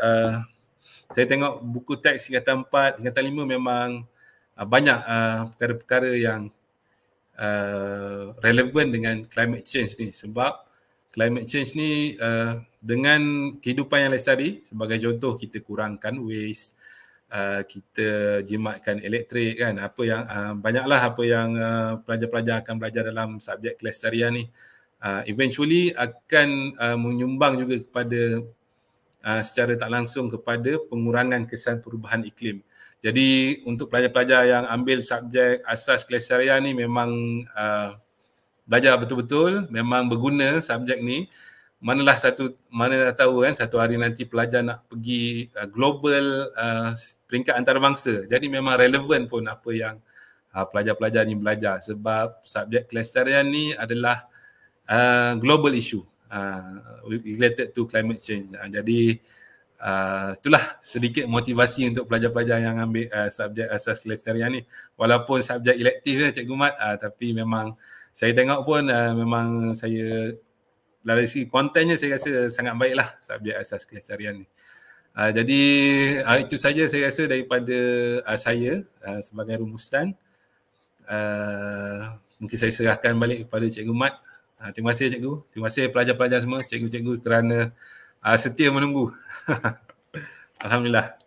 saya tengok buku teks tingkatan 4, tingkatan 5 memang banyak perkara-perkara yang relevan dengan climate change ni sebab climate change ni uh, dengan kehidupan yang lestari sebagai contoh kita kurangkan waste uh, kita jimatkan elektrik kan apa yang uh, banyaklah apa yang uh, pelajar-pelajar akan belajar dalam subjek kelestarian ni uh, eventually akan uh, menyumbang juga kepada uh, secara tak langsung kepada pengurangan kesan perubahan iklim jadi untuk pelajar-pelajar yang ambil subjek asas kelestarian ni memang uh, belajar betul-betul memang berguna subjek ni manalah satu mana dah tahu kan satu hari nanti pelajar nak pergi uh, global uh, peringkat antarabangsa jadi memang relevan pun apa yang uh, pelajar-pelajar ni belajar sebab subjek kelestarian ni adalah uh, global issue uh, related to climate change uh, jadi Uh, itulah sedikit motivasi untuk pelajar-pelajar yang ambil uh, subjek asas kelestarian ni walaupun subjek elektif ya eh, cikgu mat uh, tapi memang saya tengok pun uh, memang saya dari segi kontennya saya rasa sangat baiklah subjek asas kelas kelestarian ni. Uh, jadi uh, itu saja saya rasa daripada uh, saya uh, sebagai rumusan uh, mungkin saya serahkan balik kepada Cikgu Mat. Uh, terima kasih Cikgu. Terima kasih pelajar-pelajar semua, Cikgu-Cikgu kerana uh, setia menunggu. Alhamdulillah.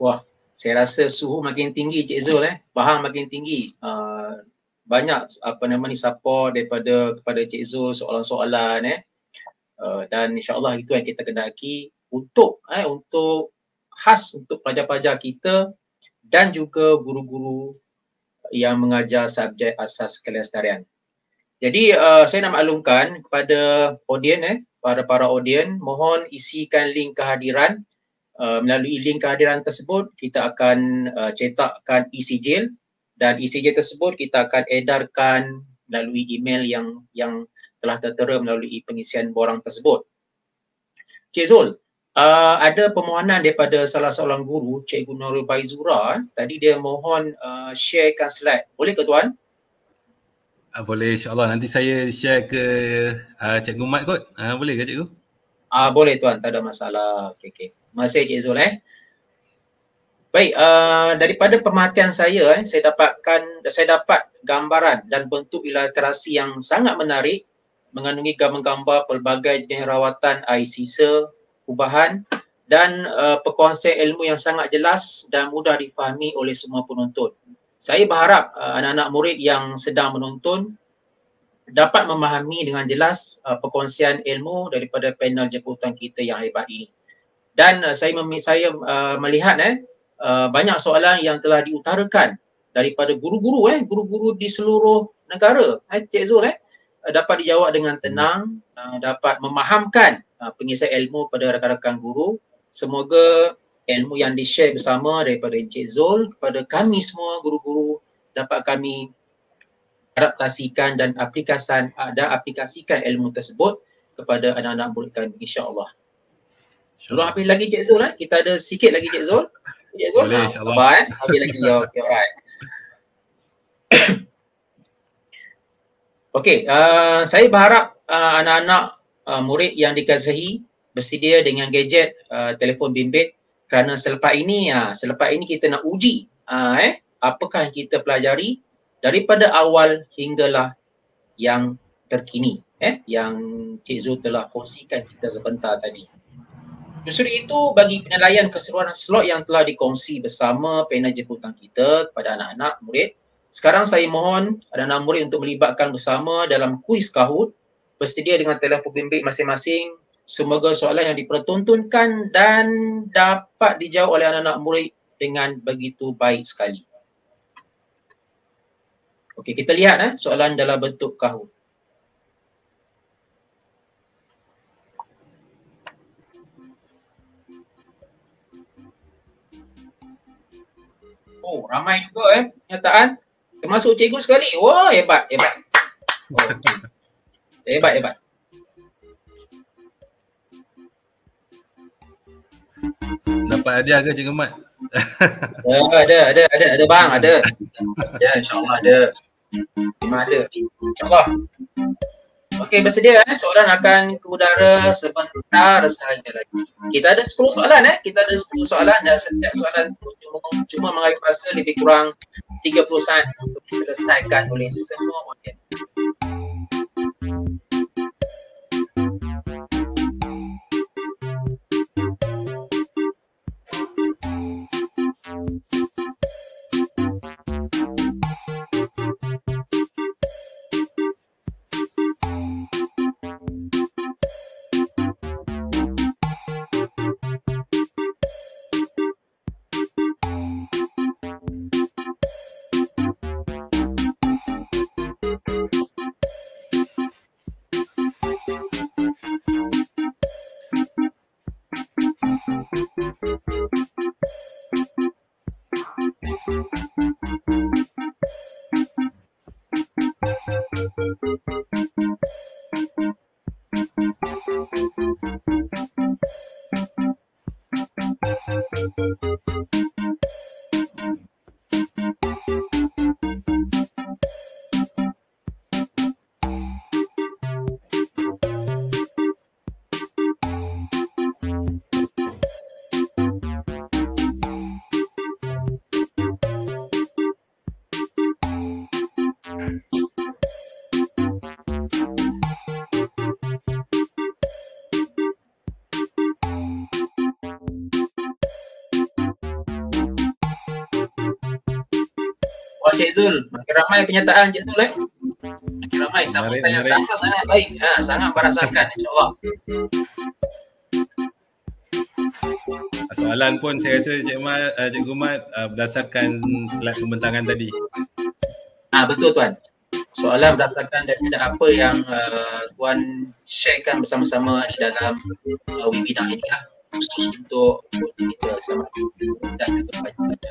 Wah, saya rasa suhu makin tinggi Cik Zul eh bahan makin tinggi uh, banyak apa nama ni support daripada kepada Cik Zul soalan-soalan eh uh, dan insyaallah itu yang kita kendaki untuk eh untuk khas untuk pelajar-pelajar kita dan juga guru-guru yang mengajar subjek asas kelestarian. Jadi uh, saya nak maklumkan kepada audien eh para para audien mohon isikan link kehadiran Uh, melalui link kehadiran tersebut kita akan uh, cetakkan e-sijil dan e-sijil tersebut kita akan edarkan melalui email yang yang telah tertera melalui pengisian borang tersebut. Cik Zul, uh, ada permohonan daripada salah seorang guru, Cik Nurul Baizura. Tadi dia mohon uh, sharekan slide. Boleh ke tuan? Uh, boleh insyaAllah. Nanti saya share ke uh, Cikgu Mat kot. Uh, boleh ke Cikgu? Uh, boleh tuan, tak ada masalah. Okay, okay masih Cik Zul eh. Baik, uh, daripada perhatian saya eh, saya dapatkan saya dapat gambaran dan bentuk ilustrasi yang sangat menarik mengandungi gambar-gambar pelbagai jenis rawatan air sisa, ubahan dan uh, perkongsian ilmu yang sangat jelas dan mudah difahami oleh semua penonton. Saya berharap uh, anak-anak murid yang sedang menonton dapat memahami dengan jelas uh, perkongsian ilmu daripada panel jemputan kita yang hebat ini dan uh, saya saya uh, melihat eh uh, banyak soalan yang telah diutarakan daripada guru-guru eh guru-guru di seluruh negara eh Cik Zul eh uh, dapat dijawab dengan tenang uh, dapat memahamkan uh, pengisian ilmu pada rakan-rakan guru semoga ilmu yang di-share bersama daripada Encik Zul kepada kami semua guru-guru dapat kami adaptasikan dan aplikasikan ada aplikasikan ilmu tersebut kepada anak-anak murid kami insya-Allah. Sebelum habis lagi Cik Zul, eh? kita ada sikit lagi Cik Zul. Cik Zul, Boleh, ha, sabar eh. Habis lagi. Okay, okay, okay uh, saya berharap uh, anak-anak uh, murid yang dikasihi bersedia dengan gadget uh, telefon bimbit kerana selepas ini ya uh, selepas ini kita nak uji uh, eh apakah yang kita pelajari daripada awal hinggalah yang terkini eh yang Cik Zul telah kongsikan kita sebentar tadi. Justru itu bagi penilaian keseluruhan slot yang telah dikongsi bersama panel jemputan kita kepada anak-anak murid. Sekarang saya mohon anak-anak murid untuk melibatkan bersama dalam kuis kahut bersedia dengan telefon bimbit masing-masing semoga soalan yang dipertuntunkan dan dapat dijawab oleh anak-anak murid dengan begitu baik sekali. Okey, kita lihat eh, soalan dalam bentuk kahut. Oh, ramai juga eh kenyataan. Termasuk cikgu sekali. Wah, hebat, hebat. Oh. Hebat, hebat. Nampak hadiah ke cikgu Mat? ada, ya, ada, ada, ada, ada bang, ada. Ya, insyaAllah ada. Memang ada. InsyaAllah. Okey, bersedia eh? Soalan akan ke udara sebentar sahaja lagi. Kita ada 10 soalan eh. Kita ada 10 soalan dan setiap soalan cuma, cuma mengambil masa lebih kurang 30 saat untuk diselesaikan oleh semua orang. Zul. Makin ramai kenyataan Cik Zul eh. Makin ramai sambutan yang sangat sangat baik. Ha, sangat merasakan insyaAllah. Soalan pun saya rasa Cik Mat, uh, eh, Cikgu Mat uh, eh, berdasarkan slide pembentangan tadi. Ah betul tuan. Soalan berdasarkan daripada apa yang uh, tuan sharekan bersama-sama di dalam uh, webinar ini lah. Khusus untuk kita sama-sama dan banyak. kepada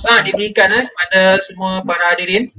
Sangat diberikan eh, kepada semua para hadirin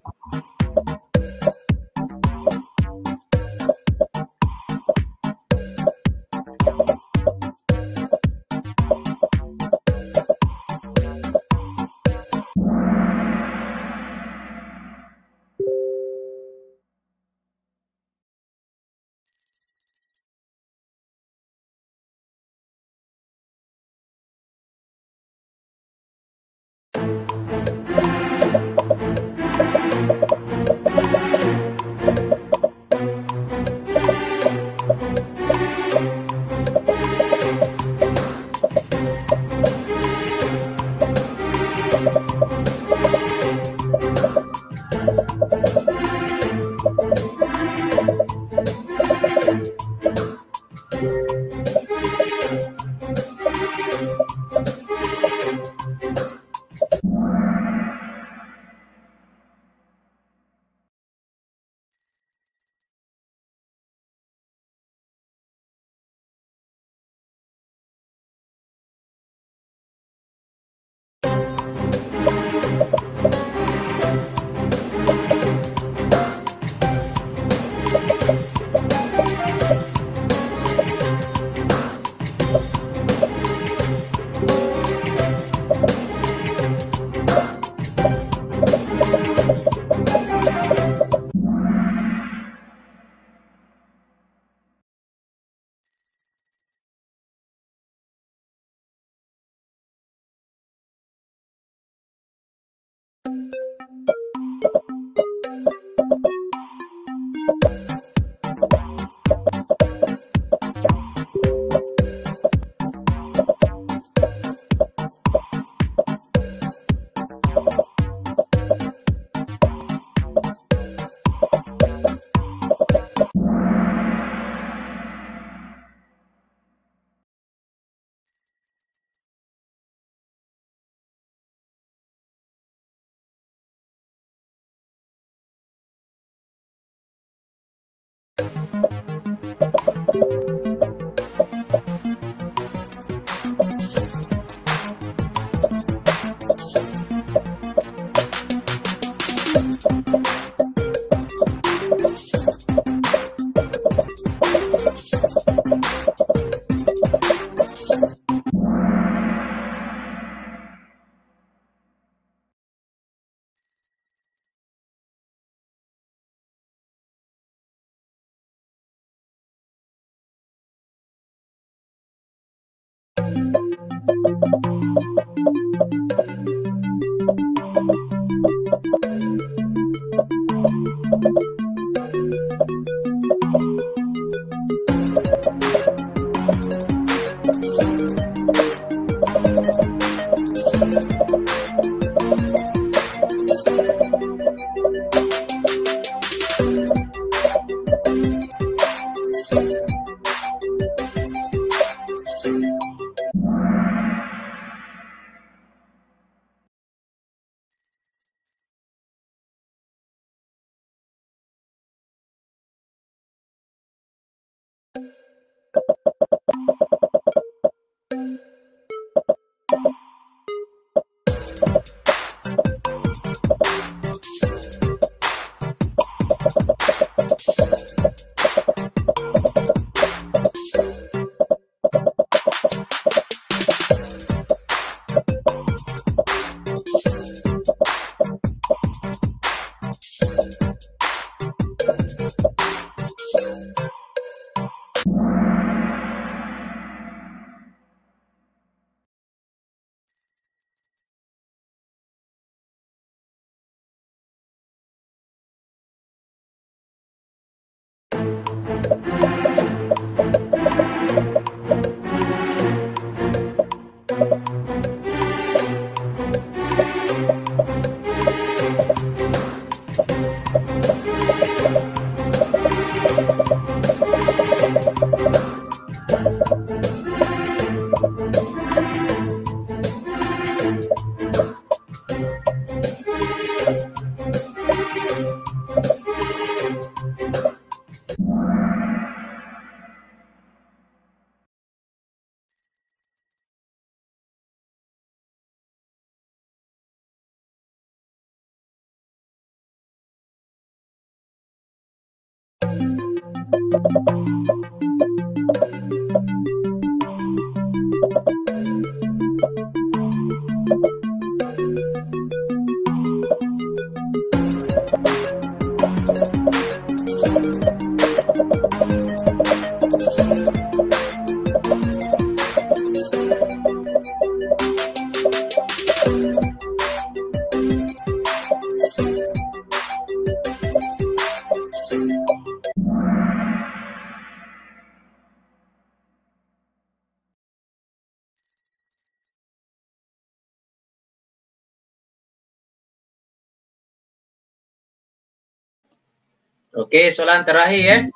Okey, soalan terakhir ya. Eh?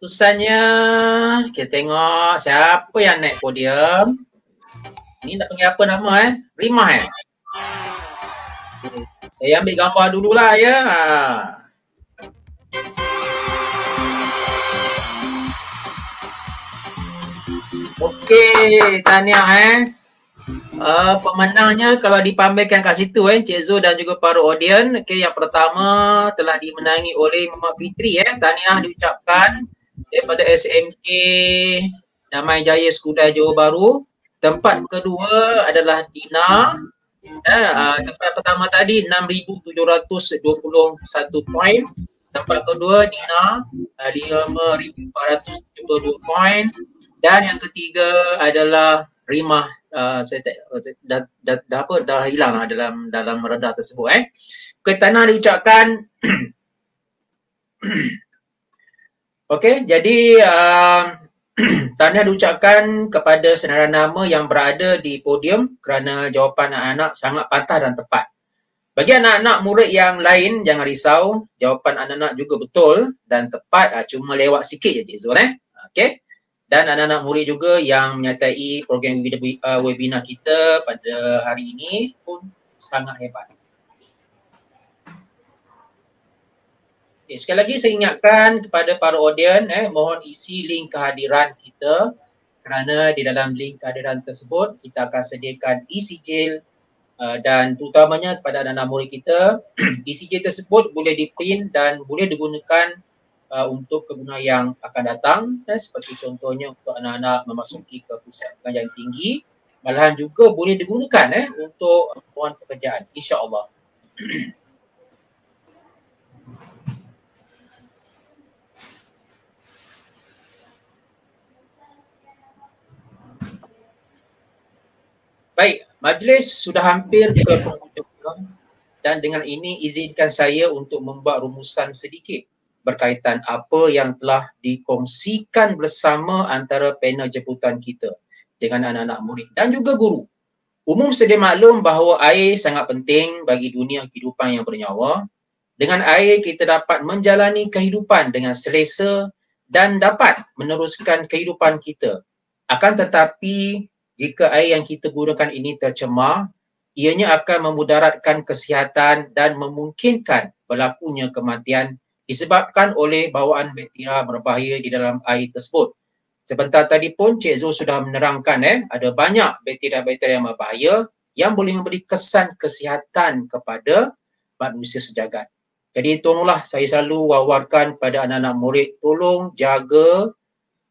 keputusannya kita tengok siapa yang naik podium ni nak panggil apa nama eh rimah eh saya ambil gambar dululah ya Okey, tanya eh. Uh, pemenangnya kalau dipamerkan kat situ eh, Cik Zul dan juga para audien. Okay, yang pertama telah dimenangi oleh Mama Fitri eh. Tahniah diucapkan daripada SMK Damai Jaya Sekudai Johor Baru. Tempat kedua adalah Dina. Eh, tempat pertama tadi 6721 point. Tempat kedua Dina 5472 ah, point dan yang ketiga adalah Rima. Uh, ah, saya tak dah, dah, dah apa dah hilang lah dalam dalam redah tersebut eh. Ketana diucapkan Okey, jadi uh, tanya diucapkan kepada senarai nama yang berada di podium kerana jawapan anak-anak sangat patah dan tepat. Bagi anak-anak murid yang lain, jangan risau. Jawapan anak-anak juga betul dan tepat. Uh, cuma lewat sikit je, Zul. Eh? Okey. Dan anak-anak murid juga yang menyertai program webinar uh, kita pada hari ini pun sangat hebat. Okay, sekali lagi saya ingatkan kepada para audien eh, mohon isi link kehadiran kita kerana di dalam link kehadiran tersebut kita akan sediakan e-sijil uh, eh, dan terutamanya kepada anak-anak murid kita e-sijil tersebut boleh diprint dan boleh digunakan uh, untuk kegunaan yang akan datang eh, seperti contohnya untuk anak-anak memasuki ke pusat pengajian tinggi malahan juga boleh digunakan eh, untuk mohon pekerjaan insyaAllah. Allah. Baik, majlis sudah hampir ke penghujung dan dengan ini izinkan saya untuk membuat rumusan sedikit berkaitan apa yang telah dikongsikan bersama antara panel jemputan kita dengan anak-anak murid dan juga guru. Umum sedia maklum bahawa air sangat penting bagi dunia kehidupan yang bernyawa. Dengan air kita dapat menjalani kehidupan dengan selesa dan dapat meneruskan kehidupan kita. Akan tetapi jika air yang kita gunakan ini tercemar, ianya akan memudaratkan kesihatan dan memungkinkan berlakunya kematian disebabkan oleh bawaan bakteria berbahaya di dalam air tersebut. Sebentar tadi pun Cik Zul sudah menerangkan eh, ada banyak bakteria-bakteria yang berbahaya yang boleh memberi kesan kesihatan kepada manusia sejagat. Jadi tolonglah saya selalu wawarkan pada anak-anak murid, tolong jaga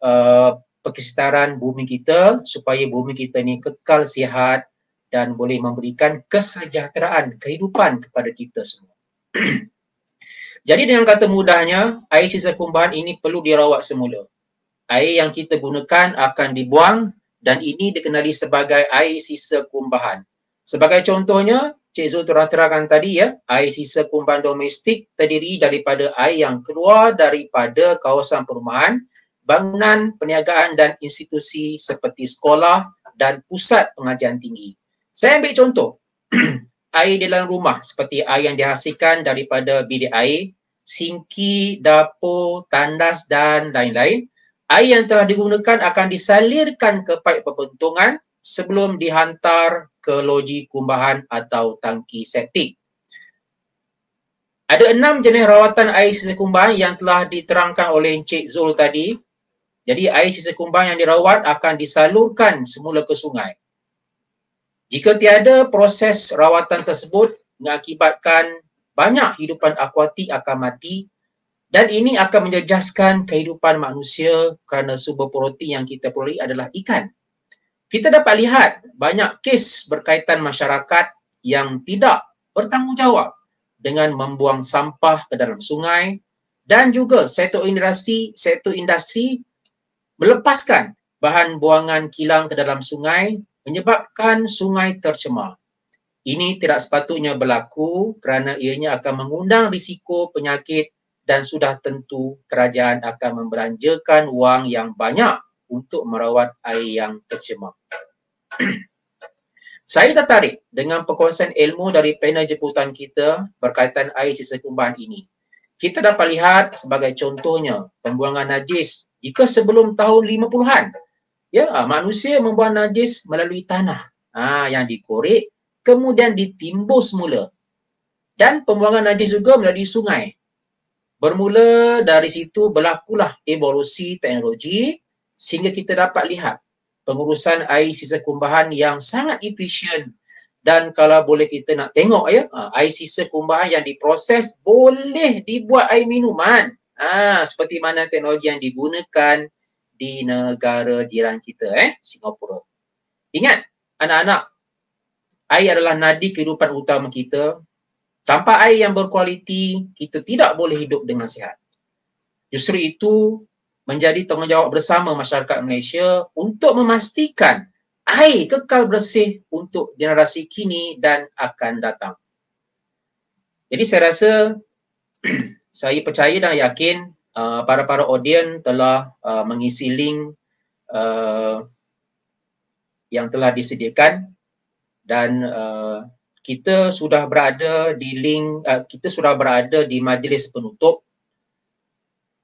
uh, perkesitaran bumi kita supaya bumi kita ni kekal sihat dan boleh memberikan kesejahteraan kehidupan kepada kita semua. Jadi dengan kata mudahnya, air sisa kumbahan ini perlu dirawat semula. Air yang kita gunakan akan dibuang dan ini dikenali sebagai air sisa kumbahan. Sebagai contohnya, Cik Zul telah terangkan tadi ya, air sisa kumbahan domestik terdiri daripada air yang keluar daripada kawasan perumahan bangunan perniagaan dan institusi seperti sekolah dan pusat pengajian tinggi. Saya ambil contoh, air di dalam rumah seperti air yang dihasilkan daripada bilik air, sinki, dapur, tandas dan lain-lain. Air yang telah digunakan akan disalirkan ke paip perbentungan sebelum dihantar ke loji kumbahan atau tangki septik. Ada enam jenis rawatan air sisa kumbahan yang telah diterangkan oleh Encik Zul tadi jadi air sisa kumbang yang dirawat akan disalurkan semula ke sungai. Jika tiada proses rawatan tersebut mengakibatkan banyak hidupan akuatik akan mati dan ini akan menjejaskan kehidupan manusia kerana sumber protein yang kita peroleh adalah ikan. Kita dapat lihat banyak kes berkaitan masyarakat yang tidak bertanggungjawab dengan membuang sampah ke dalam sungai dan juga sektor industri, sektor industri melepaskan bahan buangan kilang ke dalam sungai menyebabkan sungai tercemar. Ini tidak sepatutnya berlaku kerana ianya akan mengundang risiko penyakit dan sudah tentu kerajaan akan membelanjakan wang yang banyak untuk merawat air yang tercemar. Saya tertarik dengan perkongsian ilmu dari panel jemputan kita berkaitan air sisa kumbahan ini. Kita dapat lihat sebagai contohnya pembuangan najis jika sebelum tahun lima puluhan, ya ah, manusia membuang najis melalui tanah ha, yang dikorek kemudian ditimbus semula dan pembuangan najis juga melalui sungai bermula dari situ berlakulah evolusi teknologi sehingga kita dapat lihat pengurusan air sisa kumbahan yang sangat efisien dan kalau boleh kita nak tengok ya ah, air sisa kumbahan yang diproses boleh dibuat air minuman Ah, seperti mana teknologi yang digunakan di negara jiran kita, eh, Singapura. Ingat, anak-anak, air adalah nadi kehidupan utama kita. Tanpa air yang berkualiti, kita tidak boleh hidup dengan sihat. Justru itu menjadi tanggungjawab bersama masyarakat Malaysia untuk memastikan air kekal bersih untuk generasi kini dan akan datang. Jadi saya rasa saya percaya dan yakin uh, para-para audiens telah uh, mengisi link uh, yang telah disediakan dan uh, kita sudah berada di link uh, kita sudah berada di majlis penutup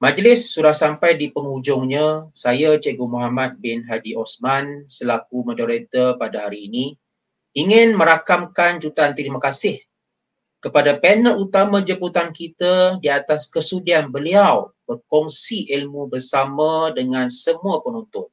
majlis sudah sampai di penghujungnya saya cikgu Muhammad bin Haji Osman selaku moderator pada hari ini ingin merakamkan jutaan terima kasih kepada panel utama jemputan kita di atas kesudian beliau berkongsi ilmu bersama dengan semua penonton.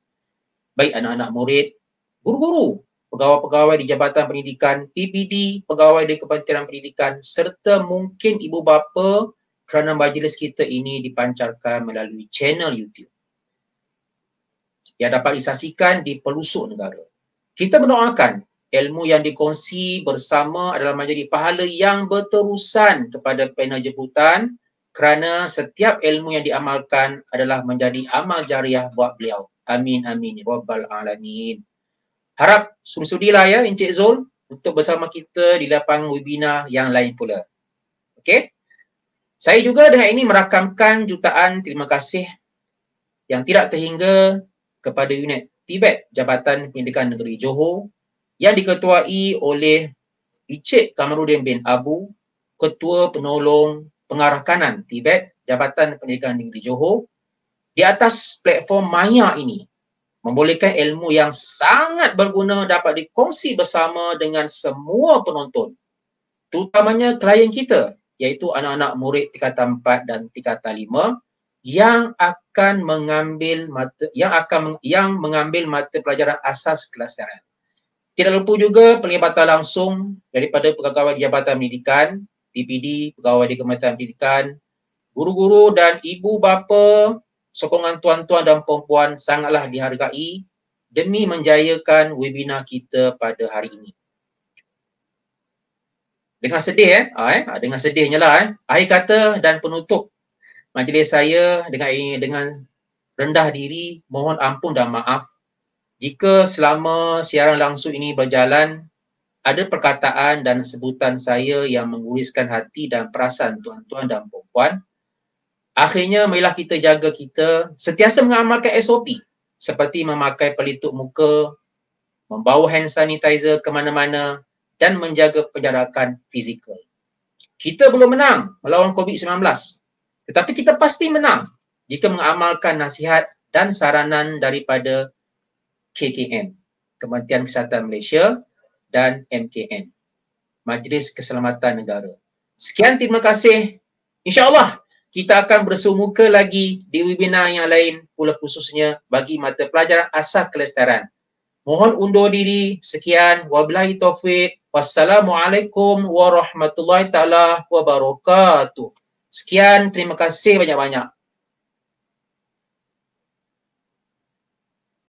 Baik anak-anak murid, guru-guru, pegawai-pegawai di Jabatan Pendidikan PPD, pegawai di Kementerian Pendidikan serta mungkin ibu bapa kerana majlis kita ini dipancarkan melalui channel YouTube yang dapat disaksikan di pelusuk negara. Kita mendoakan ilmu yang dikongsi bersama adalah menjadi pahala yang berterusan kepada pena jemputan kerana setiap ilmu yang diamalkan adalah menjadi amal jariah buat beliau. Amin, amin. Ya Rabbal Alamin. Harap sudi-sudilah ya Encik Zul untuk bersama kita di lapang webinar yang lain pula. Okey? Saya juga dengan ini merakamkan jutaan terima kasih yang tidak terhingga kepada unit Tibet Jabatan Pendidikan Negeri Johor yang diketuai oleh Encik Kamarudin bin Abu, Ketua Penolong Pengarah Kanan Tibet, Jabatan Pendidikan Negeri Johor. Di atas platform maya ini, membolehkan ilmu yang sangat berguna dapat dikongsi bersama dengan semua penonton. Terutamanya klien kita, iaitu anak-anak murid tingkatan 4 dan tingkatan 5 yang akan mengambil mata yang akan yang mengambil mata pelajaran asas kelas darat. Tidak lupa juga penglibatan langsung daripada pegawai Jabatan Pendidikan, TPD, pegawai di Kementerian Pendidikan, guru-guru dan ibu bapa, sokongan tuan-tuan dan puan-puan sangatlah dihargai demi menjayakan webinar kita pada hari ini. Dengan sedih eh, ah, eh? Ah, dengan sedihnya lah eh. Akhir kata dan penutup majlis saya dengan dengan rendah diri mohon ampun dan maaf jika selama siaran langsung ini berjalan, ada perkataan dan sebutan saya yang menguriskan hati dan perasaan tuan-tuan dan perempuan, akhirnya marilah kita jaga kita sentiasa mengamalkan SOP seperti memakai pelitup muka, membawa hand sanitizer ke mana-mana dan menjaga penjarakan fizikal. Kita belum menang melawan COVID-19 tetapi kita pasti menang jika mengamalkan nasihat dan saranan daripada KKM, Kementerian Kesihatan Malaysia dan MKN, Majlis Keselamatan Negara. Sekian terima kasih. InsyaAllah kita akan bersemuka lagi di webinar yang lain pula khususnya bagi mata pelajaran asas kelestaran. Mohon undur diri. Sekian. Wabillahi taufiq. Wassalamualaikum warahmatullahi taala wabarakatuh. Sekian terima kasih banyak-banyak.